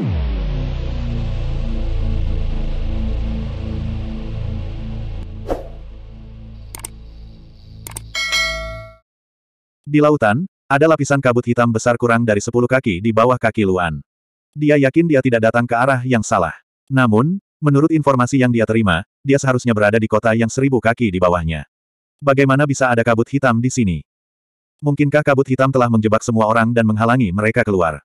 Di lautan, ada lapisan kabut hitam besar kurang dari 10 kaki di bawah kaki Luan. Dia yakin dia tidak datang ke arah yang salah. Namun, menurut informasi yang dia terima, dia seharusnya berada di kota yang seribu kaki di bawahnya. Bagaimana bisa ada kabut hitam di sini? Mungkinkah kabut hitam telah menjebak semua orang dan menghalangi mereka keluar?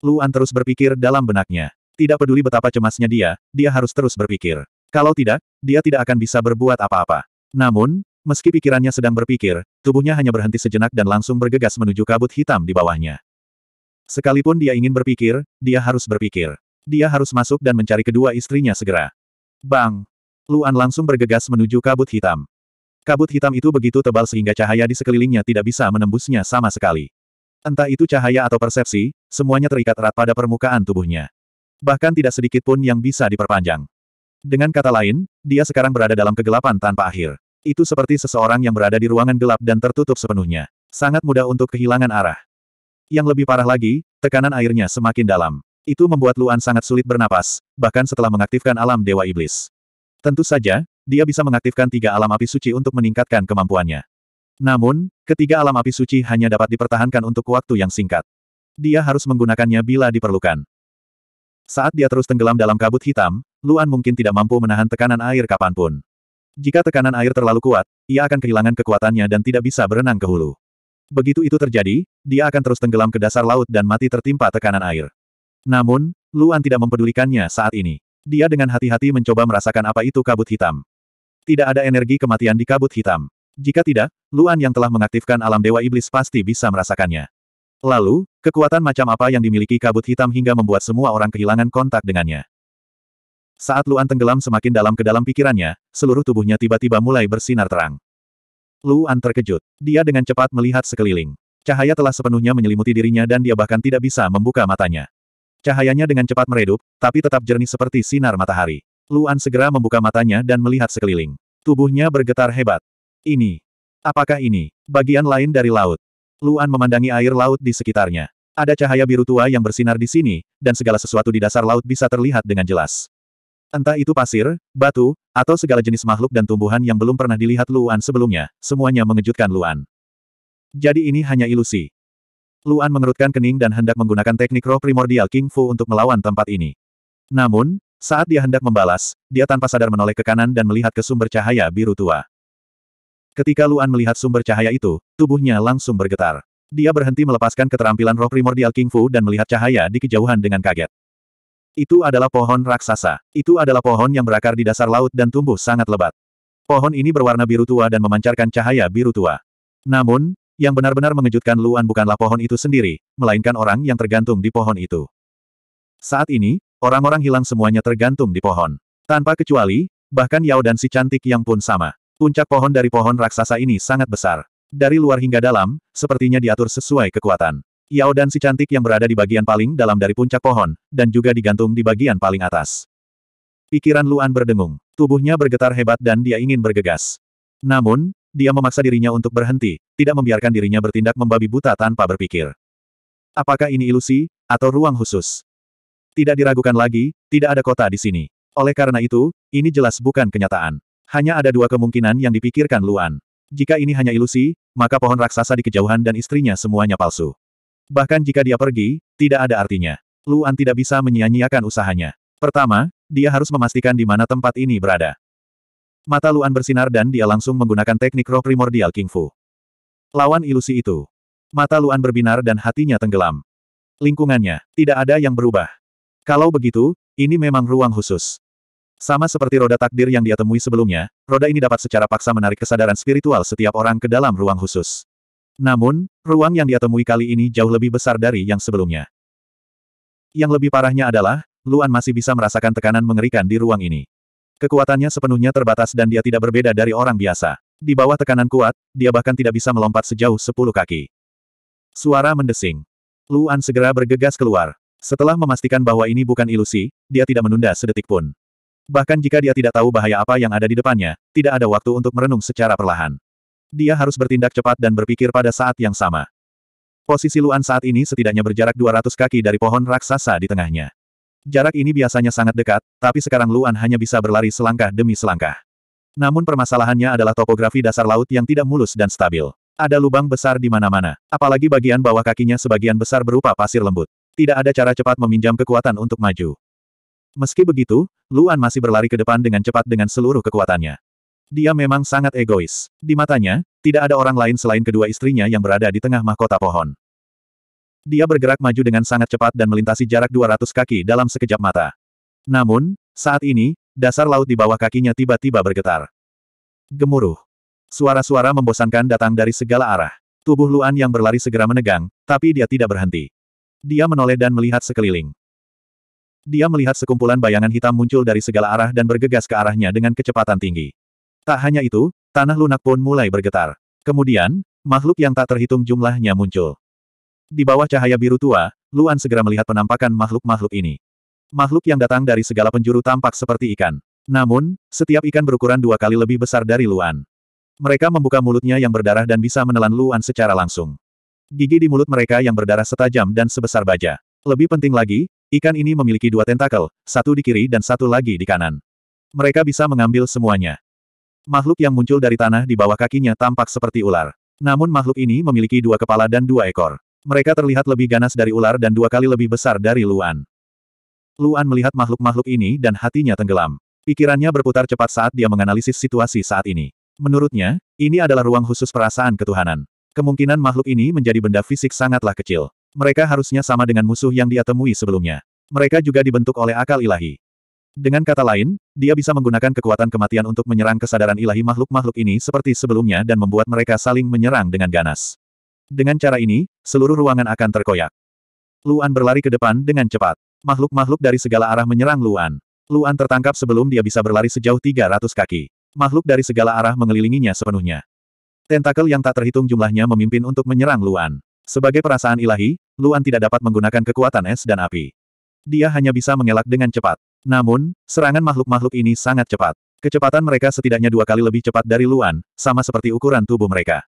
Luan terus berpikir dalam benaknya. Tidak peduli betapa cemasnya dia, dia harus terus berpikir. Kalau tidak, dia tidak akan bisa berbuat apa-apa. Namun, meski pikirannya sedang berpikir, tubuhnya hanya berhenti sejenak dan langsung bergegas menuju kabut hitam di bawahnya. Sekalipun dia ingin berpikir, dia harus berpikir. Dia harus masuk dan mencari kedua istrinya segera. Bang! Luan langsung bergegas menuju kabut hitam. Kabut hitam itu begitu tebal sehingga cahaya di sekelilingnya tidak bisa menembusnya sama sekali. Entah itu cahaya atau persepsi, semuanya terikat erat pada permukaan tubuhnya. Bahkan tidak sedikit pun yang bisa diperpanjang. Dengan kata lain, dia sekarang berada dalam kegelapan tanpa akhir. Itu seperti seseorang yang berada di ruangan gelap dan tertutup sepenuhnya. Sangat mudah untuk kehilangan arah. Yang lebih parah lagi, tekanan airnya semakin dalam. Itu membuat Luan sangat sulit bernapas, bahkan setelah mengaktifkan alam Dewa Iblis. Tentu saja, dia bisa mengaktifkan tiga alam api suci untuk meningkatkan kemampuannya. Namun, ketiga alam api suci hanya dapat dipertahankan untuk waktu yang singkat. Dia harus menggunakannya bila diperlukan. Saat dia terus tenggelam dalam kabut hitam, Luan mungkin tidak mampu menahan tekanan air kapanpun. Jika tekanan air terlalu kuat, ia akan kehilangan kekuatannya dan tidak bisa berenang ke hulu. Begitu itu terjadi, dia akan terus tenggelam ke dasar laut dan mati tertimpa tekanan air. Namun, Luan tidak mempedulikannya saat ini. Dia dengan hati-hati mencoba merasakan apa itu kabut hitam. Tidak ada energi kematian di kabut hitam. Jika tidak, Luan yang telah mengaktifkan alam Dewa Iblis pasti bisa merasakannya. Lalu, kekuatan macam apa yang dimiliki kabut hitam hingga membuat semua orang kehilangan kontak dengannya. Saat Luan tenggelam semakin dalam ke dalam pikirannya, seluruh tubuhnya tiba-tiba mulai bersinar terang. Luan terkejut. Dia dengan cepat melihat sekeliling. Cahaya telah sepenuhnya menyelimuti dirinya dan dia bahkan tidak bisa membuka matanya. Cahayanya dengan cepat meredup, tapi tetap jernih seperti sinar matahari. Luan segera membuka matanya dan melihat sekeliling. Tubuhnya bergetar hebat. Ini. Apakah ini? Bagian lain dari laut. Luan memandangi air laut di sekitarnya. Ada cahaya biru tua yang bersinar di sini, dan segala sesuatu di dasar laut bisa terlihat dengan jelas. Entah itu pasir, batu, atau segala jenis makhluk dan tumbuhan yang belum pernah dilihat Luan sebelumnya, semuanya mengejutkan Luan. Jadi ini hanya ilusi. Luan mengerutkan kening dan hendak menggunakan teknik roh primordial King Fu untuk melawan tempat ini. Namun, saat dia hendak membalas, dia tanpa sadar menoleh ke kanan dan melihat ke sumber cahaya biru tua. Ketika Luan melihat sumber cahaya itu, tubuhnya langsung bergetar. Dia berhenti melepaskan keterampilan roh primordial King Fu dan melihat cahaya di kejauhan dengan kaget. Itu adalah pohon raksasa. Itu adalah pohon yang berakar di dasar laut dan tumbuh sangat lebat. Pohon ini berwarna biru tua dan memancarkan cahaya biru tua. Namun, yang benar-benar mengejutkan Luan bukanlah pohon itu sendiri, melainkan orang yang tergantung di pohon itu. Saat ini, orang-orang hilang semuanya tergantung di pohon. Tanpa kecuali, bahkan Yao dan si cantik yang pun sama. Puncak pohon dari pohon raksasa ini sangat besar. Dari luar hingga dalam, sepertinya diatur sesuai kekuatan. Yao dan si cantik yang berada di bagian paling dalam dari puncak pohon, dan juga digantung di bagian paling atas. Pikiran Luan berdengung. Tubuhnya bergetar hebat dan dia ingin bergegas. Namun, dia memaksa dirinya untuk berhenti, tidak membiarkan dirinya bertindak membabi buta tanpa berpikir. Apakah ini ilusi, atau ruang khusus? Tidak diragukan lagi, tidak ada kota di sini. Oleh karena itu, ini jelas bukan kenyataan. Hanya ada dua kemungkinan yang dipikirkan Luan. Jika ini hanya ilusi, maka pohon raksasa di kejauhan dan istrinya semuanya palsu. Bahkan jika dia pergi, tidak ada artinya. Luan tidak bisa menyia-nyiakan usahanya. Pertama, dia harus memastikan di mana tempat ini berada. Mata Luan bersinar dan dia langsung menggunakan teknik roh primordial King Fu. Lawan ilusi itu. Mata Luan berbinar dan hatinya tenggelam. Lingkungannya, tidak ada yang berubah. Kalau begitu, ini memang ruang khusus. Sama seperti roda takdir yang dia temui sebelumnya, roda ini dapat secara paksa menarik kesadaran spiritual setiap orang ke dalam ruang khusus. Namun, ruang yang dia temui kali ini jauh lebih besar dari yang sebelumnya. Yang lebih parahnya adalah, Luan masih bisa merasakan tekanan mengerikan di ruang ini. Kekuatannya sepenuhnya terbatas dan dia tidak berbeda dari orang biasa. Di bawah tekanan kuat, dia bahkan tidak bisa melompat sejauh sepuluh kaki. Suara mendesing. Luan segera bergegas keluar. Setelah memastikan bahwa ini bukan ilusi, dia tidak menunda sedetik pun. Bahkan jika dia tidak tahu bahaya apa yang ada di depannya, tidak ada waktu untuk merenung secara perlahan. Dia harus bertindak cepat dan berpikir pada saat yang sama. Posisi Luan saat ini setidaknya berjarak 200 kaki dari pohon raksasa di tengahnya. Jarak ini biasanya sangat dekat, tapi sekarang Luan hanya bisa berlari selangkah demi selangkah. Namun permasalahannya adalah topografi dasar laut yang tidak mulus dan stabil. Ada lubang besar di mana-mana, apalagi bagian bawah kakinya sebagian besar berupa pasir lembut. Tidak ada cara cepat meminjam kekuatan untuk maju. Meski begitu, Luan masih berlari ke depan dengan cepat dengan seluruh kekuatannya. Dia memang sangat egois. Di matanya, tidak ada orang lain selain kedua istrinya yang berada di tengah mahkota pohon. Dia bergerak maju dengan sangat cepat dan melintasi jarak 200 kaki dalam sekejap mata. Namun, saat ini, dasar laut di bawah kakinya tiba-tiba bergetar. Gemuruh. Suara-suara membosankan datang dari segala arah. Tubuh Luan yang berlari segera menegang, tapi dia tidak berhenti. Dia menoleh dan melihat sekeliling. Dia melihat sekumpulan bayangan hitam muncul dari segala arah dan bergegas ke arahnya dengan kecepatan tinggi. Tak hanya itu, tanah lunak pun mulai bergetar. Kemudian, makhluk yang tak terhitung jumlahnya muncul. Di bawah cahaya biru tua, Luan segera melihat penampakan makhluk-makhluk ini. Makhluk yang datang dari segala penjuru tampak seperti ikan. Namun, setiap ikan berukuran dua kali lebih besar dari Luan. Mereka membuka mulutnya yang berdarah dan bisa menelan Luan secara langsung. Gigi di mulut mereka yang berdarah setajam dan sebesar baja. Lebih penting lagi, ikan ini memiliki dua tentakel, satu di kiri dan satu lagi di kanan. Mereka bisa mengambil semuanya. Makhluk yang muncul dari tanah di bawah kakinya tampak seperti ular. Namun makhluk ini memiliki dua kepala dan dua ekor. Mereka terlihat lebih ganas dari ular dan dua kali lebih besar dari Luan. Luan melihat makhluk-makhluk ini dan hatinya tenggelam. Pikirannya berputar cepat saat dia menganalisis situasi saat ini. Menurutnya, ini adalah ruang khusus perasaan ketuhanan. Kemungkinan makhluk ini menjadi benda fisik sangatlah kecil. Mereka harusnya sama dengan musuh yang dia temui sebelumnya. Mereka juga dibentuk oleh akal ilahi. Dengan kata lain, dia bisa menggunakan kekuatan kematian untuk menyerang kesadaran ilahi makhluk-makhluk ini seperti sebelumnya dan membuat mereka saling menyerang dengan ganas. Dengan cara ini, seluruh ruangan akan terkoyak. Luan berlari ke depan dengan cepat. Makhluk-makhluk dari segala arah menyerang Luan. Luan tertangkap sebelum dia bisa berlari sejauh 300 kaki. Makhluk dari segala arah mengelilinginya sepenuhnya. Tentakel yang tak terhitung jumlahnya memimpin untuk menyerang Luan. Sebagai perasaan ilahi, Luan tidak dapat menggunakan kekuatan es dan api. Dia hanya bisa mengelak dengan cepat. Namun, serangan makhluk-makhluk ini sangat cepat. Kecepatan mereka setidaknya dua kali lebih cepat dari Luan, sama seperti ukuran tubuh mereka.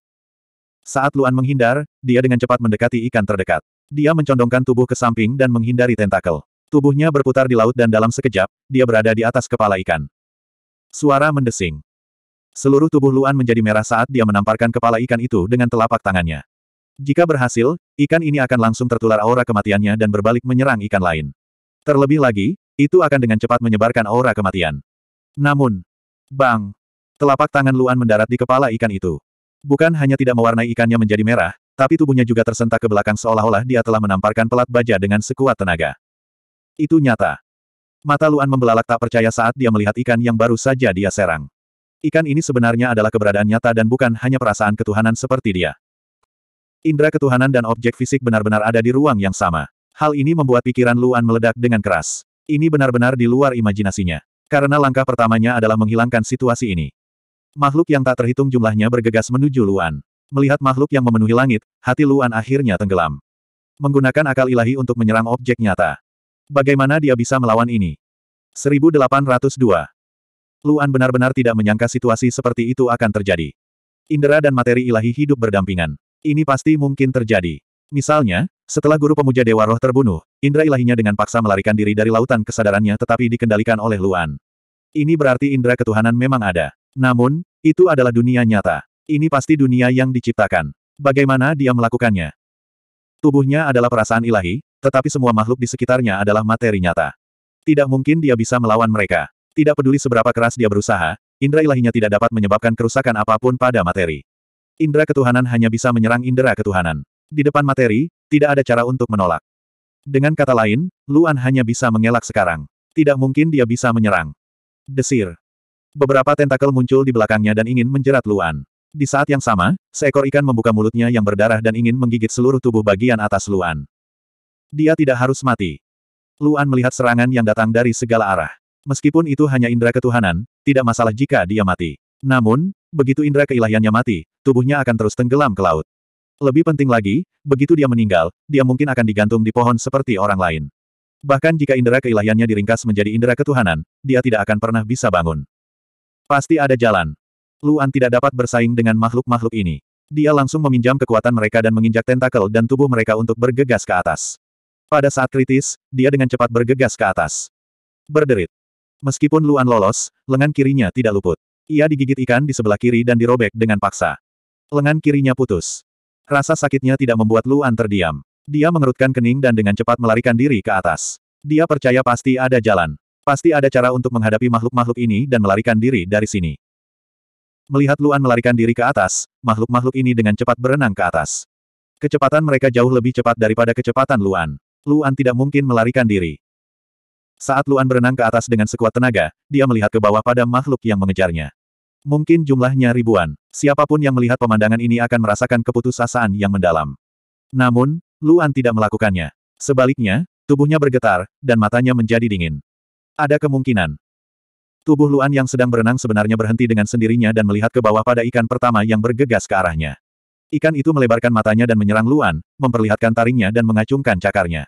Saat Luan menghindar, dia dengan cepat mendekati ikan terdekat. Dia mencondongkan tubuh ke samping dan menghindari tentakel. Tubuhnya berputar di laut dan dalam sekejap, dia berada di atas kepala ikan. Suara mendesing. Seluruh tubuh Luan menjadi merah saat dia menamparkan kepala ikan itu dengan telapak tangannya. Jika berhasil, ikan ini akan langsung tertular aura kematiannya dan berbalik menyerang ikan lain. Terlebih lagi, itu akan dengan cepat menyebarkan aura kematian. Namun, bang, telapak tangan Luan mendarat di kepala ikan itu. Bukan hanya tidak mewarnai ikannya menjadi merah, tapi tubuhnya juga tersentak ke belakang seolah-olah dia telah menamparkan pelat baja dengan sekuat tenaga. Itu nyata. Mata Luan membelalak tak percaya saat dia melihat ikan yang baru saja dia serang. Ikan ini sebenarnya adalah keberadaan nyata dan bukan hanya perasaan ketuhanan seperti dia. Indra ketuhanan dan objek fisik benar-benar ada di ruang yang sama. Hal ini membuat pikiran Luan meledak dengan keras. Ini benar-benar di luar imajinasinya. Karena langkah pertamanya adalah menghilangkan situasi ini. Makhluk yang tak terhitung jumlahnya bergegas menuju Luan. Melihat makhluk yang memenuhi langit, hati Luan akhirnya tenggelam. Menggunakan akal ilahi untuk menyerang objek nyata. Bagaimana dia bisa melawan ini? 1802. Luan benar-benar tidak menyangka situasi seperti itu akan terjadi. Indera dan materi ilahi hidup berdampingan. Ini pasti mungkin terjadi. Misalnya, setelah guru pemuja Dewa Roh terbunuh, indra ilahinya dengan paksa melarikan diri dari lautan kesadarannya tetapi dikendalikan oleh Luan. Ini berarti indra ketuhanan memang ada. Namun, itu adalah dunia nyata. Ini pasti dunia yang diciptakan. Bagaimana dia melakukannya? Tubuhnya adalah perasaan ilahi, tetapi semua makhluk di sekitarnya adalah materi nyata. Tidak mungkin dia bisa melawan mereka. Tidak peduli seberapa keras dia berusaha, indra ilahinya tidak dapat menyebabkan kerusakan apapun pada materi. Indra ketuhanan hanya bisa menyerang indra ketuhanan. Di depan materi, tidak ada cara untuk menolak. Dengan kata lain, Luan hanya bisa mengelak sekarang. Tidak mungkin dia bisa menyerang. Desir. Beberapa tentakel muncul di belakangnya dan ingin menjerat Luan. Di saat yang sama, seekor ikan membuka mulutnya yang berdarah dan ingin menggigit seluruh tubuh bagian atas Luan. Dia tidak harus mati. Luan melihat serangan yang datang dari segala arah. Meskipun itu hanya indera ketuhanan, tidak masalah jika dia mati. Namun, begitu indera keilahiannya mati, tubuhnya akan terus tenggelam ke laut. Lebih penting lagi, begitu dia meninggal, dia mungkin akan digantung di pohon seperti orang lain. Bahkan jika indera keilahiannya diringkas menjadi indera ketuhanan, dia tidak akan pernah bisa bangun. Pasti ada jalan. Luan tidak dapat bersaing dengan makhluk-makhluk ini. Dia langsung meminjam kekuatan mereka dan menginjak tentakel dan tubuh mereka untuk bergegas ke atas. Pada saat kritis, dia dengan cepat bergegas ke atas. Berderit. Meskipun Luan lolos, lengan kirinya tidak luput. Ia digigit ikan di sebelah kiri dan dirobek dengan paksa. Lengan kirinya putus. Rasa sakitnya tidak membuat Luan terdiam. Dia mengerutkan kening dan dengan cepat melarikan diri ke atas. Dia percaya pasti ada jalan. Pasti ada cara untuk menghadapi makhluk-makhluk ini dan melarikan diri dari sini. Melihat Luan melarikan diri ke atas, makhluk-makhluk ini dengan cepat berenang ke atas. Kecepatan mereka jauh lebih cepat daripada kecepatan Luan. Luan tidak mungkin melarikan diri. Saat Luan berenang ke atas dengan sekuat tenaga, dia melihat ke bawah pada makhluk yang mengejarnya. Mungkin jumlahnya ribuan. Siapapun yang melihat pemandangan ini akan merasakan keputusasaan yang mendalam. Namun, Luan tidak melakukannya. Sebaliknya, tubuhnya bergetar, dan matanya menjadi dingin. Ada kemungkinan. Tubuh Luan yang sedang berenang sebenarnya berhenti dengan sendirinya dan melihat ke bawah pada ikan pertama yang bergegas ke arahnya. Ikan itu melebarkan matanya dan menyerang Luan, memperlihatkan taringnya dan mengacungkan cakarnya.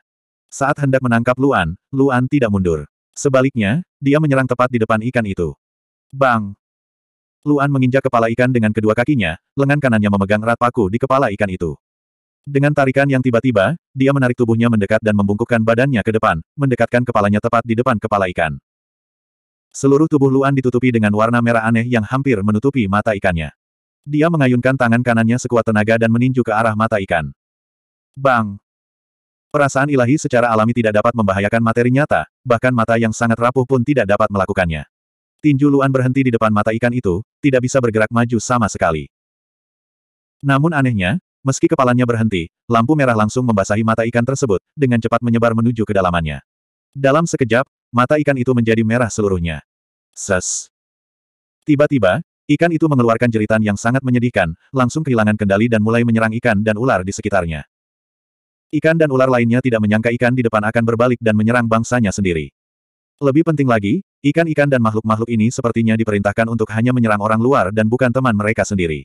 Saat hendak menangkap Luan, Luan tidak mundur. Sebaliknya, dia menyerang tepat di depan ikan itu. Bang! Luan menginjak kepala ikan dengan kedua kakinya, lengan kanannya memegang erat paku di kepala ikan itu. Dengan tarikan yang tiba-tiba, dia menarik tubuhnya mendekat dan membungkukkan badannya ke depan, mendekatkan kepalanya tepat di depan kepala ikan. Seluruh tubuh Luan ditutupi dengan warna merah aneh yang hampir menutupi mata ikannya. Dia mengayunkan tangan kanannya sekuat tenaga dan meninju ke arah mata ikan. Bang! Perasaan ilahi secara alami tidak dapat membahayakan materi nyata, bahkan mata yang sangat rapuh pun tidak dapat melakukannya tinju Luan berhenti di depan mata ikan itu, tidak bisa bergerak maju sama sekali. Namun anehnya, meski kepalanya berhenti, lampu merah langsung membasahi mata ikan tersebut, dengan cepat menyebar menuju kedalamannya. Dalam sekejap, mata ikan itu menjadi merah seluruhnya. Ses. Tiba-tiba, ikan itu mengeluarkan jeritan yang sangat menyedihkan, langsung kehilangan kendali dan mulai menyerang ikan dan ular di sekitarnya. Ikan dan ular lainnya tidak menyangka ikan di depan akan berbalik dan menyerang bangsanya sendiri. Lebih penting lagi, Ikan-ikan dan makhluk-makhluk ini sepertinya diperintahkan untuk hanya menyerang orang luar dan bukan teman mereka sendiri.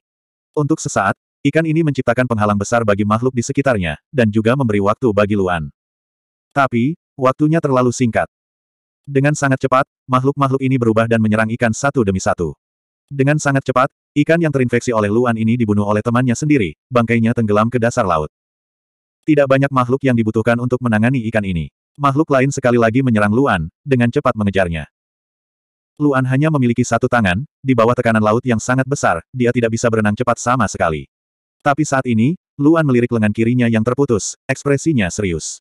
Untuk sesaat, ikan ini menciptakan penghalang besar bagi makhluk di sekitarnya, dan juga memberi waktu bagi Luan. Tapi, waktunya terlalu singkat. Dengan sangat cepat, makhluk-makhluk ini berubah dan menyerang ikan satu demi satu. Dengan sangat cepat, ikan yang terinfeksi oleh Luan ini dibunuh oleh temannya sendiri, bangkainya tenggelam ke dasar laut. Tidak banyak makhluk yang dibutuhkan untuk menangani ikan ini. Makhluk lain sekali lagi menyerang Luan, dengan cepat mengejarnya. Luan hanya memiliki satu tangan, di bawah tekanan laut yang sangat besar, dia tidak bisa berenang cepat sama sekali. Tapi saat ini, Luan melirik lengan kirinya yang terputus, ekspresinya serius.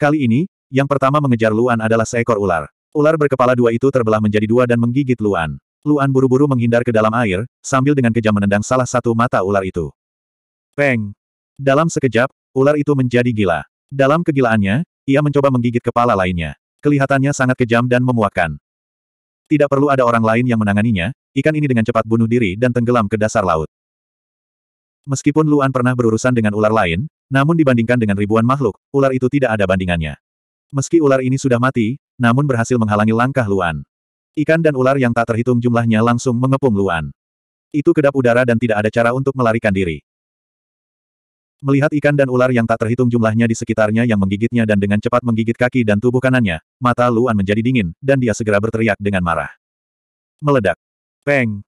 Kali ini, yang pertama mengejar Luan adalah seekor ular. Ular berkepala dua itu terbelah menjadi dua dan menggigit Luan. Luan buru-buru menghindar ke dalam air, sambil dengan kejam menendang salah satu mata ular itu. Peng! Dalam sekejap, ular itu menjadi gila. Dalam kegilaannya, ia mencoba menggigit kepala lainnya. Kelihatannya sangat kejam dan memuakkan. Tidak perlu ada orang lain yang menanganinya, ikan ini dengan cepat bunuh diri dan tenggelam ke dasar laut. Meskipun Luan pernah berurusan dengan ular lain, namun dibandingkan dengan ribuan makhluk, ular itu tidak ada bandingannya. Meski ular ini sudah mati, namun berhasil menghalangi langkah Luan. Ikan dan ular yang tak terhitung jumlahnya langsung mengepung Luan. Itu kedap udara dan tidak ada cara untuk melarikan diri. Melihat ikan dan ular yang tak terhitung jumlahnya di sekitarnya yang menggigitnya dan dengan cepat menggigit kaki dan tubuh kanannya, mata Luan menjadi dingin, dan dia segera berteriak dengan marah. Meledak. Peng.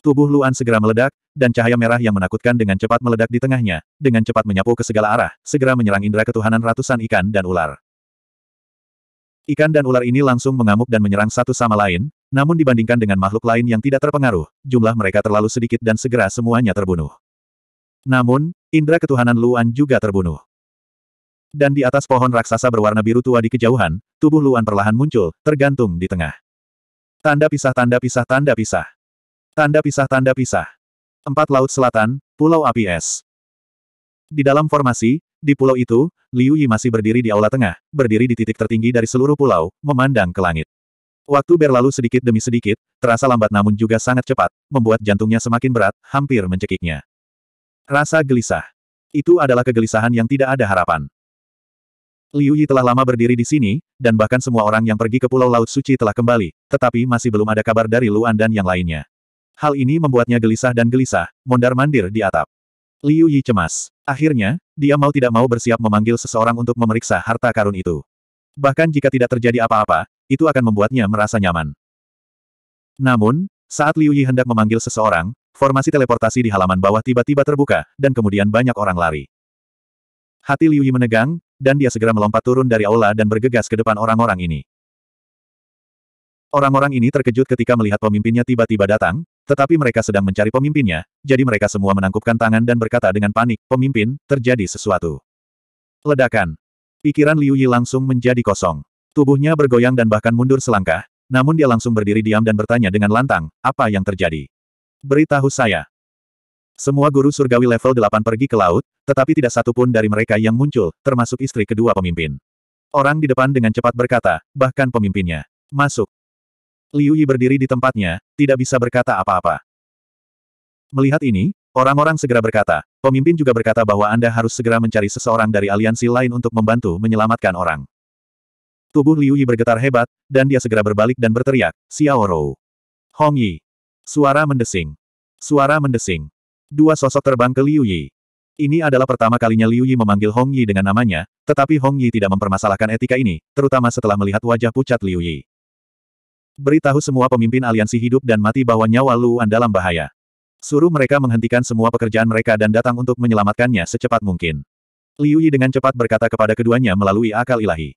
Tubuh Luan segera meledak, dan cahaya merah yang menakutkan dengan cepat meledak di tengahnya, dengan cepat menyapu ke segala arah, segera menyerang indera ketuhanan ratusan ikan dan ular. Ikan dan ular ini langsung mengamuk dan menyerang satu sama lain, namun dibandingkan dengan makhluk lain yang tidak terpengaruh, jumlah mereka terlalu sedikit dan segera semuanya terbunuh. Namun, indera ketuhanan Luan juga terbunuh. Dan di atas pohon raksasa berwarna biru tua di kejauhan, tubuh Luan perlahan muncul, tergantung di tengah. Tanda pisah tanda pisah tanda pisah. Tanda pisah tanda pisah. Empat Laut Selatan, Pulau Api Es. Di dalam formasi, di pulau itu, Liu Yi masih berdiri di aula tengah, berdiri di titik tertinggi dari seluruh pulau, memandang ke langit. Waktu berlalu sedikit demi sedikit, terasa lambat namun juga sangat cepat, membuat jantungnya semakin berat, hampir mencekiknya. Rasa gelisah. Itu adalah kegelisahan yang tidak ada harapan. Liu Yi telah lama berdiri di sini, dan bahkan semua orang yang pergi ke Pulau Laut Suci telah kembali, tetapi masih belum ada kabar dari Luan dan yang lainnya. Hal ini membuatnya gelisah dan gelisah, mondar-mandir di atap. Liu Yi cemas. Akhirnya, dia mau tidak mau bersiap memanggil seseorang untuk memeriksa harta karun itu. Bahkan jika tidak terjadi apa-apa, itu akan membuatnya merasa nyaman. Namun, saat Liu Yi hendak memanggil seseorang, Formasi teleportasi di halaman bawah tiba-tiba terbuka, dan kemudian banyak orang lari. Hati Liu Yi menegang, dan dia segera melompat turun dari aula dan bergegas ke depan orang-orang ini. Orang-orang ini terkejut ketika melihat pemimpinnya tiba-tiba datang, tetapi mereka sedang mencari pemimpinnya, jadi mereka semua menangkupkan tangan dan berkata dengan panik, pemimpin, terjadi sesuatu. Ledakan. Pikiran Liu Yi langsung menjadi kosong. Tubuhnya bergoyang dan bahkan mundur selangkah, namun dia langsung berdiri diam dan bertanya dengan lantang, apa yang terjadi? Beritahu saya. Semua guru surgawi level 8 pergi ke laut, tetapi tidak satu pun dari mereka yang muncul, termasuk istri kedua pemimpin. Orang di depan dengan cepat berkata, bahkan pemimpinnya. Masuk. Liu Yi berdiri di tempatnya, tidak bisa berkata apa-apa. Melihat ini, orang-orang segera berkata, pemimpin juga berkata bahwa Anda harus segera mencari seseorang dari aliansi lain untuk membantu menyelamatkan orang. Tubuh Liu Yi bergetar hebat, dan dia segera berbalik dan berteriak, Xiao Rou. Hong Yi. Suara mendesing. Suara mendesing. Dua sosok terbang ke Liu Yi. Ini adalah pertama kalinya Liu Yi memanggil Hong Yi dengan namanya, tetapi Hong Yi tidak mempermasalahkan etika ini, terutama setelah melihat wajah pucat Liu Yi. Beritahu semua pemimpin aliansi hidup dan mati bahwa nyawa Luan dalam bahaya. Suruh mereka menghentikan semua pekerjaan mereka dan datang untuk menyelamatkannya secepat mungkin. Liu Yi dengan cepat berkata kepada keduanya melalui akal ilahi.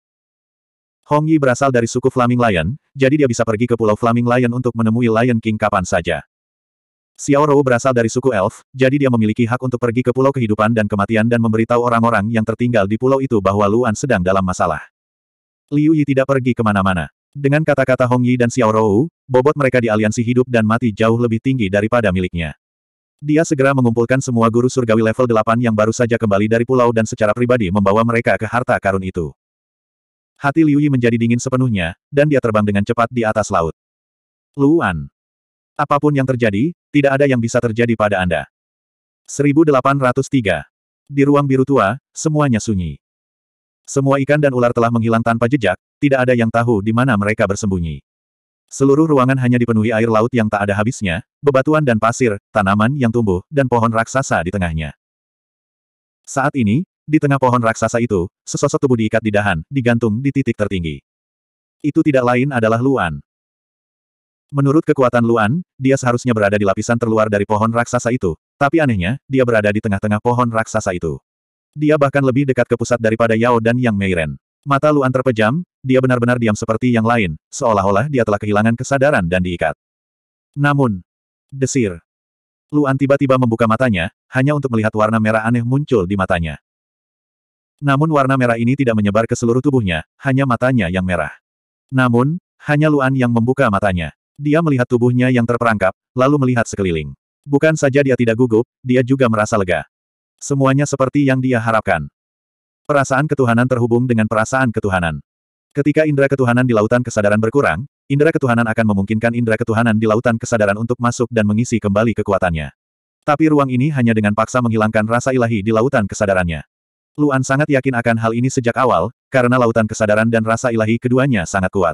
Hong Yi berasal dari suku Flaming Lion, jadi dia bisa pergi ke Pulau Flaming Lion untuk menemui Lion King kapan saja. Xiao Rou berasal dari suku Elf, jadi dia memiliki hak untuk pergi ke Pulau Kehidupan dan Kematian dan memberitahu orang-orang yang tertinggal di pulau itu bahwa Luan sedang dalam masalah. Liu Yi tidak pergi kemana-mana. Dengan kata-kata Hong Yi dan Xiao Rou, bobot mereka di aliansi hidup dan mati jauh lebih tinggi daripada miliknya. Dia segera mengumpulkan semua guru surgawi level 8 yang baru saja kembali dari pulau dan secara pribadi membawa mereka ke harta karun itu. Hati Liu Yi menjadi dingin sepenuhnya, dan dia terbang dengan cepat di atas laut. Luan. Apapun yang terjadi, tidak ada yang bisa terjadi pada Anda. 1803. Di ruang biru tua, semuanya sunyi. Semua ikan dan ular telah menghilang tanpa jejak, tidak ada yang tahu di mana mereka bersembunyi. Seluruh ruangan hanya dipenuhi air laut yang tak ada habisnya, bebatuan dan pasir, tanaman yang tumbuh, dan pohon raksasa di tengahnya. Saat ini, di tengah pohon raksasa itu, sesosok tubuh diikat di dahan, digantung di titik tertinggi. Itu tidak lain adalah Luan. Menurut kekuatan Luan, dia seharusnya berada di lapisan terluar dari pohon raksasa itu, tapi anehnya, dia berada di tengah-tengah pohon raksasa itu. Dia bahkan lebih dekat ke pusat daripada Yao dan Yang Meiren. Mata Luan terpejam, dia benar-benar diam seperti yang lain, seolah-olah dia telah kehilangan kesadaran dan diikat. Namun, desir. Luan tiba-tiba membuka matanya, hanya untuk melihat warna merah aneh muncul di matanya. Namun warna merah ini tidak menyebar ke seluruh tubuhnya, hanya matanya yang merah. Namun, hanya Luan yang membuka matanya. Dia melihat tubuhnya yang terperangkap, lalu melihat sekeliling. Bukan saja dia tidak gugup, dia juga merasa lega. Semuanya seperti yang dia harapkan. Perasaan ketuhanan terhubung dengan perasaan ketuhanan. Ketika indera ketuhanan di lautan kesadaran berkurang, indera ketuhanan akan memungkinkan indera ketuhanan di lautan kesadaran untuk masuk dan mengisi kembali kekuatannya. Tapi ruang ini hanya dengan paksa menghilangkan rasa ilahi di lautan kesadarannya. Luan sangat yakin akan hal ini sejak awal, karena lautan kesadaran dan rasa ilahi keduanya sangat kuat.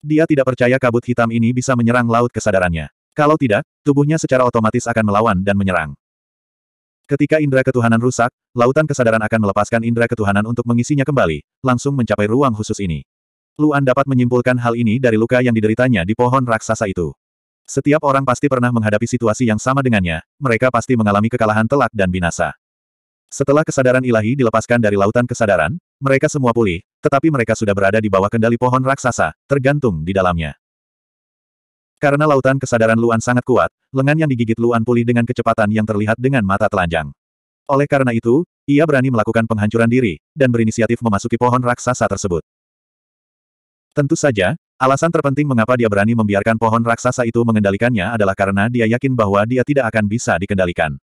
Dia tidak percaya kabut hitam ini bisa menyerang laut kesadarannya. Kalau tidak, tubuhnya secara otomatis akan melawan dan menyerang. Ketika indera ketuhanan rusak, lautan kesadaran akan melepaskan indera ketuhanan untuk mengisinya kembali, langsung mencapai ruang khusus ini. Luan dapat menyimpulkan hal ini dari luka yang dideritanya di pohon raksasa itu. Setiap orang pasti pernah menghadapi situasi yang sama dengannya, mereka pasti mengalami kekalahan telak dan binasa. Setelah kesadaran ilahi dilepaskan dari lautan kesadaran, mereka semua pulih, tetapi mereka sudah berada di bawah kendali pohon raksasa, tergantung di dalamnya. Karena lautan kesadaran Luan sangat kuat, lengan yang digigit Luan pulih dengan kecepatan yang terlihat dengan mata telanjang. Oleh karena itu, ia berani melakukan penghancuran diri, dan berinisiatif memasuki pohon raksasa tersebut. Tentu saja, alasan terpenting mengapa dia berani membiarkan pohon raksasa itu mengendalikannya adalah karena dia yakin bahwa dia tidak akan bisa dikendalikan.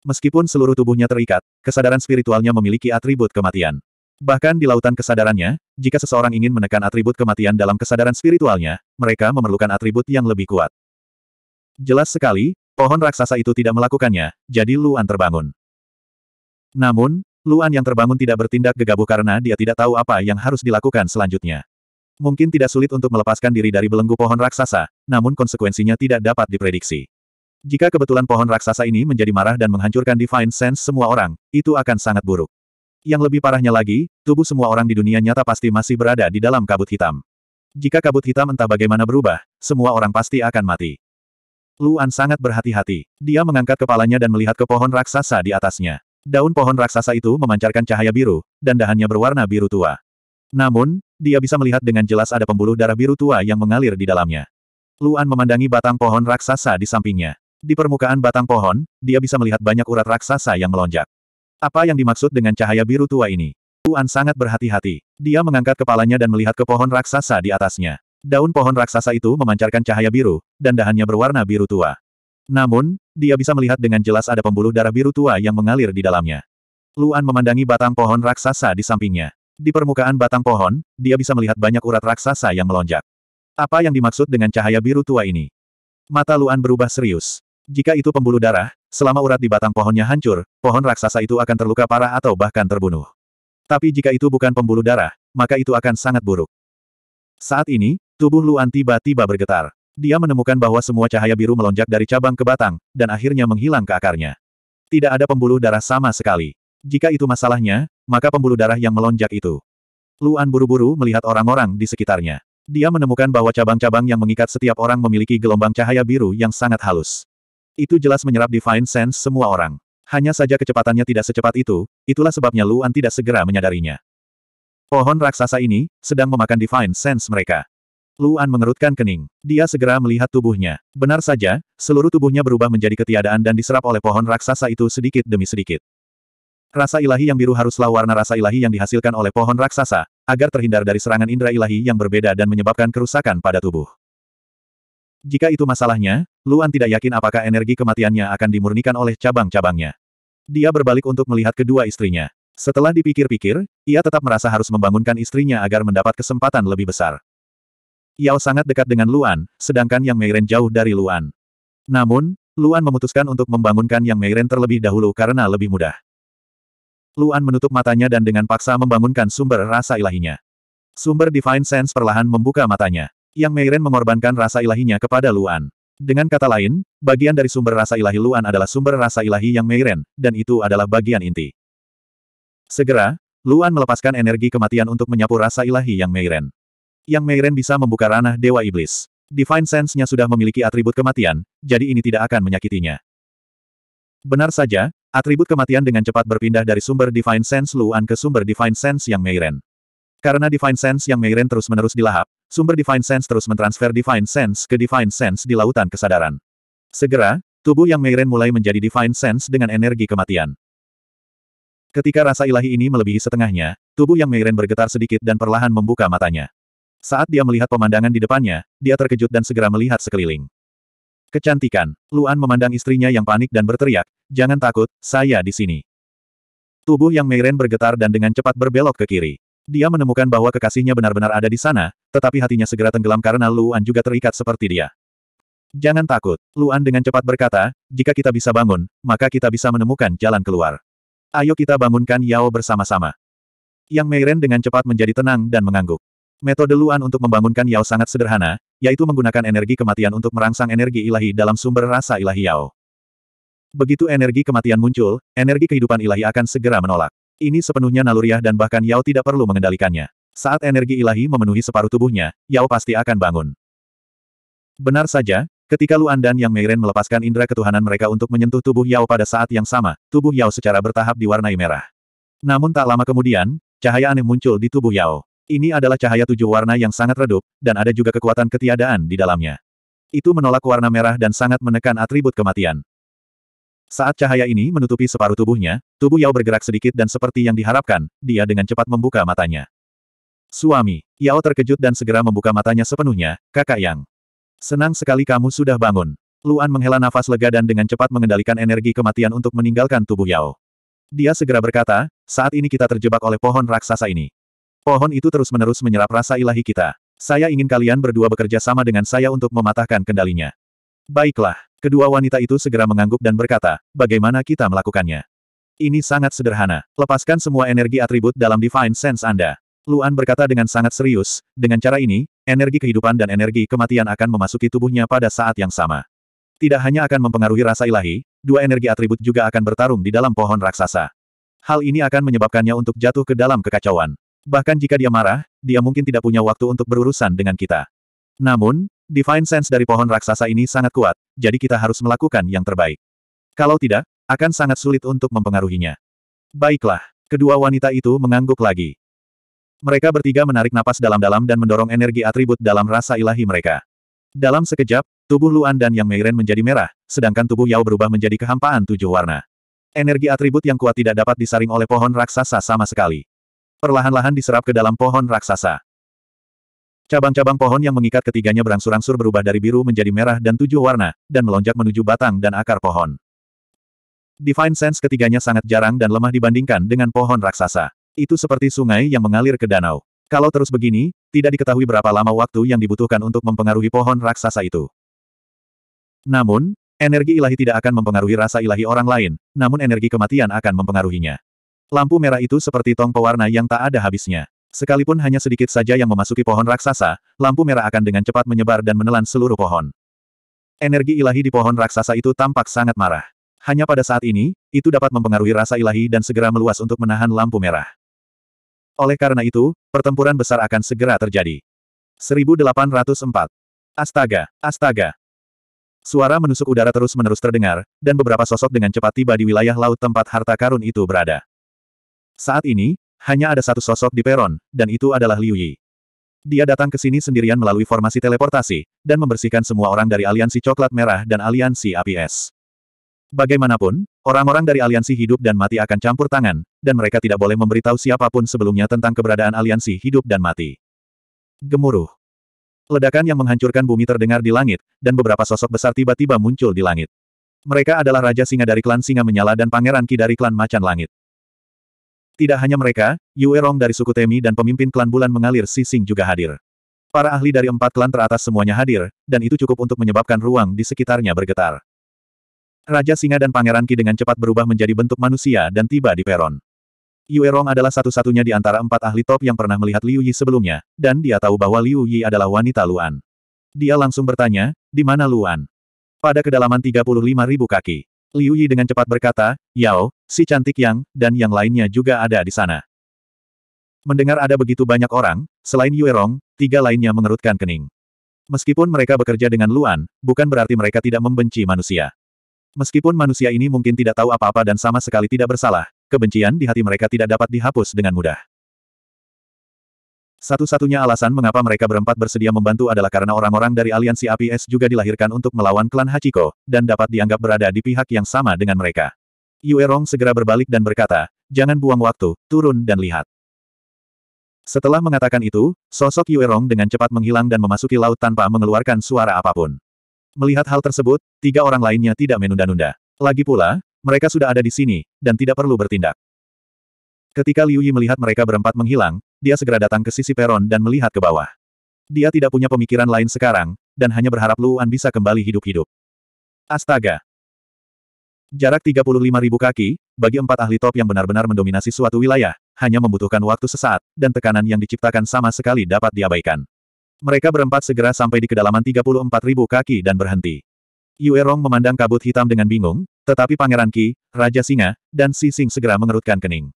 Meskipun seluruh tubuhnya terikat, kesadaran spiritualnya memiliki atribut kematian. Bahkan di lautan kesadarannya, jika seseorang ingin menekan atribut kematian dalam kesadaran spiritualnya, mereka memerlukan atribut yang lebih kuat. Jelas sekali, pohon raksasa itu tidak melakukannya, jadi Luan terbangun. Namun, Luan yang terbangun tidak bertindak gegabah karena dia tidak tahu apa yang harus dilakukan selanjutnya. Mungkin tidak sulit untuk melepaskan diri dari belenggu pohon raksasa, namun konsekuensinya tidak dapat diprediksi. Jika kebetulan pohon raksasa ini menjadi marah dan menghancurkan Divine Sense semua orang, itu akan sangat buruk. Yang lebih parahnya lagi, tubuh semua orang di dunia nyata pasti masih berada di dalam kabut hitam. Jika kabut hitam entah bagaimana berubah, semua orang pasti akan mati. Luan sangat berhati-hati. Dia mengangkat kepalanya dan melihat ke pohon raksasa di atasnya. Daun pohon raksasa itu memancarkan cahaya biru, dan dahannya berwarna biru tua. Namun, dia bisa melihat dengan jelas ada pembuluh darah biru tua yang mengalir di dalamnya. Luan memandangi batang pohon raksasa di sampingnya. Di permukaan batang pohon, dia bisa melihat banyak urat raksasa yang melonjak. Apa yang dimaksud dengan cahaya biru tua ini? Tuan sangat berhati-hati. Dia mengangkat kepalanya dan melihat ke pohon raksasa di atasnya. Daun pohon raksasa itu memancarkan cahaya biru, dan dahannya berwarna biru tua. Namun, dia bisa melihat dengan jelas ada pembuluh darah biru tua yang mengalir di dalamnya. Luan memandangi batang pohon raksasa di sampingnya. Di permukaan batang pohon, dia bisa melihat banyak urat raksasa yang melonjak. Apa yang dimaksud dengan cahaya biru tua ini? Mata Luan berubah serius. Jika itu pembuluh darah, selama urat di batang pohonnya hancur, pohon raksasa itu akan terluka parah atau bahkan terbunuh. Tapi jika itu bukan pembuluh darah, maka itu akan sangat buruk. Saat ini, tubuh Luan tiba-tiba bergetar. Dia menemukan bahwa semua cahaya biru melonjak dari cabang ke batang, dan akhirnya menghilang ke akarnya. Tidak ada pembuluh darah sama sekali. Jika itu masalahnya, maka pembuluh darah yang melonjak itu. Luan buru-buru melihat orang-orang di sekitarnya. Dia menemukan bahwa cabang-cabang yang mengikat setiap orang memiliki gelombang cahaya biru yang sangat halus. Itu jelas menyerap divine sense semua orang. Hanya saja kecepatannya tidak secepat itu, itulah sebabnya Luan tidak segera menyadarinya. Pohon raksasa ini, sedang memakan divine sense mereka. Luan mengerutkan kening. Dia segera melihat tubuhnya. Benar saja, seluruh tubuhnya berubah menjadi ketiadaan dan diserap oleh pohon raksasa itu sedikit demi sedikit. Rasa ilahi yang biru haruslah warna rasa ilahi yang dihasilkan oleh pohon raksasa, agar terhindar dari serangan indera ilahi yang berbeda dan menyebabkan kerusakan pada tubuh. Jika itu masalahnya, Luan tidak yakin apakah energi kematiannya akan dimurnikan oleh cabang-cabangnya. Dia berbalik untuk melihat kedua istrinya. Setelah dipikir-pikir, ia tetap merasa harus membangunkan istrinya agar mendapat kesempatan lebih besar. Yao sangat dekat dengan Luan, sedangkan Yang Meiren jauh dari Luan. Namun, Luan memutuskan untuk membangunkan Yang Meiren terlebih dahulu karena lebih mudah. Luan menutup matanya dan dengan paksa membangunkan sumber rasa ilahinya. Sumber Divine Sense perlahan membuka matanya. Yang Meiren mengorbankan rasa ilahinya kepada Luan. Dengan kata lain, bagian dari sumber rasa ilahi Luan adalah sumber rasa ilahi Yang Meiren, dan itu adalah bagian inti. Segera, Luan melepaskan energi kematian untuk menyapu rasa ilahi Yang Meiren. Yang Meiren bisa membuka ranah Dewa Iblis. Divine Sense-nya sudah memiliki atribut kematian, jadi ini tidak akan menyakitinya. Benar saja, atribut kematian dengan cepat berpindah dari sumber Divine Sense Luan ke sumber Divine Sense Yang Meiren. Karena Divine Sense Yang Meiren terus-menerus dilahap, Sumber Divine Sense terus mentransfer Divine Sense ke Divine Sense di lautan kesadaran. Segera, tubuh yang Meiren mulai menjadi Divine Sense dengan energi kematian. Ketika rasa ilahi ini melebihi setengahnya, tubuh yang Meiren bergetar sedikit dan perlahan membuka matanya. Saat dia melihat pemandangan di depannya, dia terkejut dan segera melihat sekeliling. Kecantikan, Luan memandang istrinya yang panik dan berteriak, Jangan takut, saya di sini. Tubuh yang Meiren bergetar dan dengan cepat berbelok ke kiri. Dia menemukan bahwa kekasihnya benar-benar ada di sana, tetapi hatinya segera tenggelam karena Luan juga terikat seperti dia. Jangan takut, Luan dengan cepat berkata, jika kita bisa bangun, maka kita bisa menemukan jalan keluar. Ayo kita bangunkan Yao bersama-sama. Yang Meiren dengan cepat menjadi tenang dan mengangguk. Metode Luan untuk membangunkan Yao sangat sederhana, yaitu menggunakan energi kematian untuk merangsang energi ilahi dalam sumber rasa ilahi Yao. Begitu energi kematian muncul, energi kehidupan ilahi akan segera menolak. Ini sepenuhnya naluriah dan bahkan Yao tidak perlu mengendalikannya. Saat energi ilahi memenuhi separuh tubuhnya, Yao pasti akan bangun. Benar saja, ketika Luan dan Yang Meiren melepaskan indera ketuhanan mereka untuk menyentuh tubuh Yao pada saat yang sama, tubuh Yao secara bertahap diwarnai merah. Namun tak lama kemudian, cahaya aneh muncul di tubuh Yao. Ini adalah cahaya tujuh warna yang sangat redup, dan ada juga kekuatan ketiadaan di dalamnya. Itu menolak warna merah dan sangat menekan atribut kematian. Saat cahaya ini menutupi separuh tubuhnya, tubuh Yao bergerak sedikit dan seperti yang diharapkan, dia dengan cepat membuka matanya. Suami, Yao terkejut dan segera membuka matanya sepenuhnya, kakak Yang. Senang sekali kamu sudah bangun. Luan menghela nafas lega dan dengan cepat mengendalikan energi kematian untuk meninggalkan tubuh Yao. Dia segera berkata, saat ini kita terjebak oleh pohon raksasa ini. Pohon itu terus-menerus menyerap rasa ilahi kita. Saya ingin kalian berdua bekerja sama dengan saya untuk mematahkan kendalinya. Baiklah, kedua wanita itu segera mengangguk dan berkata, bagaimana kita melakukannya? Ini sangat sederhana. Lepaskan semua energi atribut dalam Divine Sense Anda. Luan berkata dengan sangat serius, dengan cara ini, energi kehidupan dan energi kematian akan memasuki tubuhnya pada saat yang sama. Tidak hanya akan mempengaruhi rasa ilahi, dua energi atribut juga akan bertarung di dalam pohon raksasa. Hal ini akan menyebabkannya untuk jatuh ke dalam kekacauan. Bahkan jika dia marah, dia mungkin tidak punya waktu untuk berurusan dengan kita. Namun, Divine Sense dari pohon raksasa ini sangat kuat, jadi kita harus melakukan yang terbaik. Kalau tidak, akan sangat sulit untuk mempengaruhinya. Baiklah, kedua wanita itu mengangguk lagi. Mereka bertiga menarik napas dalam-dalam dan mendorong energi atribut dalam rasa ilahi mereka. Dalam sekejap, tubuh Luan dan Yang Meiren menjadi merah, sedangkan tubuh Yao berubah menjadi kehampaan tujuh warna. Energi atribut yang kuat tidak dapat disaring oleh pohon raksasa sama sekali. Perlahan-lahan diserap ke dalam pohon raksasa. Cabang-cabang pohon yang mengikat ketiganya berangsur-angsur berubah dari biru menjadi merah dan tujuh warna, dan melonjak menuju batang dan akar pohon. Divine Sense ketiganya sangat jarang dan lemah dibandingkan dengan pohon raksasa. Itu seperti sungai yang mengalir ke danau. Kalau terus begini, tidak diketahui berapa lama waktu yang dibutuhkan untuk mempengaruhi pohon raksasa itu. Namun, energi ilahi tidak akan mempengaruhi rasa ilahi orang lain, namun energi kematian akan mempengaruhinya. Lampu merah itu seperti tong pewarna yang tak ada habisnya. Sekalipun hanya sedikit saja yang memasuki pohon raksasa, lampu merah akan dengan cepat menyebar dan menelan seluruh pohon. Energi ilahi di pohon raksasa itu tampak sangat marah. Hanya pada saat ini, itu dapat mempengaruhi rasa ilahi dan segera meluas untuk menahan lampu merah. Oleh karena itu, pertempuran besar akan segera terjadi. 1804. Astaga, astaga. Suara menusuk udara terus-menerus terdengar, dan beberapa sosok dengan cepat tiba di wilayah laut tempat harta karun itu berada. Saat ini, hanya ada satu sosok di peron, dan itu adalah Liu Yi. Dia datang ke sini sendirian melalui formasi teleportasi, dan membersihkan semua orang dari aliansi coklat merah dan aliansi APS. Bagaimanapun, orang-orang dari aliansi hidup dan mati akan campur tangan, dan mereka tidak boleh memberitahu siapapun sebelumnya tentang keberadaan aliansi hidup dan mati. Gemuruh. Ledakan yang menghancurkan bumi terdengar di langit, dan beberapa sosok besar tiba-tiba muncul di langit. Mereka adalah Raja Singa dari klan Singa Menyala dan Pangeran Ki dari klan Macan Langit. Tidak hanya mereka, Yue Rong dari suku Temi dan pemimpin klan bulan mengalir Si Sing juga hadir. Para ahli dari empat klan teratas semuanya hadir, dan itu cukup untuk menyebabkan ruang di sekitarnya bergetar. Raja Singa dan Pangeran Ki dengan cepat berubah menjadi bentuk manusia dan tiba di peron. Yue Rong adalah satu-satunya di antara empat ahli top yang pernah melihat Liu Yi sebelumnya, dan dia tahu bahwa Liu Yi adalah wanita Luan. Dia langsung bertanya, di mana Luan? Pada kedalaman 35.000 kaki. Liu Yi dengan cepat berkata, Yao, si cantik Yang, dan yang lainnya juga ada di sana. Mendengar ada begitu banyak orang, selain Yue Rong, tiga lainnya mengerutkan kening. Meskipun mereka bekerja dengan Luan, bukan berarti mereka tidak membenci manusia. Meskipun manusia ini mungkin tidak tahu apa-apa dan sama sekali tidak bersalah, kebencian di hati mereka tidak dapat dihapus dengan mudah. Satu-satunya alasan mengapa mereka berempat bersedia membantu adalah karena orang-orang dari aliansi APS juga dilahirkan untuk melawan klan Hachiko, dan dapat dianggap berada di pihak yang sama dengan mereka. Yue Rong segera berbalik dan berkata, jangan buang waktu, turun dan lihat. Setelah mengatakan itu, sosok Yue Rong dengan cepat menghilang dan memasuki laut tanpa mengeluarkan suara apapun. Melihat hal tersebut, tiga orang lainnya tidak menunda-nunda. Lagi pula, mereka sudah ada di sini, dan tidak perlu bertindak. Ketika Liu Yi melihat mereka berempat menghilang, dia segera datang ke sisi peron dan melihat ke bawah. Dia tidak punya pemikiran lain sekarang, dan hanya berharap Luan bisa kembali hidup-hidup. Astaga! Jarak 35.000 kaki, bagi empat ahli top yang benar-benar mendominasi suatu wilayah, hanya membutuhkan waktu sesaat, dan tekanan yang diciptakan sama sekali dapat diabaikan. Mereka berempat segera sampai di kedalaman 34.000 kaki dan berhenti. Yue Rong memandang kabut hitam dengan bingung, tetapi Pangeran Qi, Raja Singa, dan Si Sing segera mengerutkan kening.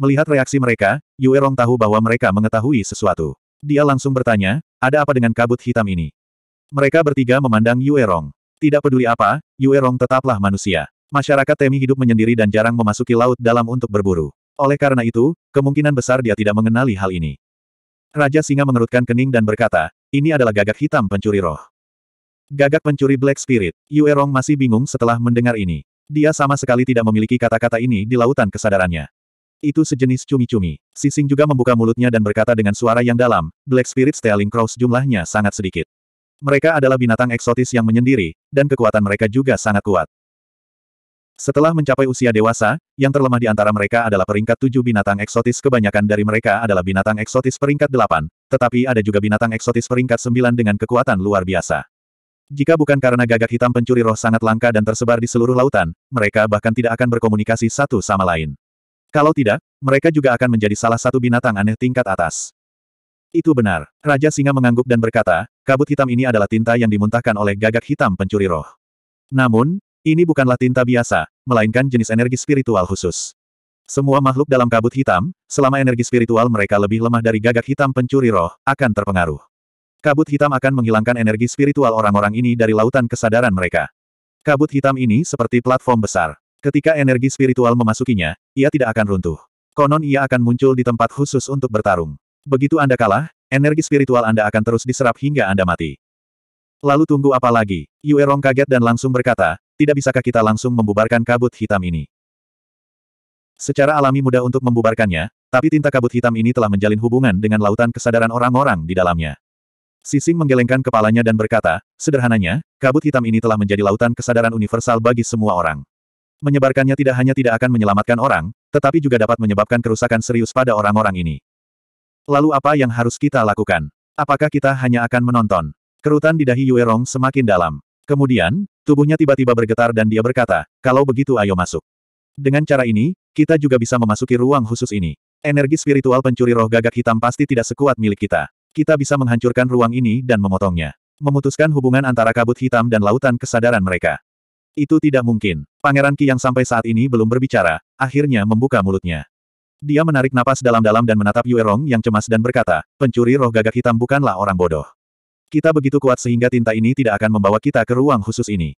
Melihat reaksi mereka, Yue Rong tahu bahwa mereka mengetahui sesuatu. Dia langsung bertanya, ada apa dengan kabut hitam ini? Mereka bertiga memandang Yue Rong. Tidak peduli apa, Yue Rong tetaplah manusia. Masyarakat Temi hidup menyendiri dan jarang memasuki laut dalam untuk berburu. Oleh karena itu, kemungkinan besar dia tidak mengenali hal ini. Raja Singa mengerutkan kening dan berkata, ini adalah gagak hitam pencuri roh. Gagak pencuri Black Spirit, Yue Rong masih bingung setelah mendengar ini. Dia sama sekali tidak memiliki kata-kata ini di lautan kesadarannya. Itu sejenis cumi-cumi. Sising juga membuka mulutnya dan berkata dengan suara yang dalam, Black Spirit Stealing Crows jumlahnya sangat sedikit. Mereka adalah binatang eksotis yang menyendiri, dan kekuatan mereka juga sangat kuat. Setelah mencapai usia dewasa, yang terlemah di antara mereka adalah peringkat tujuh binatang eksotis kebanyakan dari mereka adalah binatang eksotis peringkat delapan, tetapi ada juga binatang eksotis peringkat sembilan dengan kekuatan luar biasa. Jika bukan karena gagak hitam pencuri roh sangat langka dan tersebar di seluruh lautan, mereka bahkan tidak akan berkomunikasi satu sama lain. Kalau tidak, mereka juga akan menjadi salah satu binatang aneh tingkat atas. Itu benar. Raja Singa mengangguk dan berkata, kabut hitam ini adalah tinta yang dimuntahkan oleh gagak hitam pencuri roh. Namun, ini bukanlah tinta biasa, melainkan jenis energi spiritual khusus. Semua makhluk dalam kabut hitam, selama energi spiritual mereka lebih lemah dari gagak hitam pencuri roh, akan terpengaruh. Kabut hitam akan menghilangkan energi spiritual orang-orang ini dari lautan kesadaran mereka. Kabut hitam ini seperti platform besar. Ketika energi spiritual memasukinya, ia tidak akan runtuh. Konon ia akan muncul di tempat khusus untuk bertarung. Begitu Anda kalah, energi spiritual Anda akan terus diserap hingga Anda mati. Lalu tunggu apa lagi? Yue Rong kaget dan langsung berkata, tidak bisakah kita langsung membubarkan kabut hitam ini? Secara alami mudah untuk membubarkannya, tapi tinta kabut hitam ini telah menjalin hubungan dengan lautan kesadaran orang-orang di dalamnya. Sising menggelengkan kepalanya dan berkata, sederhananya, kabut hitam ini telah menjadi lautan kesadaran universal bagi semua orang menyebarkannya tidak hanya tidak akan menyelamatkan orang, tetapi juga dapat menyebabkan kerusakan serius pada orang-orang ini. Lalu apa yang harus kita lakukan? Apakah kita hanya akan menonton? Kerutan di dahi Yue Rong semakin dalam. Kemudian, tubuhnya tiba-tiba bergetar dan dia berkata, kalau begitu ayo masuk. Dengan cara ini, kita juga bisa memasuki ruang khusus ini. Energi spiritual pencuri roh gagak hitam pasti tidak sekuat milik kita. Kita bisa menghancurkan ruang ini dan memotongnya. Memutuskan hubungan antara kabut hitam dan lautan kesadaran mereka. Itu tidak mungkin. Pangeran Ki yang sampai saat ini belum berbicara, akhirnya membuka mulutnya. Dia menarik napas dalam-dalam dan menatap Yue Rong yang cemas dan berkata, pencuri roh gagak hitam bukanlah orang bodoh. Kita begitu kuat sehingga tinta ini tidak akan membawa kita ke ruang khusus ini.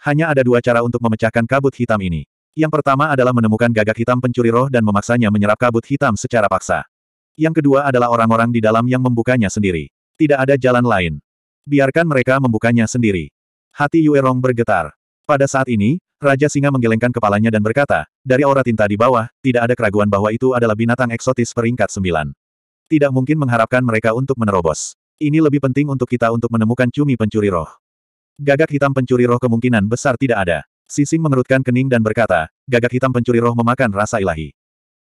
Hanya ada dua cara untuk memecahkan kabut hitam ini. Yang pertama adalah menemukan gagak hitam pencuri roh dan memaksanya menyerap kabut hitam secara paksa. Yang kedua adalah orang-orang di dalam yang membukanya sendiri. Tidak ada jalan lain. Biarkan mereka membukanya sendiri. Hati Yue Rong bergetar. Pada saat ini, Raja Singa menggelengkan kepalanya dan berkata, dari aura tinta di bawah, tidak ada keraguan bahwa itu adalah binatang eksotis peringkat sembilan. Tidak mungkin mengharapkan mereka untuk menerobos. Ini lebih penting untuk kita untuk menemukan cumi pencuri roh. Gagak hitam pencuri roh kemungkinan besar tidak ada. Sising mengerutkan kening dan berkata, gagak hitam pencuri roh memakan rasa ilahi.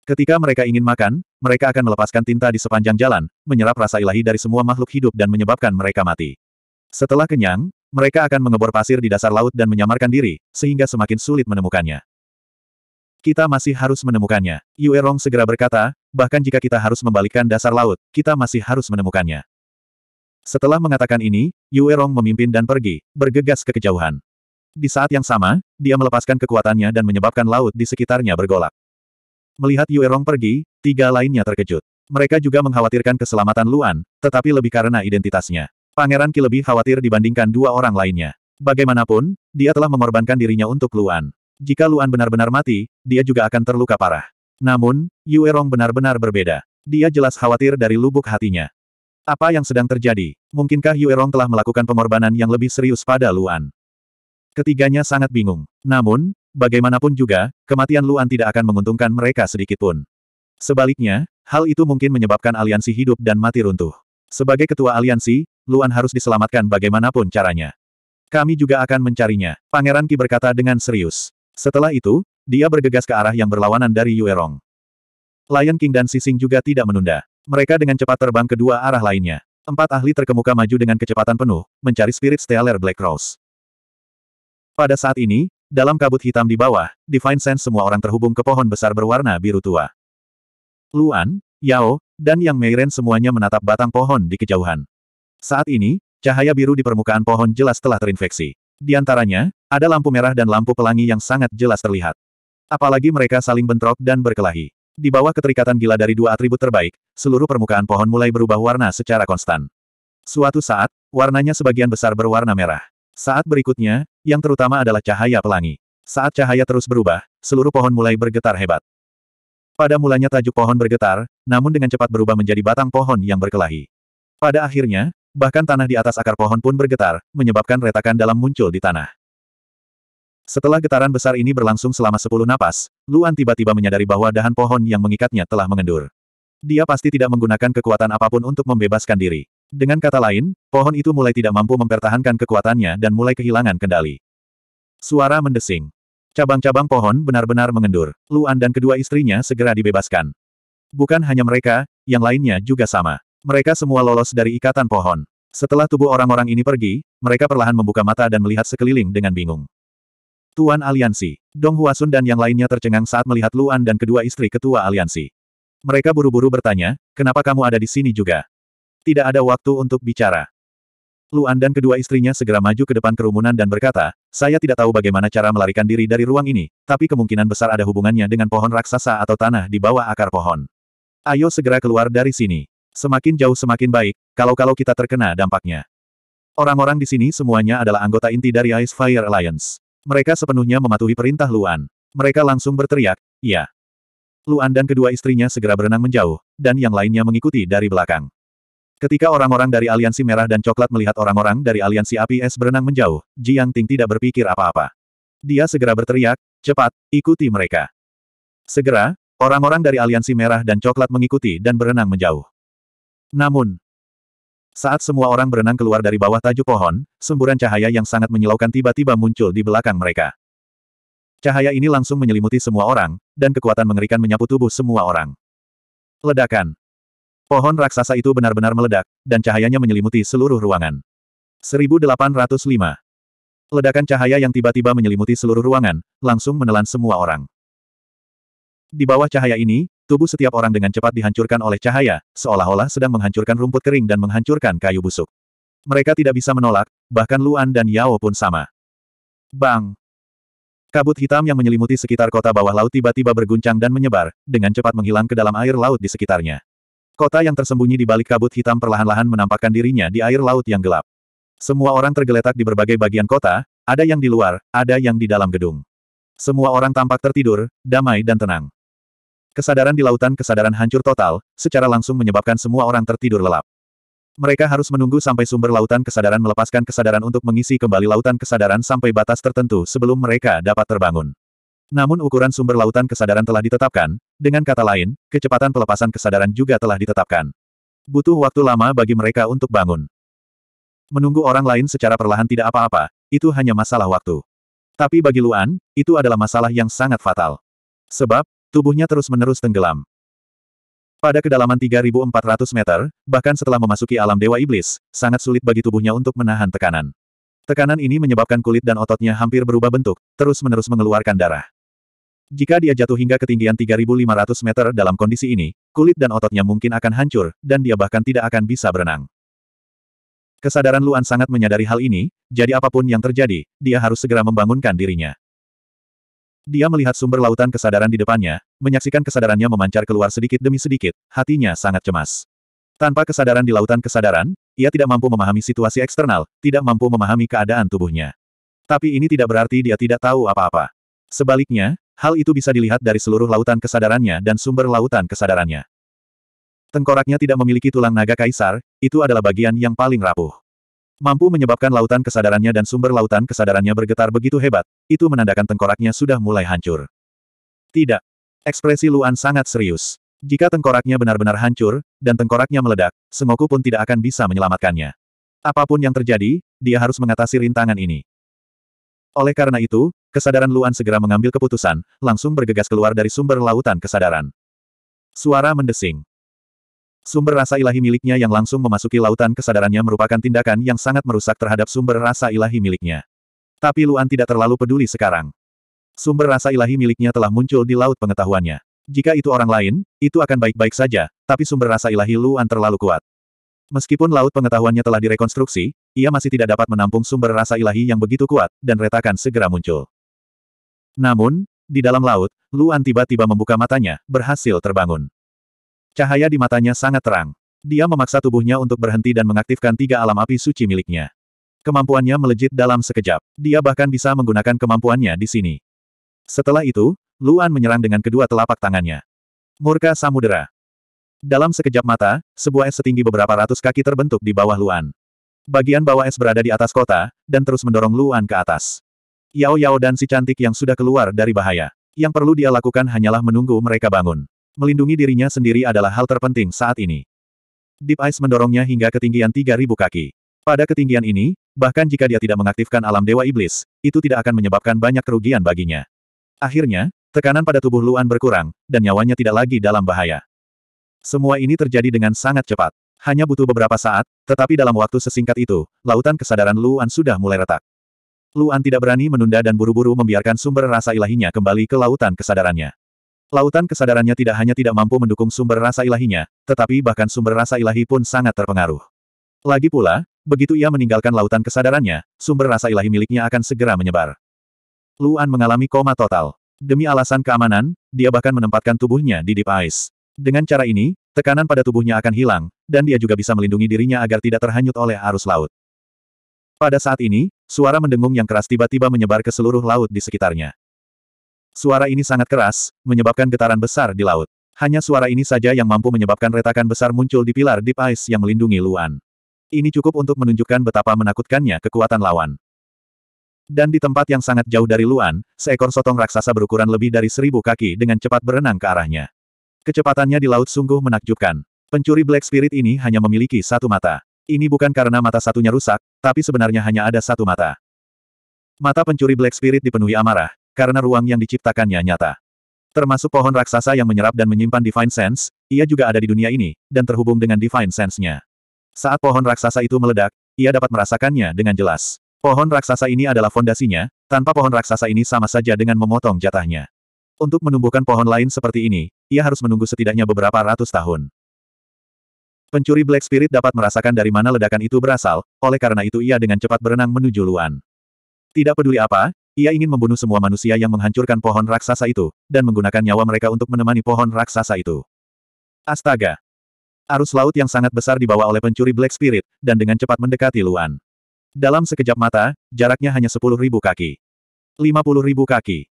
Ketika mereka ingin makan, mereka akan melepaskan tinta di sepanjang jalan, menyerap rasa ilahi dari semua makhluk hidup dan menyebabkan mereka mati. Setelah kenyang, mereka akan mengebor pasir di dasar laut dan menyamarkan diri, sehingga semakin sulit menemukannya. Kita masih harus menemukannya. Yue Rong segera berkata, bahkan jika kita harus membalikkan dasar laut, kita masih harus menemukannya. Setelah mengatakan ini, Yue Rong memimpin dan pergi, bergegas ke kejauhan. Di saat yang sama, dia melepaskan kekuatannya dan menyebabkan laut di sekitarnya bergolak. Melihat Yue Rong pergi, tiga lainnya terkejut. Mereka juga mengkhawatirkan keselamatan Luan, tetapi lebih karena identitasnya. Pangeran Ki lebih khawatir dibandingkan dua orang lainnya. Bagaimanapun, dia telah mengorbankan dirinya untuk Luan. Jika Luan benar-benar mati, dia juga akan terluka parah. Namun, Yuerong benar-benar berbeda. Dia jelas khawatir dari lubuk hatinya. Apa yang sedang terjadi? Mungkinkah Yuerong telah melakukan pengorbanan yang lebih serius pada Luan? Ketiganya sangat bingung. Namun, bagaimanapun juga, kematian Luan tidak akan menguntungkan mereka sedikitpun. Sebaliknya, hal itu mungkin menyebabkan aliansi hidup dan mati runtuh. Sebagai ketua aliansi, Luan harus diselamatkan bagaimanapun caranya. Kami juga akan mencarinya, Pangeran Ki berkata dengan serius. Setelah itu, dia bergegas ke arah yang berlawanan dari Yuerong. Lion King dan Sising juga tidak menunda. Mereka dengan cepat terbang ke dua arah lainnya. Empat ahli terkemuka maju dengan kecepatan penuh, mencari Spirit Stellar Black Rose. Pada saat ini, dalam kabut hitam di bawah, Divine Sense semua orang terhubung ke pohon besar berwarna biru tua. Luan, Yao, dan Yang Meiren semuanya menatap batang pohon di kejauhan. Saat ini, cahaya biru di permukaan pohon jelas telah terinfeksi. Di antaranya, ada lampu merah dan lampu pelangi yang sangat jelas terlihat. Apalagi mereka saling bentrok dan berkelahi. Di bawah keterikatan gila dari dua atribut terbaik, seluruh permukaan pohon mulai berubah warna secara konstan. Suatu saat, warnanya sebagian besar berwarna merah. Saat berikutnya, yang terutama adalah cahaya pelangi. Saat cahaya terus berubah, seluruh pohon mulai bergetar hebat. Pada mulanya tajuk pohon bergetar, namun dengan cepat berubah menjadi batang pohon yang berkelahi. Pada akhirnya, bahkan tanah di atas akar pohon pun bergetar, menyebabkan retakan dalam muncul di tanah. Setelah getaran besar ini berlangsung selama sepuluh napas, Luan tiba-tiba menyadari bahwa dahan pohon yang mengikatnya telah mengendur. Dia pasti tidak menggunakan kekuatan apapun untuk membebaskan diri. Dengan kata lain, pohon itu mulai tidak mampu mempertahankan kekuatannya dan mulai kehilangan kendali. Suara mendesing. Cabang-cabang pohon benar-benar mengendur. Luan dan kedua istrinya segera dibebaskan. Bukan hanya mereka, yang lainnya juga sama. Mereka semua lolos dari ikatan pohon. Setelah tubuh orang-orang ini pergi, mereka perlahan membuka mata dan melihat sekeliling dengan bingung. Tuan Aliansi, Dong Huasun dan yang lainnya tercengang saat melihat Luan dan kedua istri ketua aliansi. Mereka buru-buru bertanya, kenapa kamu ada di sini juga? Tidak ada waktu untuk bicara. Luan dan kedua istrinya segera maju ke depan kerumunan dan berkata, saya tidak tahu bagaimana cara melarikan diri dari ruang ini, tapi kemungkinan besar ada hubungannya dengan pohon raksasa atau tanah di bawah akar pohon. Ayo segera keluar dari sini. Semakin jauh semakin baik, kalau-kalau kita terkena dampaknya. Orang-orang di sini semuanya adalah anggota inti dari Ice Fire Alliance. Mereka sepenuhnya mematuhi perintah Luan. Mereka langsung berteriak, ya. Luan dan kedua istrinya segera berenang menjauh, dan yang lainnya mengikuti dari belakang. Ketika orang-orang dari Aliansi Merah dan Coklat melihat orang-orang dari Aliansi Api Es berenang menjauh, Jiang Ting tidak berpikir apa-apa. Dia segera berteriak, cepat, ikuti mereka. Segera, orang-orang dari Aliansi Merah dan Coklat mengikuti dan berenang menjauh. Namun, saat semua orang berenang keluar dari bawah tajuk pohon, semburan cahaya yang sangat menyilaukan tiba-tiba muncul di belakang mereka. Cahaya ini langsung menyelimuti semua orang, dan kekuatan mengerikan menyapu tubuh semua orang. Ledakan. Pohon raksasa itu benar-benar meledak, dan cahayanya menyelimuti seluruh ruangan. 1805. Ledakan cahaya yang tiba-tiba menyelimuti seluruh ruangan, langsung menelan semua orang. Di bawah cahaya ini, Tubuh setiap orang dengan cepat dihancurkan oleh cahaya, seolah-olah sedang menghancurkan rumput kering dan menghancurkan kayu busuk. Mereka tidak bisa menolak, bahkan Luan dan Yao pun sama. Bang! Kabut hitam yang menyelimuti sekitar kota bawah laut tiba-tiba berguncang dan menyebar, dengan cepat menghilang ke dalam air laut di sekitarnya. Kota yang tersembunyi di balik kabut hitam perlahan-lahan menampakkan dirinya di air laut yang gelap. Semua orang tergeletak di berbagai bagian kota, ada yang di luar, ada yang di dalam gedung. Semua orang tampak tertidur, damai dan tenang. Kesadaran di lautan kesadaran hancur total, secara langsung menyebabkan semua orang tertidur lelap. Mereka harus menunggu sampai sumber lautan kesadaran melepaskan kesadaran untuk mengisi kembali lautan kesadaran sampai batas tertentu sebelum mereka dapat terbangun. Namun ukuran sumber lautan kesadaran telah ditetapkan, dengan kata lain, kecepatan pelepasan kesadaran juga telah ditetapkan. Butuh waktu lama bagi mereka untuk bangun. Menunggu orang lain secara perlahan tidak apa-apa, itu hanya masalah waktu. Tapi bagi Luan, itu adalah masalah yang sangat fatal. Sebab, Tubuhnya terus-menerus tenggelam. Pada kedalaman 3.400 meter, bahkan setelah memasuki alam Dewa Iblis, sangat sulit bagi tubuhnya untuk menahan tekanan. Tekanan ini menyebabkan kulit dan ototnya hampir berubah bentuk, terus-menerus mengeluarkan darah. Jika dia jatuh hingga ketinggian 3.500 meter dalam kondisi ini, kulit dan ototnya mungkin akan hancur, dan dia bahkan tidak akan bisa berenang. Kesadaran Luan sangat menyadari hal ini, jadi apapun yang terjadi, dia harus segera membangunkan dirinya. Dia melihat sumber lautan kesadaran di depannya, menyaksikan kesadarannya memancar keluar sedikit demi sedikit, hatinya sangat cemas. Tanpa kesadaran di lautan kesadaran, ia tidak mampu memahami situasi eksternal, tidak mampu memahami keadaan tubuhnya. Tapi ini tidak berarti dia tidak tahu apa-apa. Sebaliknya, hal itu bisa dilihat dari seluruh lautan kesadarannya dan sumber lautan kesadarannya. Tengkoraknya tidak memiliki tulang naga kaisar, itu adalah bagian yang paling rapuh. Mampu menyebabkan lautan kesadarannya dan sumber lautan kesadarannya bergetar begitu hebat, itu menandakan tengkoraknya sudah mulai hancur. Tidak. Ekspresi Luan sangat serius. Jika tengkoraknya benar-benar hancur, dan tengkoraknya meledak, Sengoku pun tidak akan bisa menyelamatkannya. Apapun yang terjadi, dia harus mengatasi rintangan ini. Oleh karena itu, kesadaran Luan segera mengambil keputusan, langsung bergegas keluar dari sumber lautan kesadaran. Suara mendesing. Sumber rasa ilahi miliknya yang langsung memasuki lautan kesadarannya merupakan tindakan yang sangat merusak terhadap sumber rasa ilahi miliknya. Tapi Luan tidak terlalu peduli sekarang. Sumber rasa ilahi miliknya telah muncul di laut pengetahuannya. Jika itu orang lain, itu akan baik-baik saja, tapi sumber rasa ilahi Luan terlalu kuat. Meskipun laut pengetahuannya telah direkonstruksi, ia masih tidak dapat menampung sumber rasa ilahi yang begitu kuat, dan retakan segera muncul. Namun, di dalam laut, Luan tiba-tiba membuka matanya, berhasil terbangun. Cahaya di matanya sangat terang. Dia memaksa tubuhnya untuk berhenti dan mengaktifkan tiga alam api suci miliknya. Kemampuannya melejit dalam sekejap. Dia bahkan bisa menggunakan kemampuannya di sini. Setelah itu, Luan menyerang dengan kedua telapak tangannya. Murka Samudera. Dalam sekejap mata, sebuah es setinggi beberapa ratus kaki terbentuk di bawah Luan. Bagian bawah es berada di atas kota, dan terus mendorong Luan ke atas. Yao Yao dan si cantik yang sudah keluar dari bahaya. Yang perlu dia lakukan hanyalah menunggu mereka bangun melindungi dirinya sendiri adalah hal terpenting saat ini. Deep Ice mendorongnya hingga ketinggian 3.000 kaki. Pada ketinggian ini, bahkan jika dia tidak mengaktifkan alam Dewa Iblis, itu tidak akan menyebabkan banyak kerugian baginya. Akhirnya, tekanan pada tubuh Luan berkurang, dan nyawanya tidak lagi dalam bahaya. Semua ini terjadi dengan sangat cepat. Hanya butuh beberapa saat, tetapi dalam waktu sesingkat itu, lautan kesadaran Luan sudah mulai retak. Luan tidak berani menunda dan buru-buru membiarkan sumber rasa ilahinya kembali ke lautan kesadarannya. Lautan kesadarannya tidak hanya tidak mampu mendukung sumber rasa ilahinya, tetapi bahkan sumber rasa ilahi pun sangat terpengaruh. Lagi pula, begitu ia meninggalkan lautan kesadarannya, sumber rasa ilahi miliknya akan segera menyebar. Luan mengalami koma total. Demi alasan keamanan, dia bahkan menempatkan tubuhnya di deep ice. Dengan cara ini, tekanan pada tubuhnya akan hilang, dan dia juga bisa melindungi dirinya agar tidak terhanyut oleh arus laut. Pada saat ini, suara mendengung yang keras tiba-tiba menyebar ke seluruh laut di sekitarnya. Suara ini sangat keras, menyebabkan getaran besar di laut. Hanya suara ini saja yang mampu menyebabkan retakan besar muncul di pilar Deep Ice yang melindungi Luan. Ini cukup untuk menunjukkan betapa menakutkannya kekuatan lawan. Dan di tempat yang sangat jauh dari Luan, seekor sotong raksasa berukuran lebih dari seribu kaki dengan cepat berenang ke arahnya. Kecepatannya di laut sungguh menakjubkan. Pencuri Black Spirit ini hanya memiliki satu mata. Ini bukan karena mata satunya rusak, tapi sebenarnya hanya ada satu mata. Mata pencuri Black Spirit dipenuhi amarah, karena ruang yang diciptakannya nyata. Termasuk pohon raksasa yang menyerap dan menyimpan Divine Sense, ia juga ada di dunia ini, dan terhubung dengan Divine Sense-nya. Saat pohon raksasa itu meledak, ia dapat merasakannya dengan jelas. Pohon raksasa ini adalah fondasinya, tanpa pohon raksasa ini sama saja dengan memotong jatahnya. Untuk menumbuhkan pohon lain seperti ini, ia harus menunggu setidaknya beberapa ratus tahun. Pencuri Black Spirit dapat merasakan dari mana ledakan itu berasal, oleh karena itu ia dengan cepat berenang menuju Luan. Tidak peduli apa, ia ingin membunuh semua manusia yang menghancurkan pohon raksasa itu, dan menggunakan nyawa mereka untuk menemani pohon raksasa itu. Astaga! Arus laut yang sangat besar dibawa oleh pencuri Black Spirit, dan dengan cepat mendekati Luan. Dalam sekejap mata, jaraknya hanya sepuluh ribu kaki. Lima puluh ribu kaki.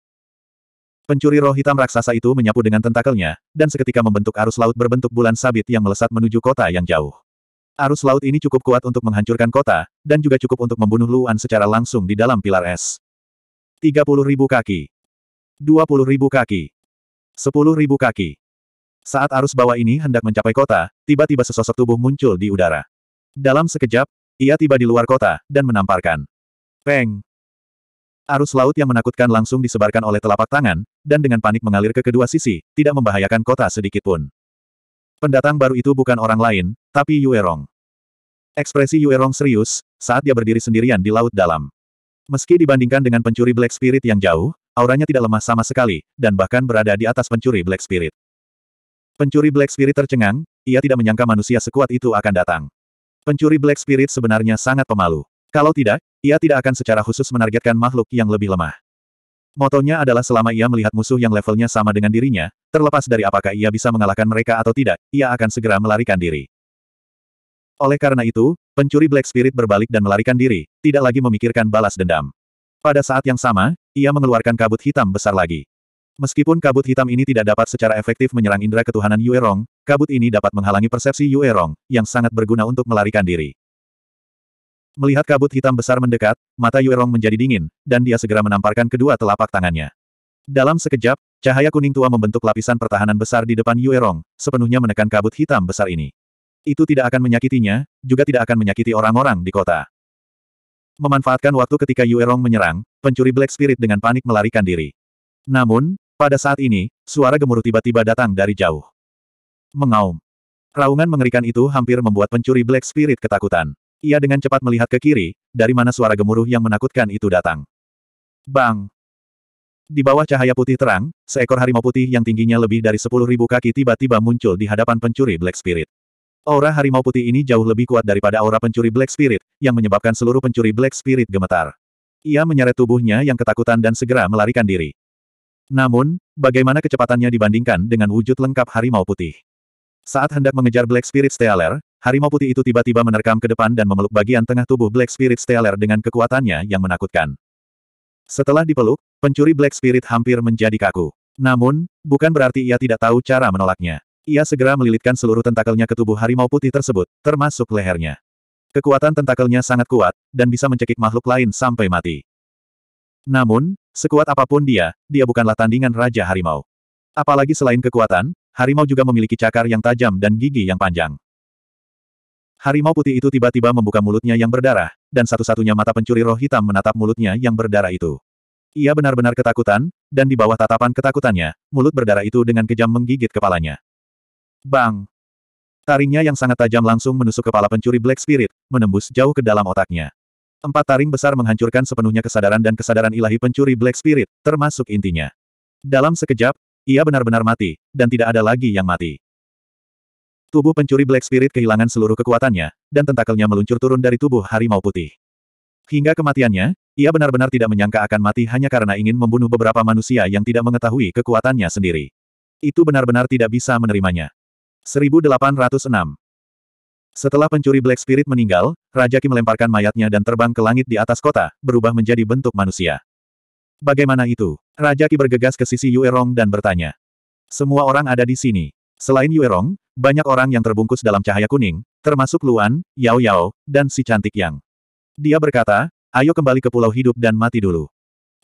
Pencuri roh hitam raksasa itu menyapu dengan tentakelnya, dan seketika membentuk arus laut berbentuk bulan sabit yang melesat menuju kota yang jauh. Arus laut ini cukup kuat untuk menghancurkan kota, dan juga cukup untuk membunuh Luan secara langsung di dalam pilar es. 30.000 kaki. 20.000 kaki. 10.000 kaki. Saat arus bawah ini hendak mencapai kota, tiba-tiba sesosok tubuh muncul di udara. Dalam sekejap, ia tiba di luar kota, dan menamparkan. Peng! Arus laut yang menakutkan langsung disebarkan oleh telapak tangan, dan dengan panik mengalir ke kedua sisi, tidak membahayakan kota sedikit pun. Pendatang baru itu bukan orang lain, tapi Yuerong. Ekspresi Yuerong serius, saat dia berdiri sendirian di laut dalam. Meski dibandingkan dengan pencuri Black Spirit yang jauh, auranya tidak lemah sama sekali, dan bahkan berada di atas pencuri Black Spirit. Pencuri Black Spirit tercengang, ia tidak menyangka manusia sekuat itu akan datang. Pencuri Black Spirit sebenarnya sangat pemalu. Kalau tidak, ia tidak akan secara khusus menargetkan makhluk yang lebih lemah. Motonya adalah selama ia melihat musuh yang levelnya sama dengan dirinya, terlepas dari apakah ia bisa mengalahkan mereka atau tidak, ia akan segera melarikan diri. Oleh karena itu, Pencuri Black Spirit berbalik dan melarikan diri, tidak lagi memikirkan balas dendam. Pada saat yang sama, ia mengeluarkan kabut hitam besar lagi. Meskipun kabut hitam ini tidak dapat secara efektif menyerang indera ketuhanan Yue Rong, kabut ini dapat menghalangi persepsi Yue Rong, yang sangat berguna untuk melarikan diri. Melihat kabut hitam besar mendekat, mata Yue Rong menjadi dingin, dan dia segera menamparkan kedua telapak tangannya. Dalam sekejap, cahaya kuning tua membentuk lapisan pertahanan besar di depan Yue Rong, sepenuhnya menekan kabut hitam besar ini itu tidak akan menyakitinya, juga tidak akan menyakiti orang-orang di kota. Memanfaatkan waktu ketika Yuerong menyerang, pencuri Black Spirit dengan panik melarikan diri. Namun, pada saat ini, suara gemuruh tiba-tiba datang dari jauh. Mengaum. Raungan mengerikan itu hampir membuat pencuri Black Spirit ketakutan. Ia dengan cepat melihat ke kiri, dari mana suara gemuruh yang menakutkan itu datang. Bang! Di bawah cahaya putih terang, seekor harimau putih yang tingginya lebih dari 10.000 kaki tiba-tiba muncul di hadapan pencuri Black Spirit. Aura harimau putih ini jauh lebih kuat daripada aura pencuri Black Spirit, yang menyebabkan seluruh pencuri Black Spirit gemetar. Ia menyeret tubuhnya yang ketakutan dan segera melarikan diri. Namun, bagaimana kecepatannya dibandingkan dengan wujud lengkap harimau putih? Saat hendak mengejar Black Spirit Stealer, harimau putih itu tiba-tiba menerkam ke depan dan memeluk bagian tengah tubuh Black Spirit Stealer dengan kekuatannya yang menakutkan. Setelah dipeluk, pencuri Black Spirit hampir menjadi kaku. Namun, bukan berarti ia tidak tahu cara menolaknya. Ia segera melilitkan seluruh tentakelnya ke tubuh harimau putih tersebut, termasuk lehernya. Kekuatan tentakelnya sangat kuat, dan bisa mencekik makhluk lain sampai mati. Namun, sekuat apapun dia, dia bukanlah tandingan Raja Harimau. Apalagi selain kekuatan, harimau juga memiliki cakar yang tajam dan gigi yang panjang. Harimau putih itu tiba-tiba membuka mulutnya yang berdarah, dan satu-satunya mata pencuri roh hitam menatap mulutnya yang berdarah itu. Ia benar-benar ketakutan, dan di bawah tatapan ketakutannya, mulut berdarah itu dengan kejam menggigit kepalanya. Bang! Taringnya yang sangat tajam langsung menusuk kepala pencuri Black Spirit, menembus jauh ke dalam otaknya. Empat taring besar menghancurkan sepenuhnya kesadaran dan kesadaran ilahi pencuri Black Spirit, termasuk intinya. Dalam sekejap, ia benar-benar mati, dan tidak ada lagi yang mati. Tubuh pencuri Black Spirit kehilangan seluruh kekuatannya, dan tentakelnya meluncur turun dari tubuh harimau putih. Hingga kematiannya, ia benar-benar tidak menyangka akan mati hanya karena ingin membunuh beberapa manusia yang tidak mengetahui kekuatannya sendiri. Itu benar-benar tidak bisa menerimanya. 1806. Setelah pencuri Black Spirit meninggal, Raja Ki melemparkan mayatnya dan terbang ke langit di atas kota, berubah menjadi bentuk manusia. Bagaimana itu? Raja Ki bergegas ke sisi Yue Rong dan bertanya. Semua orang ada di sini. Selain Yue Rong, banyak orang yang terbungkus dalam cahaya kuning, termasuk Luan, Yao Yao, dan si cantik Yang. Dia berkata, ayo kembali ke pulau hidup dan mati dulu.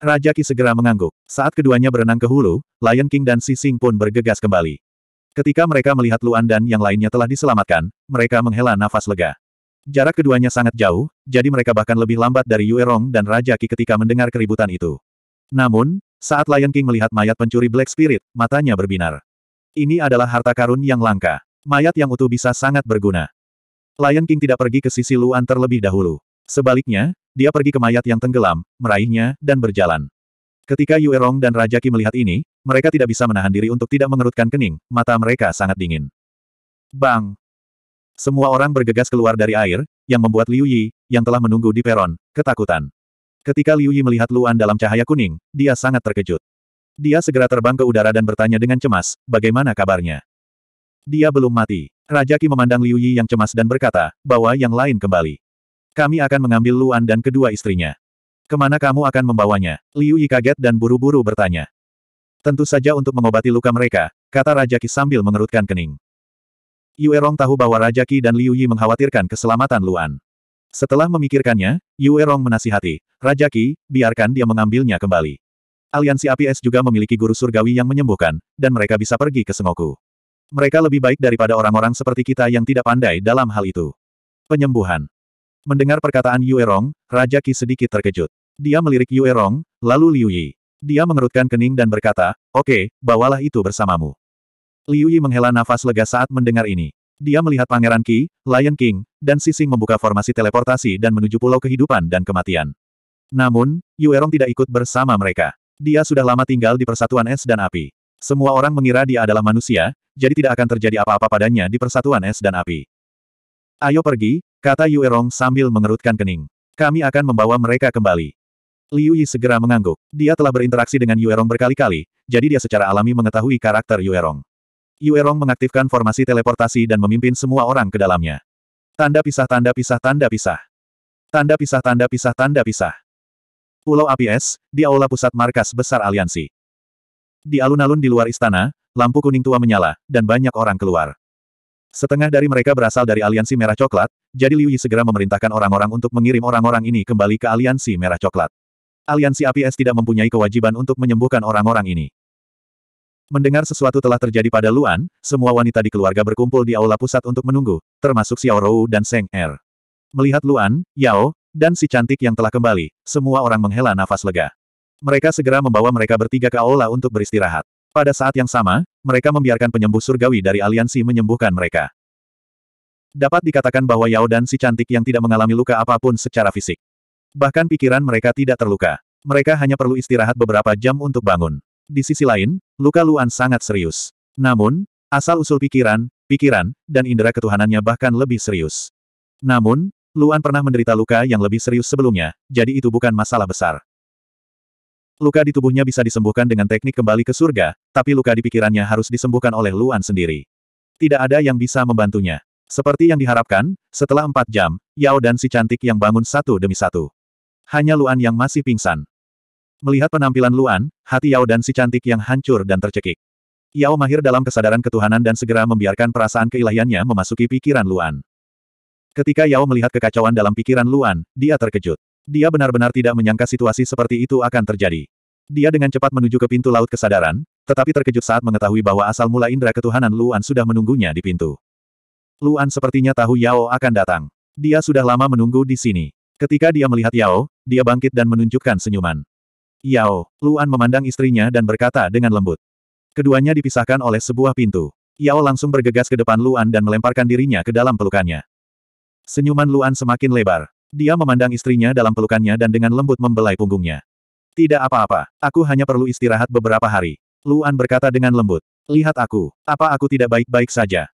Raja Ki segera mengangguk. Saat keduanya berenang ke hulu, Lion King dan Si Sing pun bergegas kembali. Ketika mereka melihat Luan dan yang lainnya telah diselamatkan, mereka menghela nafas lega. Jarak keduanya sangat jauh, jadi mereka bahkan lebih lambat dari Yue Rong dan Raja Ki ketika mendengar keributan itu. Namun, saat Lion King melihat mayat pencuri Black Spirit, matanya berbinar. Ini adalah harta karun yang langka. Mayat yang utuh bisa sangat berguna. Lion King tidak pergi ke sisi Luan terlebih dahulu. Sebaliknya, dia pergi ke mayat yang tenggelam, meraihnya, dan berjalan. Ketika Rong dan Raja Qi melihat ini, mereka tidak bisa menahan diri untuk tidak mengerutkan kening, mata mereka sangat dingin. Bang! Semua orang bergegas keluar dari air, yang membuat Liu Yi, yang telah menunggu di peron, ketakutan. Ketika Liu Yi melihat Luan dalam cahaya kuning, dia sangat terkejut. Dia segera terbang ke udara dan bertanya dengan cemas, bagaimana kabarnya? Dia belum mati. Raja Qi memandang Liu Yi yang cemas dan berkata, bahwa yang lain kembali. Kami akan mengambil Luan dan kedua istrinya. Kemana kamu akan membawanya? Liu Yi kaget dan buru-buru bertanya. Tentu saja untuk mengobati luka mereka, kata Raja Qi sambil mengerutkan kening. Yu Erong tahu bahwa Raja Qi dan Liu Yi mengkhawatirkan keselamatan Luan. Setelah memikirkannya, Yu Erong menasihati, Raja Qi, biarkan dia mengambilnya kembali. Aliansi APS juga memiliki guru surgawi yang menyembuhkan, dan mereka bisa pergi ke Sengoku. Mereka lebih baik daripada orang-orang seperti kita yang tidak pandai dalam hal itu. Penyembuhan. Mendengar perkataan Yu Erong, Raja Qi sedikit terkejut. Dia melirik Yue Rong, lalu Liu Yi. Dia mengerutkan kening dan berkata, oke, okay, bawalah itu bersamamu. Liu Yi menghela nafas lega saat mendengar ini. Dia melihat Pangeran Qi, Lion King, dan Sising membuka formasi teleportasi dan menuju pulau kehidupan dan kematian. Namun, Yue Rong tidak ikut bersama mereka. Dia sudah lama tinggal di Persatuan Es dan Api. Semua orang mengira dia adalah manusia, jadi tidak akan terjadi apa-apa padanya di Persatuan Es dan Api. Ayo pergi, kata Yue Rong sambil mengerutkan kening. Kami akan membawa mereka kembali. Liu Yi segera mengangguk. Dia telah berinteraksi dengan Yuerong berkali-kali, jadi dia secara alami mengetahui karakter Yuerong. Yuerong mengaktifkan formasi teleportasi dan memimpin semua orang ke dalamnya. Tanda pisah tanda pisah tanda pisah. Tanda pisah tanda pisah tanda pisah. Pulau Api Es, di aula pusat markas besar aliansi. Di alun-alun di luar istana, lampu kuning tua menyala, dan banyak orang keluar. Setengah dari mereka berasal dari aliansi merah coklat, jadi Liu Yi segera memerintahkan orang-orang untuk mengirim orang-orang ini kembali ke aliansi merah coklat. Aliansi APS tidak mempunyai kewajiban untuk menyembuhkan orang-orang ini. Mendengar sesuatu telah terjadi pada Luan, semua wanita di keluarga berkumpul di aula pusat untuk menunggu, termasuk Xiao Rou dan Seng Er. Melihat Luan, Yao, dan si cantik yang telah kembali, semua orang menghela nafas lega. Mereka segera membawa mereka bertiga ke aula untuk beristirahat. Pada saat yang sama, mereka membiarkan penyembuh surgawi dari aliansi menyembuhkan mereka. Dapat dikatakan bahwa Yao dan si cantik yang tidak mengalami luka apapun secara fisik. Bahkan pikiran mereka tidak terluka. Mereka hanya perlu istirahat beberapa jam untuk bangun. Di sisi lain, luka Luan sangat serius. Namun, asal-usul pikiran, pikiran, dan indera ketuhanannya bahkan lebih serius. Namun, Luan pernah menderita luka yang lebih serius sebelumnya, jadi itu bukan masalah besar. Luka di tubuhnya bisa disembuhkan dengan teknik kembali ke surga, tapi luka di pikirannya harus disembuhkan oleh Luan sendiri. Tidak ada yang bisa membantunya. Seperti yang diharapkan, setelah empat jam, Yao dan si cantik yang bangun satu demi satu hanya Luan yang masih pingsan. Melihat penampilan Luan, hati Yao dan si cantik yang hancur dan tercekik. Yao mahir dalam kesadaran ketuhanan dan segera membiarkan perasaan keilahiannya memasuki pikiran Luan. Ketika Yao melihat kekacauan dalam pikiran Luan, dia terkejut. Dia benar-benar tidak menyangka situasi seperti itu akan terjadi. Dia dengan cepat menuju ke pintu laut kesadaran, tetapi terkejut saat mengetahui bahwa asal mula indera ketuhanan Luan sudah menunggunya di pintu. Luan sepertinya tahu Yao akan datang. Dia sudah lama menunggu di sini. Ketika dia melihat Yao, dia bangkit dan menunjukkan senyuman. Yao, Luan memandang istrinya dan berkata dengan lembut. Keduanya dipisahkan oleh sebuah pintu. Yao langsung bergegas ke depan Luan dan melemparkan dirinya ke dalam pelukannya. Senyuman Luan semakin lebar. Dia memandang istrinya dalam pelukannya dan dengan lembut membelai punggungnya. Tidak apa-apa, aku hanya perlu istirahat beberapa hari. Luan berkata dengan lembut. Lihat aku, apa aku tidak baik-baik saja?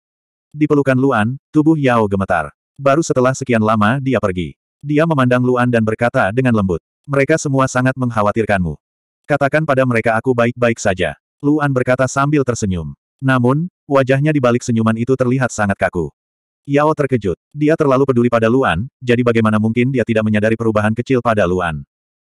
Di pelukan Luan, tubuh Yao gemetar. Baru setelah sekian lama dia pergi. Dia memandang Luan dan berkata dengan lembut. Mereka semua sangat mengkhawatirkanmu. Katakan pada mereka aku baik-baik saja. Luan berkata sambil tersenyum. Namun, wajahnya di balik senyuman itu terlihat sangat kaku. Yao terkejut. Dia terlalu peduli pada Luan, jadi bagaimana mungkin dia tidak menyadari perubahan kecil pada Luan.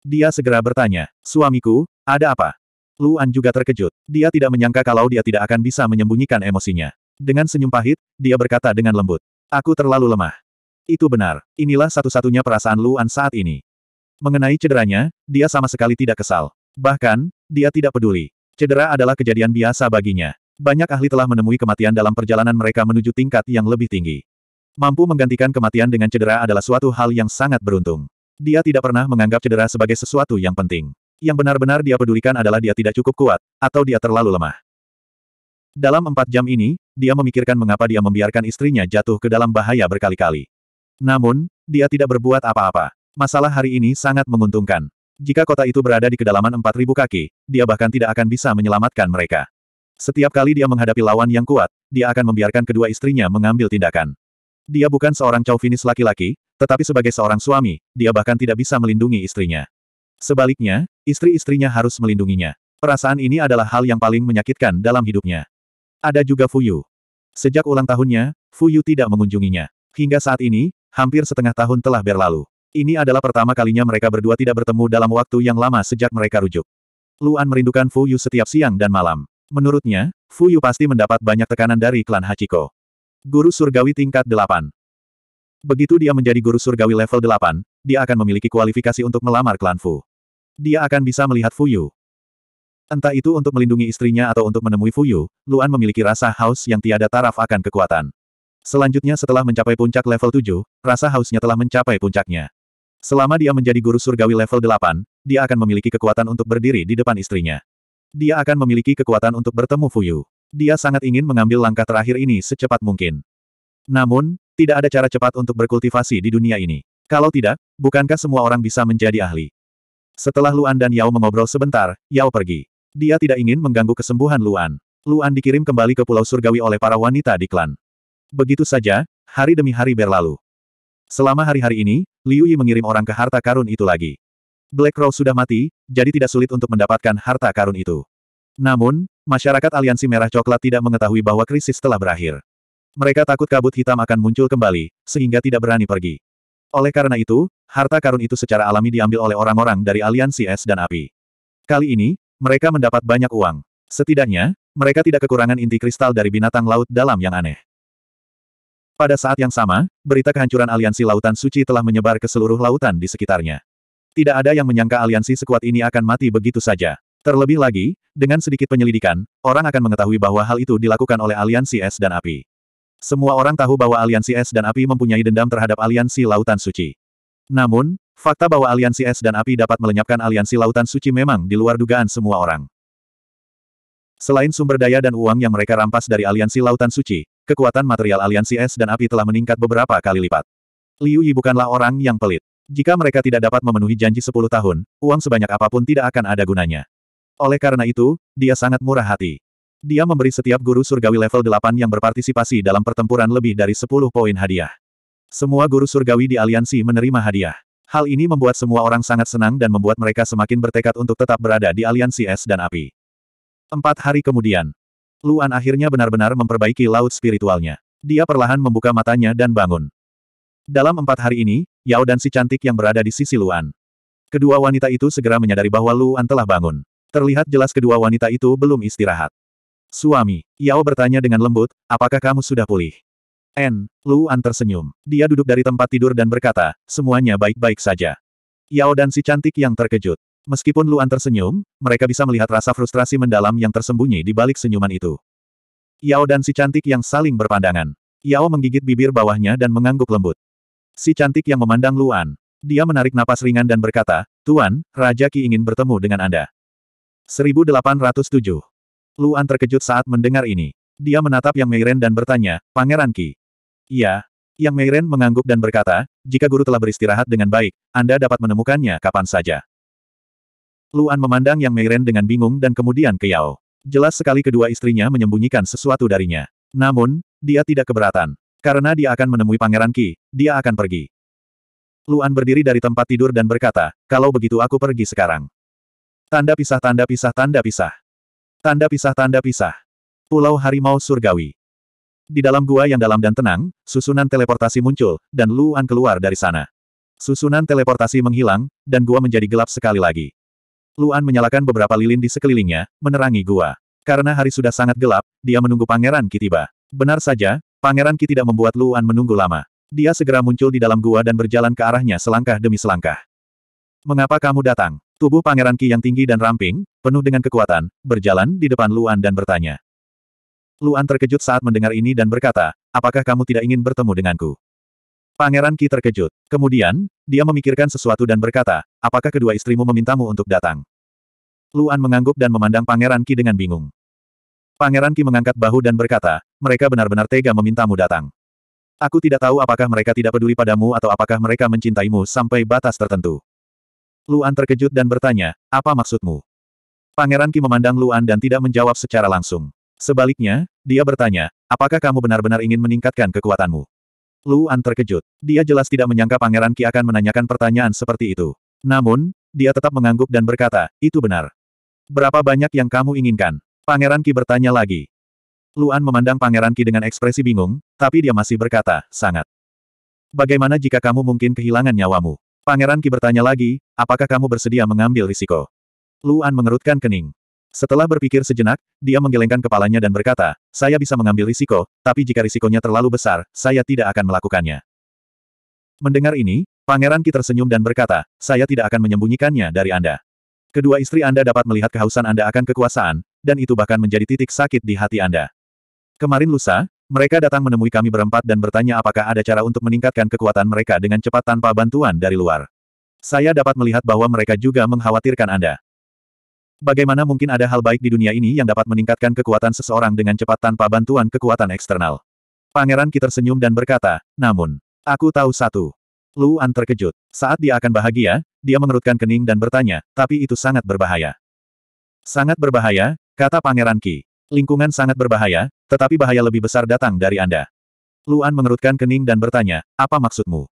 Dia segera bertanya, suamiku, ada apa? Luan juga terkejut. Dia tidak menyangka kalau dia tidak akan bisa menyembunyikan emosinya. Dengan senyum pahit, dia berkata dengan lembut. Aku terlalu lemah. Itu benar. Inilah satu-satunya perasaan Luan saat ini. Mengenai cederanya, dia sama sekali tidak kesal. Bahkan, dia tidak peduli. Cedera adalah kejadian biasa baginya. Banyak ahli telah menemui kematian dalam perjalanan mereka menuju tingkat yang lebih tinggi. Mampu menggantikan kematian dengan cedera adalah suatu hal yang sangat beruntung. Dia tidak pernah menganggap cedera sebagai sesuatu yang penting. Yang benar-benar dia pedulikan adalah dia tidak cukup kuat, atau dia terlalu lemah. Dalam empat jam ini, dia memikirkan mengapa dia membiarkan istrinya jatuh ke dalam bahaya berkali-kali. Namun, dia tidak berbuat apa-apa. Masalah hari ini sangat menguntungkan. Jika kota itu berada di kedalaman 4.000 kaki, dia bahkan tidak akan bisa menyelamatkan mereka. Setiap kali dia menghadapi lawan yang kuat, dia akan membiarkan kedua istrinya mengambil tindakan. Dia bukan seorang chauvinis laki-laki, tetapi sebagai seorang suami, dia bahkan tidak bisa melindungi istrinya. Sebaliknya, istri-istrinya harus melindunginya. Perasaan ini adalah hal yang paling menyakitkan dalam hidupnya. Ada juga Fuyu. Sejak ulang tahunnya, Fuyu tidak mengunjunginya. Hingga saat ini, Hampir setengah tahun telah berlalu. Ini adalah pertama kalinya mereka berdua tidak bertemu dalam waktu yang lama sejak mereka rujuk. Luan merindukan Fu Yu setiap siang dan malam. Menurutnya, Fu Yu pasti mendapat banyak tekanan dari klan Hachiko. Guru Surgawi tingkat 8 Begitu dia menjadi guru surgawi level 8, dia akan memiliki kualifikasi untuk melamar klan Fu. Dia akan bisa melihat Fu Yu. Entah itu untuk melindungi istrinya atau untuk menemui Fu Yu, Luan memiliki rasa haus yang tiada taraf akan kekuatan. Selanjutnya setelah mencapai puncak level 7, rasa hausnya telah mencapai puncaknya. Selama dia menjadi guru surgawi level 8, dia akan memiliki kekuatan untuk berdiri di depan istrinya. Dia akan memiliki kekuatan untuk bertemu Fuyu. Dia sangat ingin mengambil langkah terakhir ini secepat mungkin. Namun, tidak ada cara cepat untuk berkultivasi di dunia ini. Kalau tidak, bukankah semua orang bisa menjadi ahli? Setelah Luan dan Yao mengobrol sebentar, Yao pergi. Dia tidak ingin mengganggu kesembuhan Luan. Luan dikirim kembali ke Pulau Surgawi oleh para wanita di klan. Begitu saja, hari demi hari berlalu. Selama hari-hari ini, Liu Yi mengirim orang ke harta karun itu lagi. Black Crow sudah mati, jadi tidak sulit untuk mendapatkan harta karun itu. Namun, masyarakat aliansi merah coklat tidak mengetahui bahwa krisis telah berakhir. Mereka takut kabut hitam akan muncul kembali, sehingga tidak berani pergi. Oleh karena itu, harta karun itu secara alami diambil oleh orang-orang dari aliansi es dan api. Kali ini, mereka mendapat banyak uang. Setidaknya, mereka tidak kekurangan inti kristal dari binatang laut dalam yang aneh. Pada saat yang sama, berita kehancuran aliansi lautan suci telah menyebar ke seluruh lautan di sekitarnya. Tidak ada yang menyangka aliansi sekuat ini akan mati begitu saja. Terlebih lagi, dengan sedikit penyelidikan, orang akan mengetahui bahwa hal itu dilakukan oleh aliansi es dan api. Semua orang tahu bahwa aliansi es dan api mempunyai dendam terhadap aliansi lautan suci. Namun, fakta bahwa aliansi es dan api dapat melenyapkan aliansi lautan suci memang di luar dugaan semua orang. Selain sumber daya dan uang yang mereka rampas dari aliansi lautan suci, Kekuatan material aliansi es dan api telah meningkat beberapa kali lipat. Liu Yi bukanlah orang yang pelit. Jika mereka tidak dapat memenuhi janji 10 tahun, uang sebanyak apapun tidak akan ada gunanya. Oleh karena itu, dia sangat murah hati. Dia memberi setiap guru surgawi level 8 yang berpartisipasi dalam pertempuran lebih dari 10 poin hadiah. Semua guru surgawi di aliansi menerima hadiah. Hal ini membuat semua orang sangat senang dan membuat mereka semakin bertekad untuk tetap berada di aliansi es dan api. Empat hari kemudian, Luan akhirnya benar-benar memperbaiki laut spiritualnya. Dia perlahan membuka matanya dan bangun. Dalam empat hari ini, Yao dan si cantik yang berada di sisi Luan. Kedua wanita itu segera menyadari bahwa Luan telah bangun. Terlihat jelas kedua wanita itu belum istirahat. Suami, Yao bertanya dengan lembut, apakah kamu sudah pulih? N, Luan tersenyum. Dia duduk dari tempat tidur dan berkata, semuanya baik-baik saja. Yao dan si cantik yang terkejut. Meskipun Luan tersenyum, mereka bisa melihat rasa frustrasi mendalam yang tersembunyi di balik senyuman itu. Yao dan si cantik yang saling berpandangan. Yao menggigit bibir bawahnya dan mengangguk lembut. Si cantik yang memandang Luan. Dia menarik napas ringan dan berkata, Tuan, Raja Ki ingin bertemu dengan Anda. 1807. Luan terkejut saat mendengar ini. Dia menatap Yang Meiren dan bertanya, Pangeran Ki. Iya. Yang Meiren mengangguk dan berkata, jika guru telah beristirahat dengan baik, Anda dapat menemukannya kapan saja. Luan memandang Yang Meiren dengan bingung dan kemudian ke Yao. Jelas sekali kedua istrinya menyembunyikan sesuatu darinya. Namun, dia tidak keberatan. Karena dia akan menemui Pangeran Ki, dia akan pergi. Luan berdiri dari tempat tidur dan berkata, kalau begitu aku pergi sekarang. Tanda pisah tanda pisah tanda pisah. Tanda pisah tanda pisah. Pulau Harimau Surgawi. Di dalam gua yang dalam dan tenang, susunan teleportasi muncul, dan Luan keluar dari sana. Susunan teleportasi menghilang, dan gua menjadi gelap sekali lagi. Luan menyalakan beberapa lilin di sekelilingnya, menerangi gua. Karena hari sudah sangat gelap, dia menunggu Pangeran Ki tiba. Benar saja, Pangeran Ki tidak membuat Luan menunggu lama. Dia segera muncul di dalam gua dan berjalan ke arahnya selangkah demi selangkah. Mengapa kamu datang? Tubuh Pangeran Ki yang tinggi dan ramping, penuh dengan kekuatan, berjalan di depan Luan dan bertanya. Luan terkejut saat mendengar ini dan berkata, apakah kamu tidak ingin bertemu denganku? Pangeran Ki terkejut. Kemudian, dia memikirkan sesuatu dan berkata, apakah kedua istrimu memintamu untuk datang? Luan mengangguk dan memandang Pangeran Ki dengan bingung. Pangeran Ki mengangkat bahu dan berkata, mereka benar-benar tega memintamu datang. Aku tidak tahu apakah mereka tidak peduli padamu atau apakah mereka mencintaimu sampai batas tertentu. Luan terkejut dan bertanya, apa maksudmu? Pangeran Ki memandang Luan dan tidak menjawab secara langsung. Sebaliknya, dia bertanya, apakah kamu benar-benar ingin meningkatkan kekuatanmu? Luan terkejut. Dia jelas tidak menyangka Pangeran Ki akan menanyakan pertanyaan seperti itu. Namun, dia tetap mengangguk dan berkata, itu benar. Berapa banyak yang kamu inginkan? Pangeran Ki bertanya lagi. Luan memandang Pangeran Ki dengan ekspresi bingung, tapi dia masih berkata, sangat. Bagaimana jika kamu mungkin kehilangan nyawamu? Pangeran Ki bertanya lagi, apakah kamu bersedia mengambil risiko? Luan mengerutkan kening. Setelah berpikir sejenak, dia menggelengkan kepalanya dan berkata, saya bisa mengambil risiko, tapi jika risikonya terlalu besar, saya tidak akan melakukannya. Mendengar ini, Pangeran Ki tersenyum dan berkata, saya tidak akan menyembunyikannya dari Anda. Kedua istri Anda dapat melihat kehausan Anda akan kekuasaan, dan itu bahkan menjadi titik sakit di hati Anda. Kemarin lusa, mereka datang menemui kami berempat dan bertanya apakah ada cara untuk meningkatkan kekuatan mereka dengan cepat tanpa bantuan dari luar. Saya dapat melihat bahwa mereka juga mengkhawatirkan Anda. Bagaimana mungkin ada hal baik di dunia ini yang dapat meningkatkan kekuatan seseorang dengan cepat tanpa bantuan kekuatan eksternal? Pangeran Ki tersenyum dan berkata, namun, aku tahu satu. Luan terkejut. Saat dia akan bahagia, dia mengerutkan kening dan bertanya, tapi itu sangat berbahaya. Sangat berbahaya, kata Pangeran Ki. Lingkungan sangat berbahaya, tetapi bahaya lebih besar datang dari Anda. Luan mengerutkan kening dan bertanya, apa maksudmu?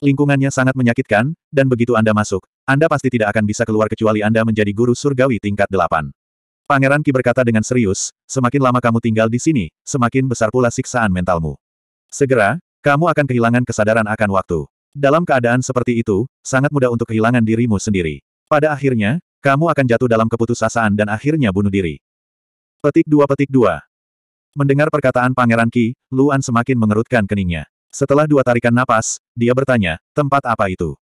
Lingkungannya sangat menyakitkan, dan begitu Anda masuk, Anda pasti tidak akan bisa keluar kecuali Anda menjadi guru surgawi tingkat delapan. Pangeran Ki berkata dengan serius, semakin lama kamu tinggal di sini, semakin besar pula siksaan mentalmu. Segera, kamu akan kehilangan kesadaran akan waktu. Dalam keadaan seperti itu, sangat mudah untuk kehilangan dirimu sendiri. Pada akhirnya, kamu akan jatuh dalam keputusasaan dan akhirnya bunuh diri. Petik dua petik dua. Mendengar perkataan Pangeran Ki, Luan semakin mengerutkan keningnya. Setelah dua tarikan napas, dia bertanya, tempat apa itu?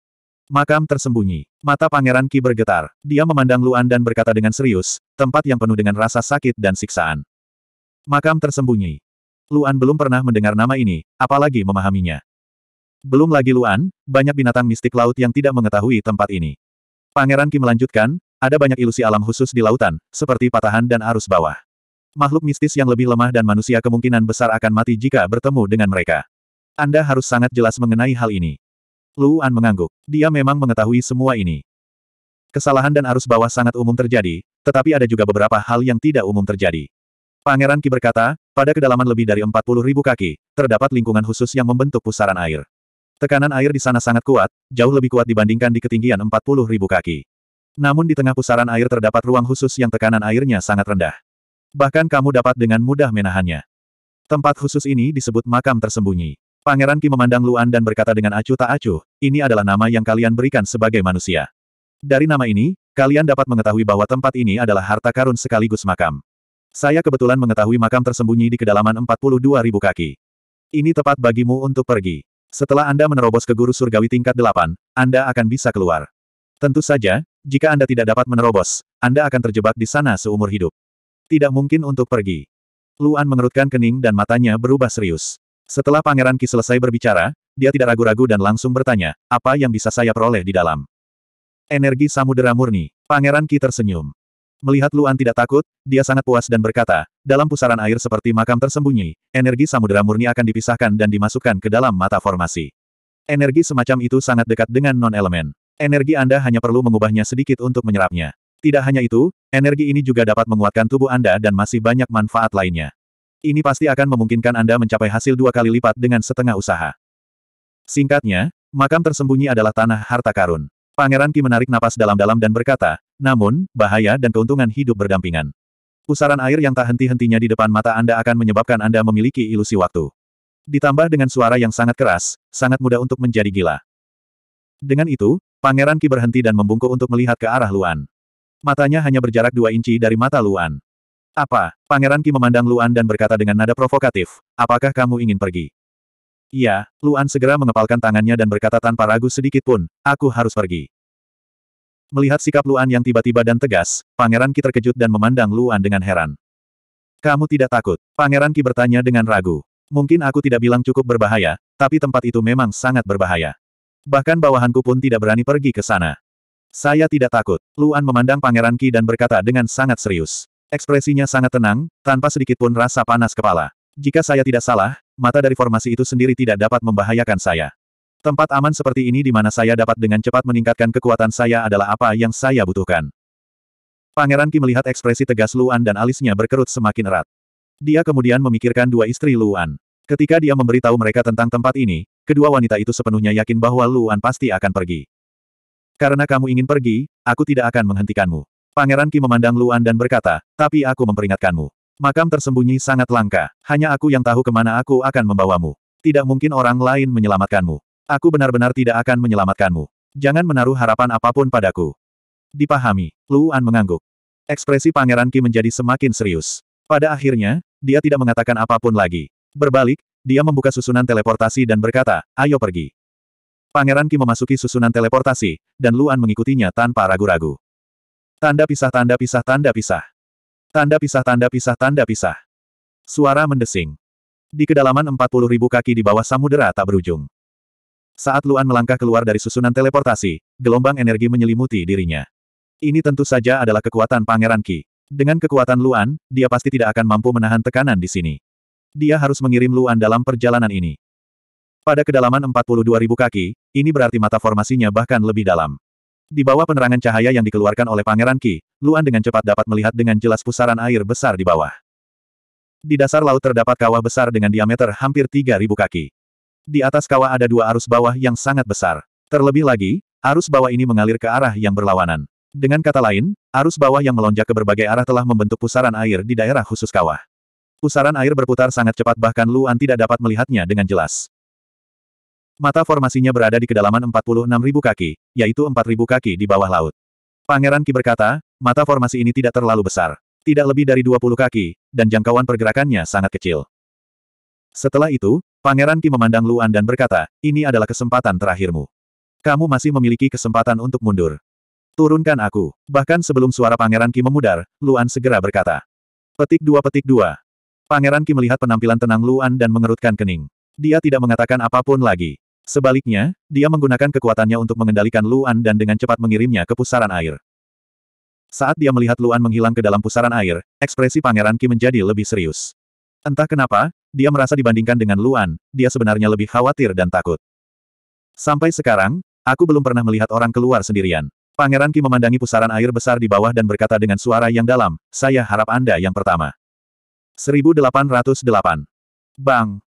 Makam tersembunyi. Mata Pangeran Ki bergetar. Dia memandang Luan dan berkata dengan serius, tempat yang penuh dengan rasa sakit dan siksaan. Makam tersembunyi. Luan belum pernah mendengar nama ini, apalagi memahaminya. Belum lagi Luan, banyak binatang mistik laut yang tidak mengetahui tempat ini. Pangeran Ki melanjutkan, ada banyak ilusi alam khusus di lautan, seperti patahan dan arus bawah. Makhluk mistis yang lebih lemah dan manusia kemungkinan besar akan mati jika bertemu dengan mereka. Anda harus sangat jelas mengenai hal ini. Luan mengangguk. Dia memang mengetahui semua ini. Kesalahan dan arus bawah sangat umum terjadi, tetapi ada juga beberapa hal yang tidak umum terjadi. Pangeran Ki berkata, pada kedalaman lebih dari 40 ribu kaki, terdapat lingkungan khusus yang membentuk pusaran air. Tekanan air di sana sangat kuat, jauh lebih kuat dibandingkan di ketinggian 40 ribu kaki. Namun di tengah pusaran air terdapat ruang khusus yang tekanan airnya sangat rendah. Bahkan kamu dapat dengan mudah menahannya. Tempat khusus ini disebut makam tersembunyi. Pangeran Ki memandang Luan dan berkata dengan acuh tak acuh, ini adalah nama yang kalian berikan sebagai manusia. Dari nama ini, kalian dapat mengetahui bahwa tempat ini adalah harta karun sekaligus makam. Saya kebetulan mengetahui makam tersembunyi di kedalaman 42.000 kaki. Ini tepat bagimu untuk pergi. Setelah Anda menerobos ke guru surgawi tingkat 8, Anda akan bisa keluar. Tentu saja, jika Anda tidak dapat menerobos, Anda akan terjebak di sana seumur hidup. Tidak mungkin untuk pergi. Luan mengerutkan kening dan matanya berubah serius. Setelah Pangeran Ki selesai berbicara, dia tidak ragu-ragu dan langsung bertanya, apa yang bisa saya peroleh di dalam? Energi samudera murni. Pangeran Ki tersenyum. Melihat Luan tidak takut, dia sangat puas dan berkata, dalam pusaran air seperti makam tersembunyi, energi samudera murni akan dipisahkan dan dimasukkan ke dalam mata formasi. Energi semacam itu sangat dekat dengan non-elemen. Energi Anda hanya perlu mengubahnya sedikit untuk menyerapnya. Tidak hanya itu, energi ini juga dapat menguatkan tubuh Anda dan masih banyak manfaat lainnya. Ini pasti akan memungkinkan Anda mencapai hasil dua kali lipat dengan setengah usaha. Singkatnya, makam tersembunyi adalah tanah harta karun. Pangeran Ki menarik napas dalam-dalam dan berkata, namun, bahaya dan keuntungan hidup berdampingan. Pusaran air yang tak henti-hentinya di depan mata Anda akan menyebabkan Anda memiliki ilusi waktu. Ditambah dengan suara yang sangat keras, sangat mudah untuk menjadi gila. Dengan itu, Pangeran Ki berhenti dan membungkuk untuk melihat ke arah Luan. Matanya hanya berjarak dua inci dari mata Luan. Apa? Pangeran Ki memandang Luan dan berkata dengan nada provokatif, apakah kamu ingin pergi? Iya, Luan segera mengepalkan tangannya dan berkata tanpa ragu sedikit pun, aku harus pergi. Melihat sikap Luan yang tiba-tiba dan tegas, Pangeran Ki terkejut dan memandang Luan dengan heran. Kamu tidak takut? Pangeran Ki bertanya dengan ragu. Mungkin aku tidak bilang cukup berbahaya, tapi tempat itu memang sangat berbahaya. Bahkan bawahanku pun tidak berani pergi ke sana. Saya tidak takut. Luan memandang Pangeran Ki dan berkata dengan sangat serius. Ekspresinya sangat tenang, tanpa sedikitpun rasa panas kepala. Jika saya tidak salah, mata dari formasi itu sendiri tidak dapat membahayakan saya. Tempat aman seperti ini di mana saya dapat dengan cepat meningkatkan kekuatan saya adalah apa yang saya butuhkan. Pangeran Ki melihat ekspresi tegas Luan dan alisnya berkerut semakin erat. Dia kemudian memikirkan dua istri Luan. Ketika dia memberitahu mereka tentang tempat ini, kedua wanita itu sepenuhnya yakin bahwa Luan pasti akan pergi. Karena kamu ingin pergi, aku tidak akan menghentikanmu. Pangeran Ki memandang Luan dan berkata, tapi aku memperingatkanmu. Makam tersembunyi sangat langka, hanya aku yang tahu kemana aku akan membawamu. Tidak mungkin orang lain menyelamatkanmu. Aku benar-benar tidak akan menyelamatkanmu. Jangan menaruh harapan apapun padaku. Dipahami, Luan mengangguk. Ekspresi Pangeran Ki menjadi semakin serius. Pada akhirnya, dia tidak mengatakan apapun lagi. Berbalik, dia membuka susunan teleportasi dan berkata, ayo pergi. Pangeran Ki memasuki susunan teleportasi, dan Luan mengikutinya tanpa ragu-ragu. Tanda pisah tanda pisah tanda pisah. Tanda pisah tanda pisah tanda pisah. Suara mendesing. Di kedalaman 40 ribu kaki di bawah samudera tak berujung. Saat Luan melangkah keluar dari susunan teleportasi, gelombang energi menyelimuti dirinya. Ini tentu saja adalah kekuatan Pangeran Ki. Dengan kekuatan Luan, dia pasti tidak akan mampu menahan tekanan di sini. Dia harus mengirim Luan dalam perjalanan ini. Pada kedalaman ribu kaki, ini berarti mata formasinya bahkan lebih dalam. Di bawah penerangan cahaya yang dikeluarkan oleh Pangeran Ki, Luan dengan cepat dapat melihat dengan jelas pusaran air besar di bawah. Di dasar laut terdapat kawah besar dengan diameter hampir 3.000 kaki. Di atas kawah ada dua arus bawah yang sangat besar. Terlebih lagi, arus bawah ini mengalir ke arah yang berlawanan. Dengan kata lain, arus bawah yang melonjak ke berbagai arah telah membentuk pusaran air di daerah khusus kawah. Pusaran air berputar sangat cepat bahkan Luan tidak dapat melihatnya dengan jelas. Mata formasinya berada di kedalaman 46.000 kaki, yaitu 4.000 kaki di bawah laut. Pangeran Ki berkata, mata formasi ini tidak terlalu besar. Tidak lebih dari 20 kaki, dan jangkauan pergerakannya sangat kecil. Setelah itu, Pangeran Ki memandang Luan dan berkata, ini adalah kesempatan terakhirmu. Kamu masih memiliki kesempatan untuk mundur. Turunkan aku. Bahkan sebelum suara Pangeran Ki memudar, Luan segera berkata. Petik dua petik dua. Pangeran Ki melihat penampilan tenang Luan dan mengerutkan kening. Dia tidak mengatakan apapun lagi. Sebaliknya, dia menggunakan kekuatannya untuk mengendalikan Luan dan dengan cepat mengirimnya ke pusaran air. Saat dia melihat Luan menghilang ke dalam pusaran air, ekspresi Pangeran Ki menjadi lebih serius. Entah kenapa, dia merasa dibandingkan dengan Luan, dia sebenarnya lebih khawatir dan takut. Sampai sekarang, aku belum pernah melihat orang keluar sendirian. Pangeran Ki memandangi pusaran air besar di bawah dan berkata dengan suara yang dalam, saya harap Anda yang pertama. 1808 Bang!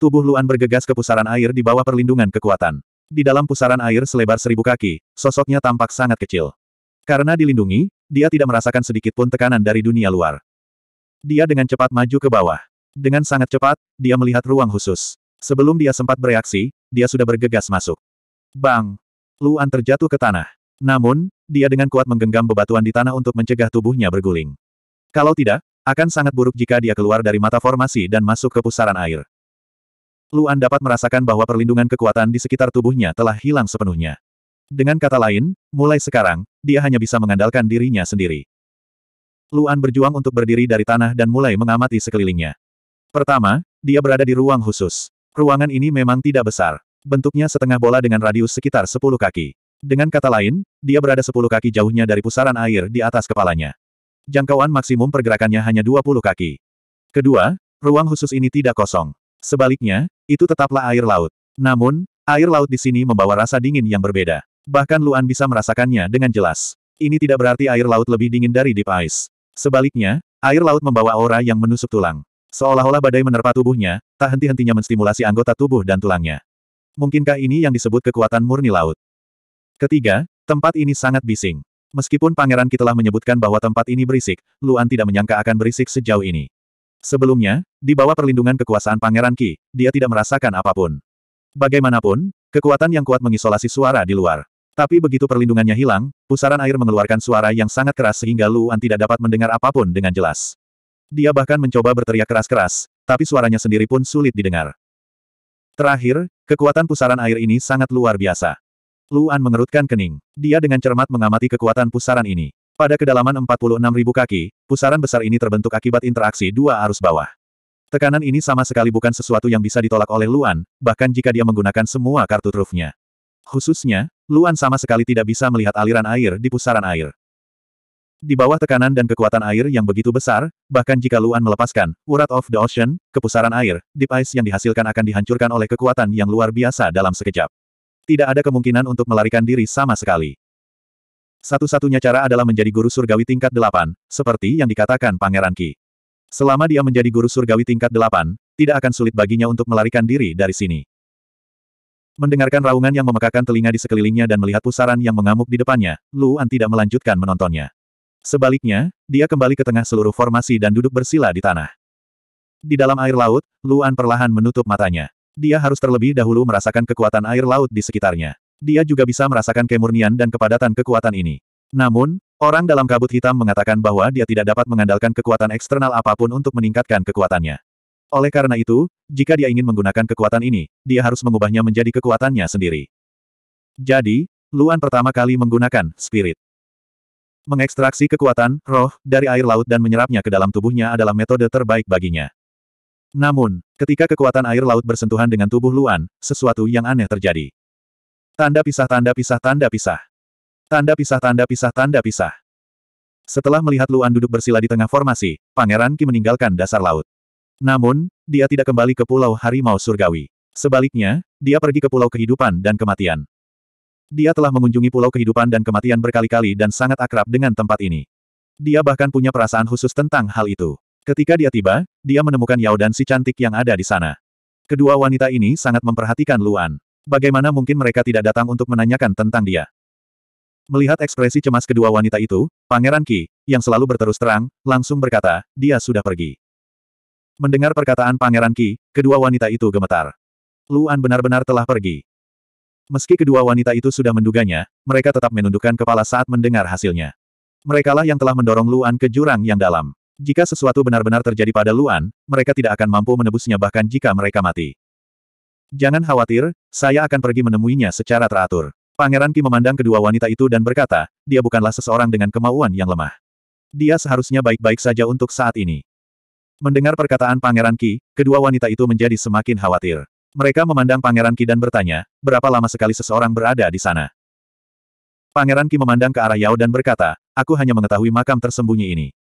Tubuh Luan bergegas ke pusaran air di bawah perlindungan kekuatan. Di dalam pusaran air selebar seribu kaki, sosoknya tampak sangat kecil. Karena dilindungi, dia tidak merasakan sedikit pun tekanan dari dunia luar. Dia dengan cepat maju ke bawah. Dengan sangat cepat, dia melihat ruang khusus. Sebelum dia sempat bereaksi, dia sudah bergegas masuk. Bang! Luan terjatuh ke tanah. Namun, dia dengan kuat menggenggam bebatuan di tanah untuk mencegah tubuhnya berguling. Kalau tidak, akan sangat buruk jika dia keluar dari mata formasi dan masuk ke pusaran air. Luan dapat merasakan bahwa perlindungan kekuatan di sekitar tubuhnya telah hilang sepenuhnya. Dengan kata lain, mulai sekarang, dia hanya bisa mengandalkan dirinya sendiri. Luan berjuang untuk berdiri dari tanah dan mulai mengamati sekelilingnya. Pertama, dia berada di ruang khusus. Ruangan ini memang tidak besar. Bentuknya setengah bola dengan radius sekitar 10 kaki. Dengan kata lain, dia berada 10 kaki jauhnya dari pusaran air di atas kepalanya. Jangkauan maksimum pergerakannya hanya 20 kaki. Kedua, ruang khusus ini tidak kosong. Sebaliknya, itu tetaplah air laut. Namun, air laut di sini membawa rasa dingin yang berbeda. Bahkan Luan bisa merasakannya dengan jelas. Ini tidak berarti air laut lebih dingin dari Deep Ice. Sebaliknya, air laut membawa aura yang menusuk tulang. Seolah-olah badai menerpa tubuhnya, tak henti-hentinya menstimulasi anggota tubuh dan tulangnya. Mungkinkah ini yang disebut kekuatan murni laut? Ketiga, tempat ini sangat bising. Meskipun Pangeran Ki telah menyebutkan bahwa tempat ini berisik, Luan tidak menyangka akan berisik sejauh ini. Sebelumnya, di bawah perlindungan kekuasaan Pangeran Ki, dia tidak merasakan apapun. Bagaimanapun, kekuatan yang kuat mengisolasi suara di luar. Tapi begitu perlindungannya hilang, pusaran air mengeluarkan suara yang sangat keras sehingga Luan tidak dapat mendengar apapun dengan jelas. Dia bahkan mencoba berteriak keras-keras, tapi suaranya sendiri pun sulit didengar. Terakhir, kekuatan pusaran air ini sangat luar biasa. Luan mengerutkan kening. Dia dengan cermat mengamati kekuatan pusaran ini. Pada kedalaman 46.000 kaki, pusaran besar ini terbentuk akibat interaksi dua arus bawah. Tekanan ini sama sekali bukan sesuatu yang bisa ditolak oleh Luan, bahkan jika dia menggunakan semua kartu trufnya. Khususnya, Luan sama sekali tidak bisa melihat aliran air di pusaran air. Di bawah tekanan dan kekuatan air yang begitu besar, bahkan jika Luan melepaskan Urat of the Ocean ke pusaran air, deep ice yang dihasilkan akan dihancurkan oleh kekuatan yang luar biasa dalam sekejap. Tidak ada kemungkinan untuk melarikan diri sama sekali. Satu-satunya cara adalah menjadi guru surgawi tingkat delapan, seperti yang dikatakan Pangeran Ki. Selama dia menjadi guru surgawi tingkat delapan, tidak akan sulit baginya untuk melarikan diri dari sini. Mendengarkan raungan yang memekakan telinga di sekelilingnya dan melihat pusaran yang mengamuk di depannya, Luan tidak melanjutkan menontonnya. Sebaliknya, dia kembali ke tengah seluruh formasi dan duduk bersila di tanah. Di dalam air laut, Luan perlahan menutup matanya. Dia harus terlebih dahulu merasakan kekuatan air laut di sekitarnya dia juga bisa merasakan kemurnian dan kepadatan kekuatan ini. Namun, orang dalam kabut hitam mengatakan bahwa dia tidak dapat mengandalkan kekuatan eksternal apapun untuk meningkatkan kekuatannya. Oleh karena itu, jika dia ingin menggunakan kekuatan ini, dia harus mengubahnya menjadi kekuatannya sendiri. Jadi, Luan pertama kali menggunakan spirit. Mengekstraksi kekuatan, roh, dari air laut dan menyerapnya ke dalam tubuhnya adalah metode terbaik baginya. Namun, ketika kekuatan air laut bersentuhan dengan tubuh Luan, sesuatu yang aneh terjadi. Tanda pisah tanda pisah tanda pisah. Tanda pisah tanda pisah tanda pisah. Setelah melihat Luan duduk bersila di tengah formasi, Pangeran Ki meninggalkan dasar laut. Namun, dia tidak kembali ke Pulau Harimau Surgawi. Sebaliknya, dia pergi ke Pulau Kehidupan dan Kematian. Dia telah mengunjungi Pulau Kehidupan dan Kematian berkali-kali dan sangat akrab dengan tempat ini. Dia bahkan punya perasaan khusus tentang hal itu. Ketika dia tiba, dia menemukan Yao dan si cantik yang ada di sana. Kedua wanita ini sangat memperhatikan Luan. Bagaimana mungkin mereka tidak datang untuk menanyakan tentang dia? Melihat ekspresi cemas kedua wanita itu, Pangeran Ki, yang selalu berterus terang, langsung berkata, dia sudah pergi. Mendengar perkataan Pangeran Ki, kedua wanita itu gemetar. Luan benar-benar telah pergi. Meski kedua wanita itu sudah menduganya, mereka tetap menundukkan kepala saat mendengar hasilnya. Merekalah yang telah mendorong Luan ke jurang yang dalam. Jika sesuatu benar-benar terjadi pada Luan, mereka tidak akan mampu menebusnya bahkan jika mereka mati. Jangan khawatir, saya akan pergi menemuinya secara teratur. Pangeran Ki memandang kedua wanita itu dan berkata, dia bukanlah seseorang dengan kemauan yang lemah. Dia seharusnya baik-baik saja untuk saat ini. Mendengar perkataan Pangeran Ki, kedua wanita itu menjadi semakin khawatir. Mereka memandang Pangeran Ki dan bertanya, berapa lama sekali seseorang berada di sana? Pangeran Ki memandang ke arah Yao dan berkata, aku hanya mengetahui makam tersembunyi ini.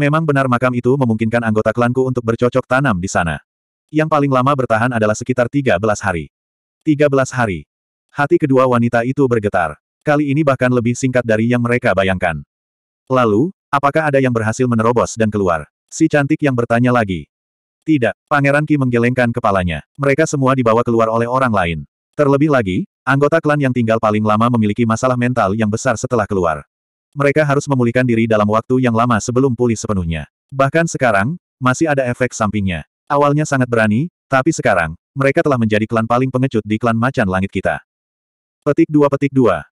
Memang benar makam itu memungkinkan anggota klanku untuk bercocok tanam di sana. Yang paling lama bertahan adalah sekitar 13 hari. 13 hari. Hati kedua wanita itu bergetar. Kali ini bahkan lebih singkat dari yang mereka bayangkan. Lalu, apakah ada yang berhasil menerobos dan keluar? Si cantik yang bertanya lagi. Tidak, Pangeran Ki menggelengkan kepalanya. Mereka semua dibawa keluar oleh orang lain. Terlebih lagi, anggota klan yang tinggal paling lama memiliki masalah mental yang besar setelah keluar. Mereka harus memulihkan diri dalam waktu yang lama sebelum pulih sepenuhnya. Bahkan sekarang, masih ada efek sampingnya. Awalnya sangat berani, tapi sekarang, mereka telah menjadi klan paling pengecut di klan macan langit kita. Petik dua petik dua.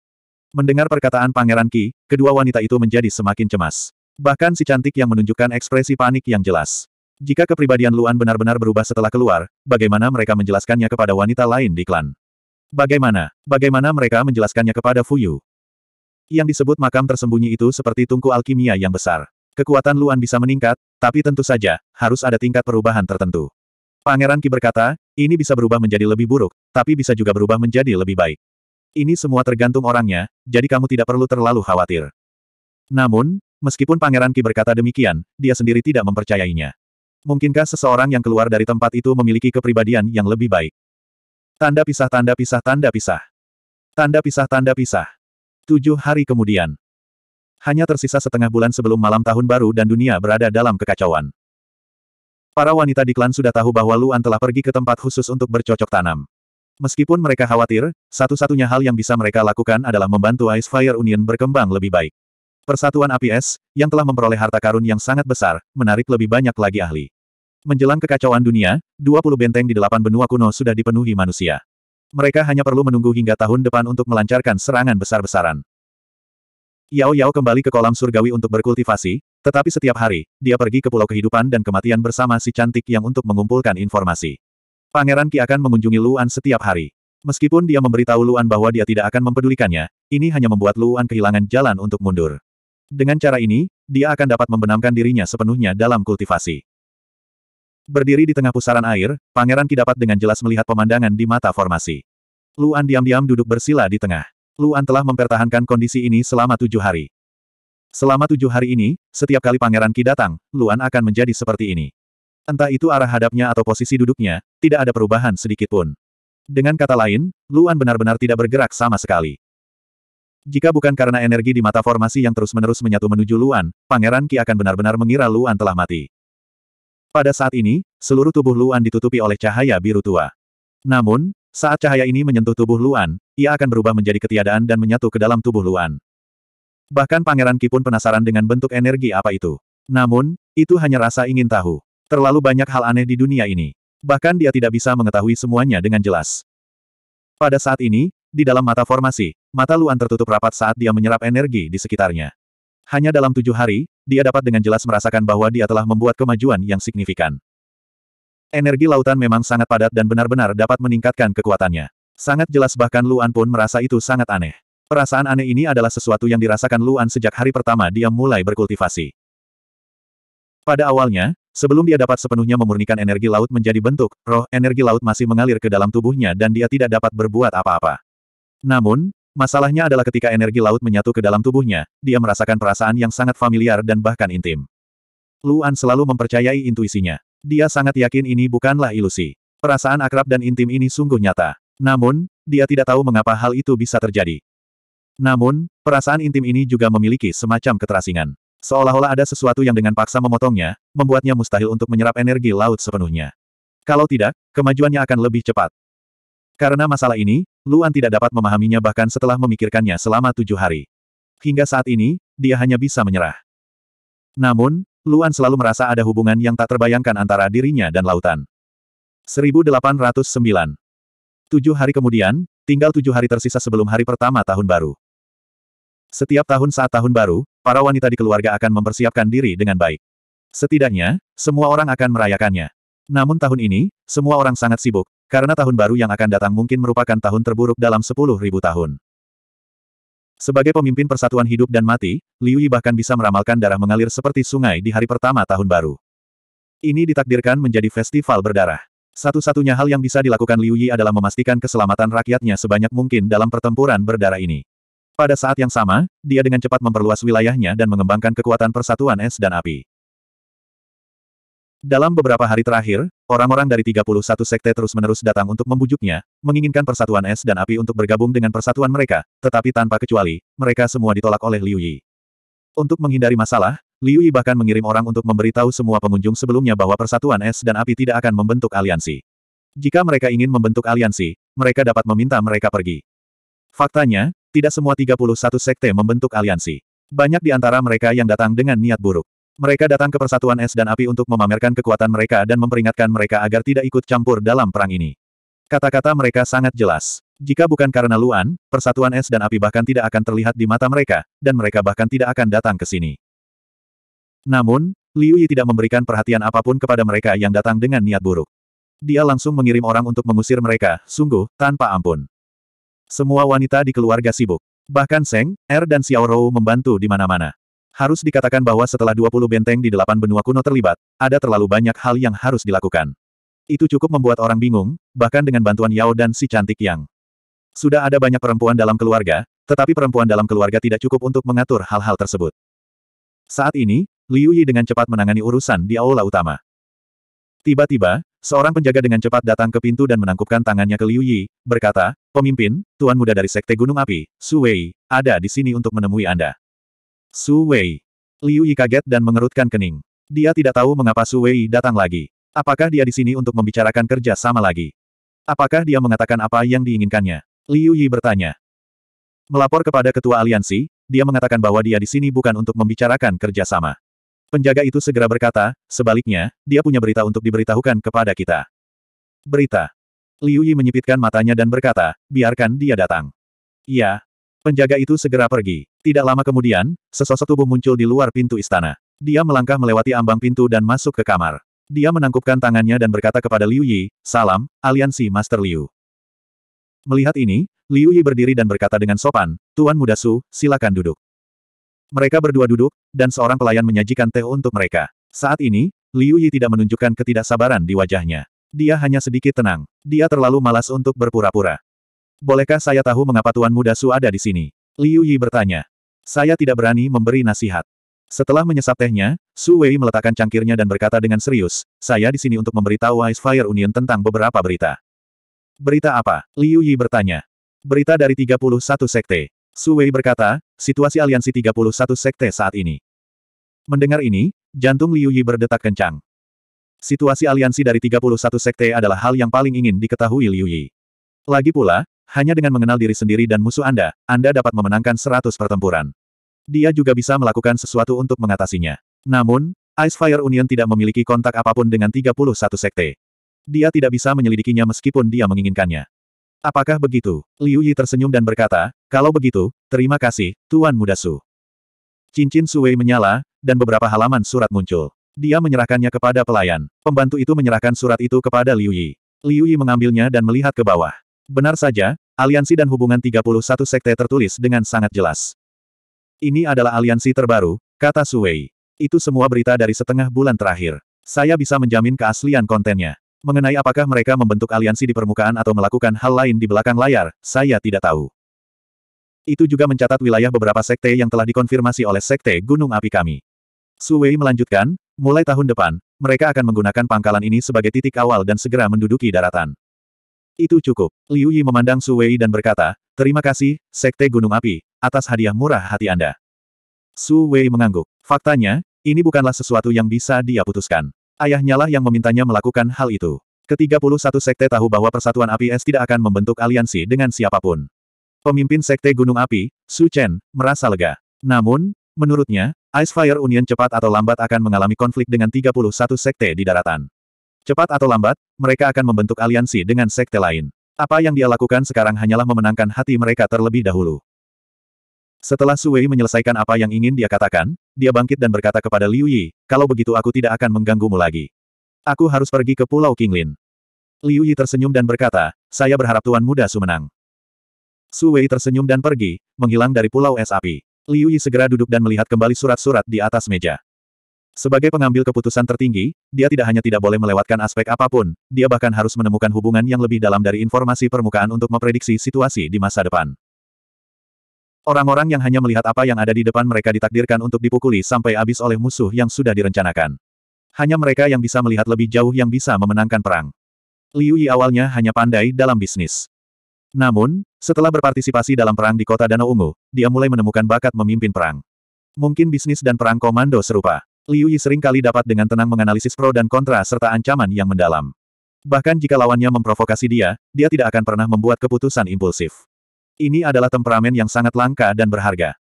Mendengar perkataan Pangeran Ki, kedua wanita itu menjadi semakin cemas. Bahkan si cantik yang menunjukkan ekspresi panik yang jelas. Jika kepribadian Luan benar-benar berubah setelah keluar, bagaimana mereka menjelaskannya kepada wanita lain di klan? Bagaimana? Bagaimana mereka menjelaskannya kepada Fuyu? Yang disebut makam tersembunyi itu seperti tungku alkimia yang besar. Kekuatan Luan bisa meningkat, tapi tentu saja, harus ada tingkat perubahan tertentu. Pangeran Ki berkata, ini bisa berubah menjadi lebih buruk, tapi bisa juga berubah menjadi lebih baik. Ini semua tergantung orangnya, jadi kamu tidak perlu terlalu khawatir. Namun, meskipun Pangeran Ki berkata demikian, dia sendiri tidak mempercayainya. Mungkinkah seseorang yang keluar dari tempat itu memiliki kepribadian yang lebih baik? Tanda pisah tanda pisah tanda pisah. Tanda pisah tanda pisah. Tujuh hari kemudian hanya tersisa setengah bulan sebelum malam tahun baru dan dunia berada dalam kekacauan. Para wanita di klan sudah tahu bahwa Luan telah pergi ke tempat khusus untuk bercocok tanam. Meskipun mereka khawatir, satu-satunya hal yang bisa mereka lakukan adalah membantu Ice Fire Union berkembang lebih baik. Persatuan APS, yang telah memperoleh harta karun yang sangat besar, menarik lebih banyak lagi ahli. Menjelang kekacauan dunia, 20 benteng di delapan benua kuno sudah dipenuhi manusia. Mereka hanya perlu menunggu hingga tahun depan untuk melancarkan serangan besar-besaran. Yao Yao kembali ke kolam surgawi untuk berkultivasi, tetapi setiap hari, dia pergi ke pulau kehidupan dan kematian bersama si cantik yang untuk mengumpulkan informasi. Pangeran Ki akan mengunjungi Luan setiap hari. Meskipun dia memberitahu Luan bahwa dia tidak akan mempedulikannya, ini hanya membuat Luan kehilangan jalan untuk mundur. Dengan cara ini, dia akan dapat membenamkan dirinya sepenuhnya dalam kultivasi. Berdiri di tengah pusaran air, Pangeran Ki dapat dengan jelas melihat pemandangan di mata formasi. Luan diam-diam duduk bersila di tengah. Luan telah mempertahankan kondisi ini selama tujuh hari. Selama tujuh hari ini, setiap kali Pangeran Ki datang, Luan akan menjadi seperti ini. Entah itu arah hadapnya atau posisi duduknya, tidak ada perubahan sedikit pun. Dengan kata lain, Luan benar-benar tidak bergerak sama sekali. Jika bukan karena energi di mata formasi yang terus-menerus menyatu menuju Luan, Pangeran Ki akan benar-benar mengira Luan telah mati. Pada saat ini, seluruh tubuh Luan ditutupi oleh cahaya biru tua. Namun, saat cahaya ini menyentuh tubuh Luan, ia akan berubah menjadi ketiadaan dan menyatu ke dalam tubuh Luan. Bahkan Pangeran Ki pun penasaran dengan bentuk energi apa itu. Namun, itu hanya rasa ingin tahu. Terlalu banyak hal aneh di dunia ini. Bahkan dia tidak bisa mengetahui semuanya dengan jelas. Pada saat ini, di dalam mata formasi, mata Luan tertutup rapat saat dia menyerap energi di sekitarnya. Hanya dalam tujuh hari, dia dapat dengan jelas merasakan bahwa dia telah membuat kemajuan yang signifikan. Energi lautan memang sangat padat dan benar-benar dapat meningkatkan kekuatannya. Sangat jelas bahkan Luan pun merasa itu sangat aneh. Perasaan aneh ini adalah sesuatu yang dirasakan Luan sejak hari pertama dia mulai berkultivasi. Pada awalnya, sebelum dia dapat sepenuhnya memurnikan energi laut menjadi bentuk, roh energi laut masih mengalir ke dalam tubuhnya dan dia tidak dapat berbuat apa-apa. Namun, masalahnya adalah ketika energi laut menyatu ke dalam tubuhnya, dia merasakan perasaan yang sangat familiar dan bahkan intim. Luan selalu mempercayai intuisinya. Dia sangat yakin ini bukanlah ilusi. Perasaan akrab dan intim ini sungguh nyata. Namun, dia tidak tahu mengapa hal itu bisa terjadi. Namun, perasaan intim ini juga memiliki semacam keterasingan. Seolah-olah ada sesuatu yang dengan paksa memotongnya, membuatnya mustahil untuk menyerap energi laut sepenuhnya. Kalau tidak, kemajuannya akan lebih cepat. Karena masalah ini, Luan tidak dapat memahaminya bahkan setelah memikirkannya selama tujuh hari. Hingga saat ini, dia hanya bisa menyerah. Namun, Luan selalu merasa ada hubungan yang tak terbayangkan antara dirinya dan lautan. 1809 Tujuh hari kemudian, tinggal tujuh hari tersisa sebelum hari pertama tahun baru. Setiap tahun saat tahun baru, para wanita di keluarga akan mempersiapkan diri dengan baik. Setidaknya, semua orang akan merayakannya. Namun tahun ini, semua orang sangat sibuk, karena tahun baru yang akan datang mungkin merupakan tahun terburuk dalam sepuluh ribu tahun. Sebagai pemimpin persatuan hidup dan mati, Liu Yi bahkan bisa meramalkan darah mengalir seperti sungai di hari pertama tahun baru. Ini ditakdirkan menjadi festival berdarah. Satu-satunya hal yang bisa dilakukan Liu Yi adalah memastikan keselamatan rakyatnya sebanyak mungkin dalam pertempuran berdarah ini. Pada saat yang sama, dia dengan cepat memperluas wilayahnya dan mengembangkan kekuatan persatuan es dan api. Dalam beberapa hari terakhir, orang-orang dari 31 sekte terus-menerus datang untuk membujuknya, menginginkan persatuan es dan api untuk bergabung dengan persatuan mereka, tetapi tanpa kecuali, mereka semua ditolak oleh Liu Yi. Untuk menghindari masalah, Liu Yi bahkan mengirim orang untuk memberitahu semua pengunjung sebelumnya bahwa persatuan es dan api tidak akan membentuk aliansi. Jika mereka ingin membentuk aliansi, mereka dapat meminta mereka pergi. Faktanya, tidak semua 31 sekte membentuk aliansi. Banyak di antara mereka yang datang dengan niat buruk. Mereka datang ke persatuan es dan api untuk memamerkan kekuatan mereka dan memperingatkan mereka agar tidak ikut campur dalam perang ini. Kata-kata mereka sangat jelas. Jika bukan karena Luan, persatuan es dan api bahkan tidak akan terlihat di mata mereka, dan mereka bahkan tidak akan datang ke sini. Namun, Liu Yi tidak memberikan perhatian apapun kepada mereka yang datang dengan niat buruk. Dia langsung mengirim orang untuk mengusir mereka, sungguh, tanpa ampun. Semua wanita di keluarga sibuk. Bahkan Seng, Er dan Xiao Rou membantu di mana-mana. Harus dikatakan bahwa setelah 20 benteng di delapan benua kuno terlibat, ada terlalu banyak hal yang harus dilakukan. Itu cukup membuat orang bingung, bahkan dengan bantuan Yao dan si cantik Yang. Sudah ada banyak perempuan dalam keluarga, tetapi perempuan dalam keluarga tidak cukup untuk mengatur hal-hal tersebut. Saat ini, Liu Yi dengan cepat menangani urusan di aula utama. Tiba-tiba, seorang penjaga dengan cepat datang ke pintu dan menangkupkan tangannya ke Liu Yi, berkata, Pemimpin, Tuan Muda dari Sekte Gunung Api, Su Wei, ada di sini untuk menemui Anda. Su Wei. Liu Yi kaget dan mengerutkan kening. Dia tidak tahu mengapa Su Wei datang lagi. Apakah dia di sini untuk membicarakan kerja sama lagi? Apakah dia mengatakan apa yang diinginkannya? Liu Yi bertanya. Melapor kepada ketua aliansi, dia mengatakan bahwa dia di sini bukan untuk membicarakan kerja sama. Penjaga itu segera berkata, sebaliknya, dia punya berita untuk diberitahukan kepada kita. Berita. Liu Yi menyipitkan matanya dan berkata, biarkan dia datang. Ya, Penjaga itu segera pergi. Tidak lama kemudian, sesosok tubuh muncul di luar pintu istana. Dia melangkah melewati ambang pintu dan masuk ke kamar. Dia menangkupkan tangannya dan berkata kepada Liu Yi, Salam, aliansi Master Liu. Melihat ini, Liu Yi berdiri dan berkata dengan sopan, Tuan Muda Su, silakan duduk. Mereka berdua duduk, dan seorang pelayan menyajikan teh untuk mereka. Saat ini, Liu Yi tidak menunjukkan ketidaksabaran di wajahnya. Dia hanya sedikit tenang. Dia terlalu malas untuk berpura-pura. Bolehkah saya tahu mengapa Tuan Muda Su ada di sini? Liu Yi bertanya. Saya tidak berani memberi nasihat. Setelah menyesap tehnya, Su Wei meletakkan cangkirnya dan berkata dengan serius, saya di sini untuk memberitahu Ice Fire Union tentang beberapa berita. Berita apa? Liu Yi bertanya. Berita dari 31 sekte. Su Wei berkata, situasi aliansi 31 sekte saat ini. Mendengar ini, jantung Liu Yi berdetak kencang. Situasi aliansi dari 31 sekte adalah hal yang paling ingin diketahui Liu Yi. Lagi pula, hanya dengan mengenal diri sendiri dan musuh Anda, Anda dapat memenangkan 100 pertempuran. Dia juga bisa melakukan sesuatu untuk mengatasinya. Namun, Ice Fire Union tidak memiliki kontak apapun dengan 31 sekte. Dia tidak bisa menyelidikinya meskipun dia menginginkannya. Apakah begitu? Liu Yi tersenyum dan berkata, kalau begitu, terima kasih, Tuan Muda Su. Cincin Suwei menyala, dan beberapa halaman surat muncul. Dia menyerahkannya kepada pelayan. Pembantu itu menyerahkan surat itu kepada Liu Yi. Liu Yi mengambilnya dan melihat ke bawah. Benar saja, aliansi dan hubungan 31 sekte tertulis dengan sangat jelas. Ini adalah aliansi terbaru, kata Suwei. Itu semua berita dari setengah bulan terakhir. Saya bisa menjamin keaslian kontennya. Mengenai apakah mereka membentuk aliansi di permukaan atau melakukan hal lain di belakang layar, saya tidak tahu. Itu juga mencatat wilayah beberapa sekte yang telah dikonfirmasi oleh sekte Gunung Api kami. Suwei melanjutkan, mulai tahun depan, mereka akan menggunakan pangkalan ini sebagai titik awal dan segera menduduki daratan. Itu cukup. Liu Yi memandang Su Wei dan berkata, Terima kasih, Sekte Gunung Api, atas hadiah murah hati Anda. Su Wei mengangguk. Faktanya, ini bukanlah sesuatu yang bisa dia putuskan. Ayahnya lah yang memintanya melakukan hal itu. Ketiga puluh satu Sekte tahu bahwa Persatuan Api Es tidak akan membentuk aliansi dengan siapapun. Pemimpin Sekte Gunung Api, Su Chen, merasa lega. Namun, menurutnya, Ice Fire Union cepat atau lambat akan mengalami konflik dengan 31 Sekte di daratan. Cepat atau lambat, mereka akan membentuk aliansi dengan sekte lain. Apa yang dia lakukan sekarang hanyalah memenangkan hati mereka terlebih dahulu. Setelah Sui menyelesaikan apa yang ingin dia katakan, dia bangkit dan berkata kepada Liu Yi, kalau begitu aku tidak akan mengganggumu lagi. Aku harus pergi ke Pulau Kinglin." Liu Yi tersenyum dan berkata, saya berharap Tuan Muda Sumenang. Wei tersenyum dan pergi, menghilang dari Pulau Es Api. Liu Yi segera duduk dan melihat kembali surat-surat di atas meja. Sebagai pengambil keputusan tertinggi, dia tidak hanya tidak boleh melewatkan aspek apapun, dia bahkan harus menemukan hubungan yang lebih dalam dari informasi permukaan untuk memprediksi situasi di masa depan. Orang-orang yang hanya melihat apa yang ada di depan mereka ditakdirkan untuk dipukuli sampai habis oleh musuh yang sudah direncanakan. Hanya mereka yang bisa melihat lebih jauh yang bisa memenangkan perang. Liu Yi awalnya hanya pandai dalam bisnis. Namun, setelah berpartisipasi dalam perang di kota Danau Ungu, dia mulai menemukan bakat memimpin perang. Mungkin bisnis dan perang komando serupa. Liu Yi seringkali dapat dengan tenang menganalisis pro dan kontra serta ancaman yang mendalam. Bahkan jika lawannya memprovokasi dia, dia tidak akan pernah membuat keputusan impulsif. Ini adalah temperamen yang sangat langka dan berharga.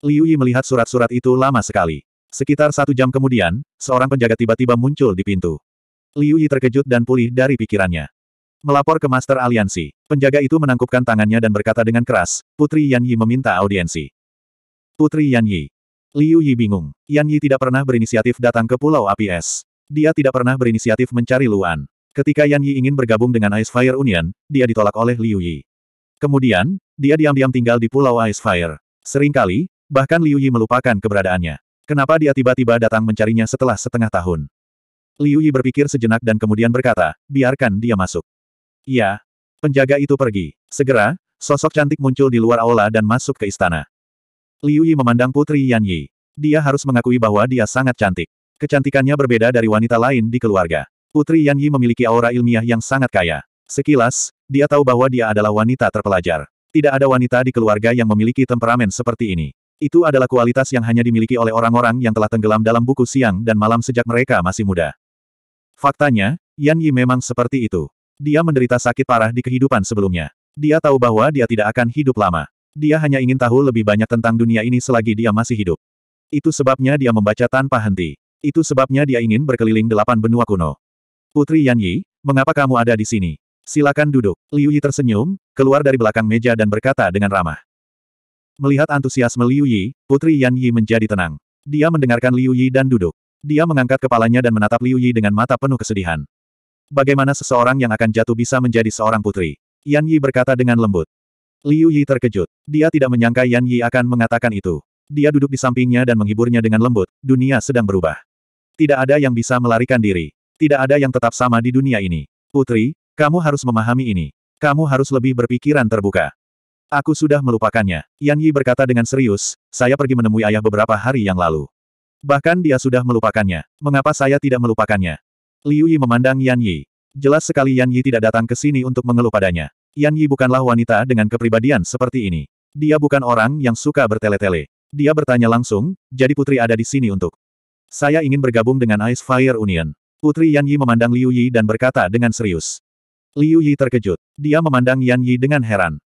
Liu Yi melihat surat-surat itu lama sekali. Sekitar satu jam kemudian, seorang penjaga tiba-tiba muncul di pintu. Liu Yi terkejut dan pulih dari pikirannya. Melapor ke Master Aliansi, penjaga itu menangkupkan tangannya dan berkata dengan keras, Putri Yan Yi meminta audiensi. Putri Yan Yi, Liu Yi bingung. Yan Yi tidak pernah berinisiatif datang ke Pulau Api Es. Dia tidak pernah berinisiatif mencari Luan. Ketika Yan Yi ingin bergabung dengan Ice Fire Union, dia ditolak oleh Liu Yi. Kemudian, dia diam-diam tinggal di Pulau Ice Fire. Seringkali, bahkan Liu Yi melupakan keberadaannya. Kenapa dia tiba-tiba datang mencarinya setelah setengah tahun? Liu Yi berpikir sejenak dan kemudian berkata, biarkan dia masuk. Ya, Penjaga itu pergi. Segera, sosok cantik muncul di luar aula dan masuk ke istana. Liu Yi memandang Putri Yan Yi. Dia harus mengakui bahwa dia sangat cantik. Kecantikannya berbeda dari wanita lain di keluarga. Putri Yan Yi memiliki aura ilmiah yang sangat kaya. Sekilas, dia tahu bahwa dia adalah wanita terpelajar. Tidak ada wanita di keluarga yang memiliki temperamen seperti ini. Itu adalah kualitas yang hanya dimiliki oleh orang-orang yang telah tenggelam dalam buku siang dan malam sejak mereka masih muda. Faktanya, Yan Yi memang seperti itu. Dia menderita sakit parah di kehidupan sebelumnya. Dia tahu bahwa dia tidak akan hidup lama. Dia hanya ingin tahu lebih banyak tentang dunia ini selagi dia masih hidup. Itu sebabnya dia membaca tanpa henti. Itu sebabnya dia ingin berkeliling delapan benua kuno. Putri Yan Yi, mengapa kamu ada di sini? Silakan duduk. Liu Yi tersenyum, keluar dari belakang meja dan berkata dengan ramah. Melihat antusiasme Liu Yi, Putri Yan Yi menjadi tenang. Dia mendengarkan Liu Yi dan duduk. Dia mengangkat kepalanya dan menatap Liu Yi dengan mata penuh kesedihan. Bagaimana seseorang yang akan jatuh bisa menjadi seorang putri? Yan Yi berkata dengan lembut. Liu Yi terkejut. Dia tidak menyangka Yan Yi akan mengatakan itu. Dia duduk di sampingnya dan menghiburnya dengan lembut, dunia sedang berubah. Tidak ada yang bisa melarikan diri. Tidak ada yang tetap sama di dunia ini. Putri, kamu harus memahami ini. Kamu harus lebih berpikiran terbuka. Aku sudah melupakannya. Yan Yi berkata dengan serius, saya pergi menemui ayah beberapa hari yang lalu. Bahkan dia sudah melupakannya. Mengapa saya tidak melupakannya? Liu Yi memandang Yan Yi. Jelas sekali Yan Yi tidak datang ke sini untuk mengeluh padanya. Yan Yi bukanlah wanita dengan kepribadian seperti ini. Dia bukan orang yang suka bertele-tele. Dia bertanya langsung, jadi putri ada di sini untuk. Saya ingin bergabung dengan Ice Fire Union. Putri Yan Yi memandang Liu Yi dan berkata dengan serius. Liu Yi terkejut. Dia memandang Yan Yi dengan heran.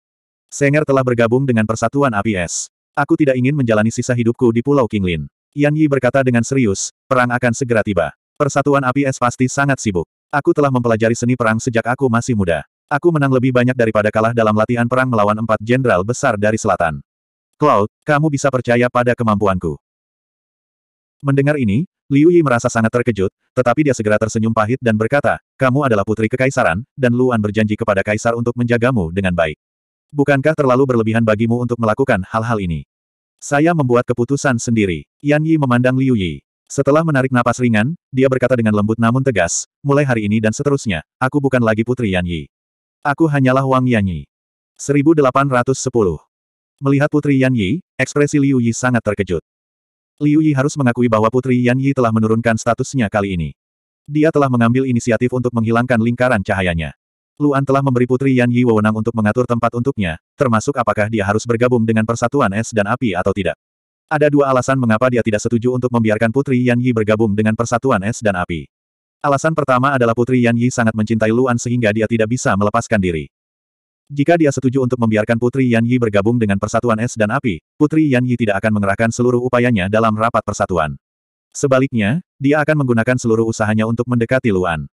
Senger telah bergabung dengan Persatuan APS. Aku tidak ingin menjalani sisa hidupku di Pulau Kinglin. Yan Yi berkata dengan serius, perang akan segera tiba. Persatuan APS pasti sangat sibuk. Aku telah mempelajari seni perang sejak aku masih muda. Aku menang lebih banyak daripada kalah dalam latihan perang melawan empat jenderal besar dari selatan. Cloud, kamu bisa percaya pada kemampuanku. Mendengar ini, Liu Yi merasa sangat terkejut, tetapi dia segera tersenyum pahit dan berkata, kamu adalah putri kekaisaran, dan Luan berjanji kepada kaisar untuk menjagamu dengan baik. Bukankah terlalu berlebihan bagimu untuk melakukan hal-hal ini? Saya membuat keputusan sendiri. Yan Yi memandang Liu Yi. Setelah menarik napas ringan, dia berkata dengan lembut namun tegas, mulai hari ini dan seterusnya, aku bukan lagi putri Yan Yi. Aku hanyalah Wang Yanyi. 1810. Melihat Putri Yanyi, ekspresi Liu Yi sangat terkejut. Liu Yi harus mengakui bahwa Putri Yanyi telah menurunkan statusnya kali ini. Dia telah mengambil inisiatif untuk menghilangkan lingkaran cahayanya. Luan telah memberi Putri Yanyi wewenang untuk mengatur tempat untuknya, termasuk apakah dia harus bergabung dengan persatuan es dan api atau tidak. Ada dua alasan mengapa dia tidak setuju untuk membiarkan Putri Yanyi bergabung dengan persatuan es dan api. Alasan pertama adalah Putri Yan Yi sangat mencintai Luan sehingga dia tidak bisa melepaskan diri. Jika dia setuju untuk membiarkan Putri Yan Yi bergabung dengan Persatuan Es dan Api, Putri Yan Yi tidak akan mengerahkan seluruh upayanya dalam rapat persatuan. Sebaliknya, dia akan menggunakan seluruh usahanya untuk mendekati Luan.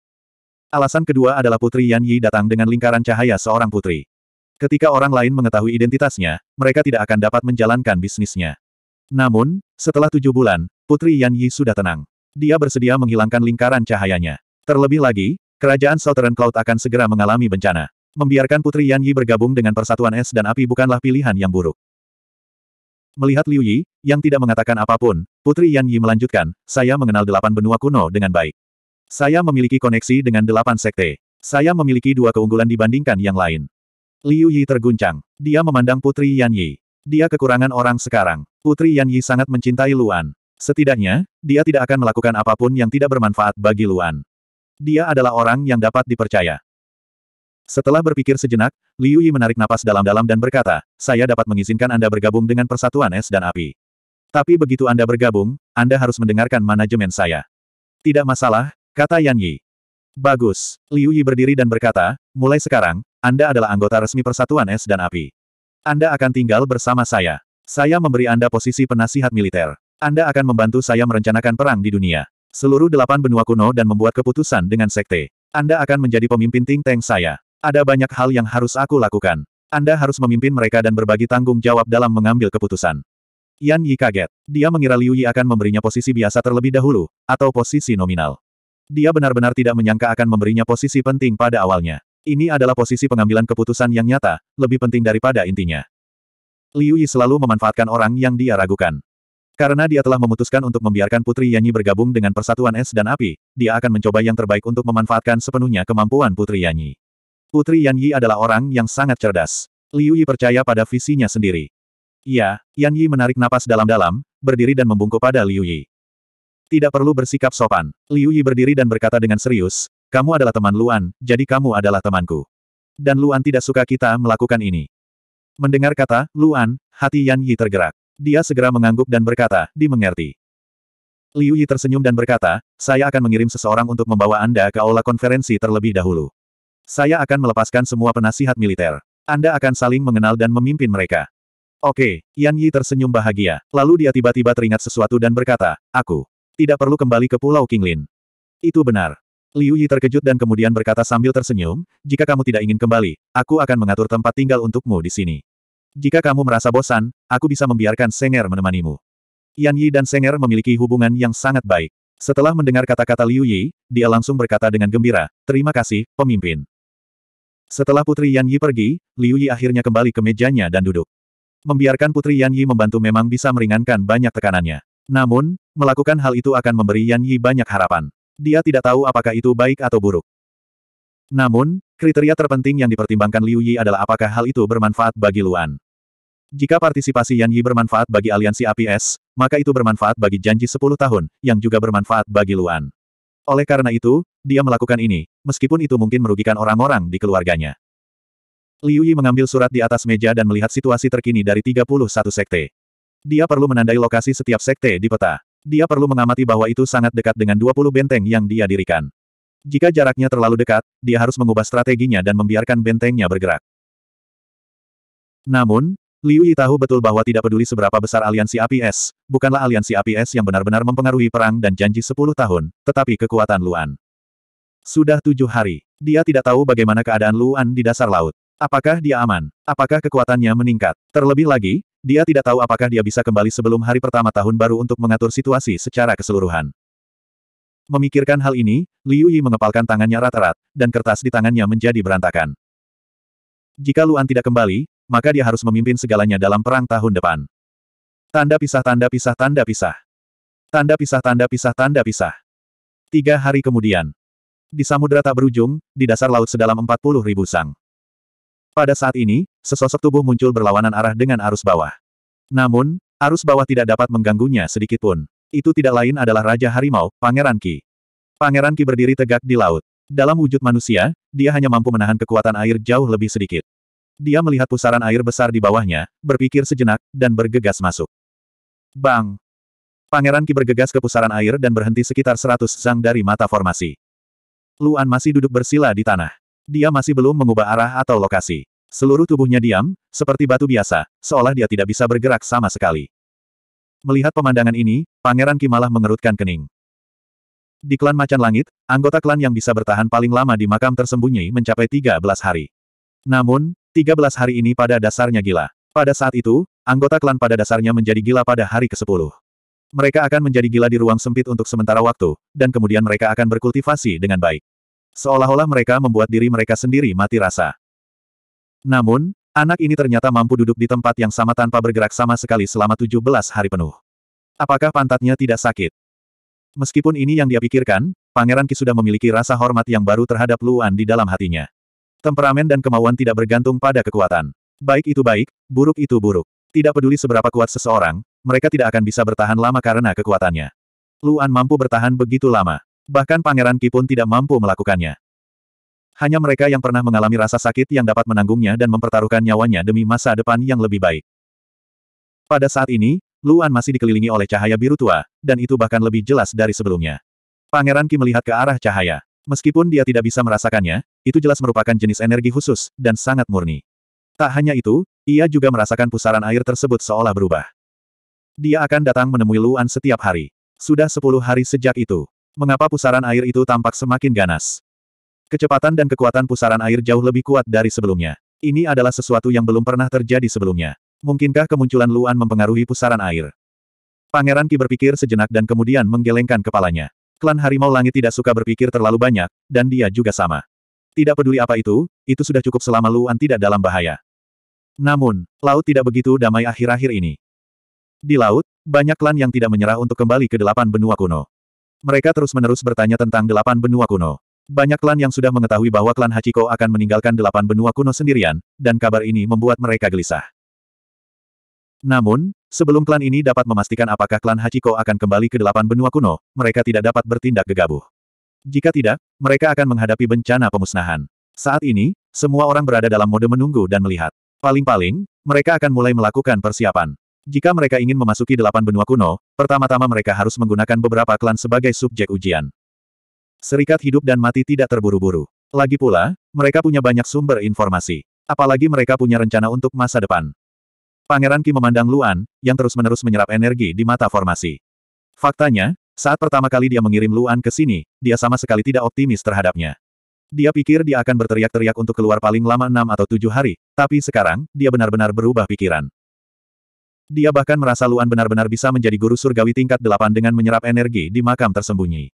Alasan kedua adalah Putri Yan Yi datang dengan lingkaran cahaya seorang putri. Ketika orang lain mengetahui identitasnya, mereka tidak akan dapat menjalankan bisnisnya. Namun, setelah tujuh bulan, Putri Yan Yi sudah tenang dia bersedia menghilangkan lingkaran cahayanya. Terlebih lagi, kerajaan Southern Cloud akan segera mengalami bencana. Membiarkan Putri Yan Yi bergabung dengan persatuan es dan api bukanlah pilihan yang buruk. Melihat Liu Yi, yang tidak mengatakan apapun, Putri Yan Yi melanjutkan, saya mengenal delapan benua kuno dengan baik. Saya memiliki koneksi dengan delapan sekte. Saya memiliki dua keunggulan dibandingkan yang lain. Liu Yi terguncang. Dia memandang Putri Yan Yi. Dia kekurangan orang sekarang. Putri Yan Yi sangat mencintai Luan. Setidaknya, dia tidak akan melakukan apapun yang tidak bermanfaat bagi Luan. Dia adalah orang yang dapat dipercaya. Setelah berpikir sejenak, Liu Yi menarik napas dalam-dalam dan berkata, saya dapat mengizinkan Anda bergabung dengan Persatuan Es dan Api. Tapi begitu Anda bergabung, Anda harus mendengarkan manajemen saya. Tidak masalah, kata Yan Yi. Bagus. Liu Yi berdiri dan berkata, mulai sekarang, Anda adalah anggota resmi Persatuan Es dan Api. Anda akan tinggal bersama saya. Saya memberi Anda posisi penasihat militer. Anda akan membantu saya merencanakan perang di dunia. Seluruh delapan benua kuno dan membuat keputusan dengan sekte. Anda akan menjadi pemimpin Ting tank saya. Ada banyak hal yang harus aku lakukan. Anda harus memimpin mereka dan berbagi tanggung jawab dalam mengambil keputusan. Yan Yi kaget. Dia mengira Liu Yi akan memberinya posisi biasa terlebih dahulu, atau posisi nominal. Dia benar-benar tidak menyangka akan memberinya posisi penting pada awalnya. Ini adalah posisi pengambilan keputusan yang nyata, lebih penting daripada intinya. Liu Yi selalu memanfaatkan orang yang dia ragukan. Karena dia telah memutuskan untuk membiarkan Putri Yanyi bergabung dengan Persatuan Es dan Api, dia akan mencoba yang terbaik untuk memanfaatkan sepenuhnya kemampuan Putri Yanyi. Putri Yanyi adalah orang yang sangat cerdas. Liu Yi percaya pada visinya sendiri. Iya, Yanyi menarik napas dalam-dalam, berdiri dan membungkuk pada Liu Yi. Tidak perlu bersikap sopan. Liu Yi berdiri dan berkata dengan serius, kamu adalah teman Luan, jadi kamu adalah temanku. Dan Luan tidak suka kita melakukan ini. Mendengar kata, Luan, hati Yan Yi tergerak. Dia segera mengangguk dan berkata, dimengerti. Liu Yi tersenyum dan berkata, saya akan mengirim seseorang untuk membawa Anda ke aula konferensi terlebih dahulu. Saya akan melepaskan semua penasihat militer. Anda akan saling mengenal dan memimpin mereka. Oke, Yan Yi tersenyum bahagia. Lalu dia tiba-tiba teringat sesuatu dan berkata, aku tidak perlu kembali ke Pulau Kinglin." Itu benar. Liu Yi terkejut dan kemudian berkata sambil tersenyum, jika kamu tidak ingin kembali, aku akan mengatur tempat tinggal untukmu di sini. Jika kamu merasa bosan, aku bisa membiarkan Senger menemanimu. Yan Yi dan Senger memiliki hubungan yang sangat baik. Setelah mendengar kata-kata Liu Yi, dia langsung berkata dengan gembira, terima kasih, pemimpin. Setelah Putri Yan Yi pergi, Liu Yi akhirnya kembali ke mejanya dan duduk. Membiarkan Putri Yan Yi membantu memang bisa meringankan banyak tekanannya. Namun, melakukan hal itu akan memberi Yan Yi banyak harapan. Dia tidak tahu apakah itu baik atau buruk. Namun, kriteria terpenting yang dipertimbangkan Liu Yi adalah apakah hal itu bermanfaat bagi Luan. Jika partisipasi Yan Yi bermanfaat bagi aliansi APS, maka itu bermanfaat bagi janji 10 tahun, yang juga bermanfaat bagi Luan. Oleh karena itu, dia melakukan ini, meskipun itu mungkin merugikan orang-orang di keluarganya. Liu Yi mengambil surat di atas meja dan melihat situasi terkini dari 31 sekte. Dia perlu menandai lokasi setiap sekte di peta. Dia perlu mengamati bahwa itu sangat dekat dengan 20 benteng yang dia dirikan. Jika jaraknya terlalu dekat, dia harus mengubah strateginya dan membiarkan bentengnya bergerak. Namun, Liu Yi tahu betul bahwa tidak peduli seberapa besar aliansi APS, bukanlah aliansi APS yang benar-benar mempengaruhi perang dan janji sepuluh tahun, tetapi kekuatan Luan. Sudah tujuh hari, dia tidak tahu bagaimana keadaan Luan di dasar laut. Apakah dia aman? Apakah kekuatannya meningkat? Terlebih lagi, dia tidak tahu apakah dia bisa kembali sebelum hari pertama tahun baru untuk mengatur situasi secara keseluruhan. Memikirkan hal ini, Liu Yi mengepalkan tangannya rata-rat, dan kertas di tangannya menjadi berantakan. Jika Luan tidak kembali, maka dia harus memimpin segalanya dalam perang tahun depan. Tanda pisah tanda pisah tanda pisah. Tanda pisah tanda pisah tanda pisah. Tiga hari kemudian. Di samudera tak berujung, di dasar laut sedalam 40 ribu sang. Pada saat ini, sesosok tubuh muncul berlawanan arah dengan arus bawah. Namun, arus bawah tidak dapat mengganggunya sedikitpun. Itu tidak lain adalah Raja Harimau, Pangeran Ki. Pangeran Ki berdiri tegak di laut. Dalam wujud manusia, dia hanya mampu menahan kekuatan air jauh lebih sedikit. Dia melihat pusaran air besar di bawahnya, berpikir sejenak, dan bergegas masuk. Bang! Pangeran Ki bergegas ke pusaran air dan berhenti sekitar seratus zang dari mata formasi. Luan masih duduk bersila di tanah. Dia masih belum mengubah arah atau lokasi. Seluruh tubuhnya diam, seperti batu biasa, seolah dia tidak bisa bergerak sama sekali. Melihat pemandangan ini, Pangeran Ki malah mengerutkan kening. Di klan Macan Langit, anggota klan yang bisa bertahan paling lama di makam tersembunyi mencapai 13 hari. Namun, 13 hari ini pada dasarnya gila. Pada saat itu, anggota klan pada dasarnya menjadi gila pada hari ke-10. Mereka akan menjadi gila di ruang sempit untuk sementara waktu, dan kemudian mereka akan berkultivasi dengan baik. Seolah-olah mereka membuat diri mereka sendiri mati rasa. Namun, anak ini ternyata mampu duduk di tempat yang sama tanpa bergerak sama sekali selama 17 hari penuh. Apakah pantatnya tidak sakit? Meskipun ini yang dia pikirkan, Pangeran Ki sudah memiliki rasa hormat yang baru terhadap Luan di dalam hatinya. Temperamen dan kemauan tidak bergantung pada kekuatan. Baik itu baik, buruk itu buruk. Tidak peduli seberapa kuat seseorang, mereka tidak akan bisa bertahan lama karena kekuatannya. Luan mampu bertahan begitu lama. Bahkan Pangeran Ki pun tidak mampu melakukannya. Hanya mereka yang pernah mengalami rasa sakit yang dapat menanggungnya dan mempertaruhkan nyawanya demi masa depan yang lebih baik. Pada saat ini, Luan masih dikelilingi oleh cahaya biru tua, dan itu bahkan lebih jelas dari sebelumnya. Pangeran Ki melihat ke arah cahaya. Meskipun dia tidak bisa merasakannya, itu jelas merupakan jenis energi khusus, dan sangat murni. Tak hanya itu, ia juga merasakan pusaran air tersebut seolah berubah. Dia akan datang menemui Luan setiap hari. Sudah sepuluh hari sejak itu. Mengapa pusaran air itu tampak semakin ganas? Kecepatan dan kekuatan pusaran air jauh lebih kuat dari sebelumnya. Ini adalah sesuatu yang belum pernah terjadi sebelumnya. Mungkinkah kemunculan Luan mempengaruhi pusaran air? Pangeran Ki berpikir sejenak dan kemudian menggelengkan kepalanya. Klan Harimau Langit tidak suka berpikir terlalu banyak, dan dia juga sama. Tidak peduli apa itu, itu sudah cukup selama Luan tidak dalam bahaya. Namun, laut tidak begitu damai akhir-akhir ini. Di laut, banyak klan yang tidak menyerah untuk kembali ke delapan benua kuno. Mereka terus-menerus bertanya tentang delapan benua kuno. Banyak klan yang sudah mengetahui bahwa klan Hachiko akan meninggalkan delapan benua kuno sendirian, dan kabar ini membuat mereka gelisah. Namun, sebelum klan ini dapat memastikan apakah klan Hachiko akan kembali ke delapan benua kuno, mereka tidak dapat bertindak gegabah. Jika tidak, mereka akan menghadapi bencana pemusnahan. Saat ini, semua orang berada dalam mode menunggu dan melihat. Paling-paling, mereka akan mulai melakukan persiapan. Jika mereka ingin memasuki delapan benua kuno, pertama-tama mereka harus menggunakan beberapa klan sebagai subjek ujian. Serikat hidup dan mati tidak terburu-buru. Lagi pula, mereka punya banyak sumber informasi. Apalagi mereka punya rencana untuk masa depan. Pangeran Ki memandang Luan, yang terus-menerus menyerap energi di mata formasi. Faktanya, saat pertama kali dia mengirim Luan ke sini, dia sama sekali tidak optimis terhadapnya. Dia pikir dia akan berteriak-teriak untuk keluar paling lama enam atau tujuh hari, tapi sekarang, dia benar-benar berubah pikiran. Dia bahkan merasa Luan benar-benar bisa menjadi guru surgawi tingkat delapan dengan menyerap energi di makam tersembunyi.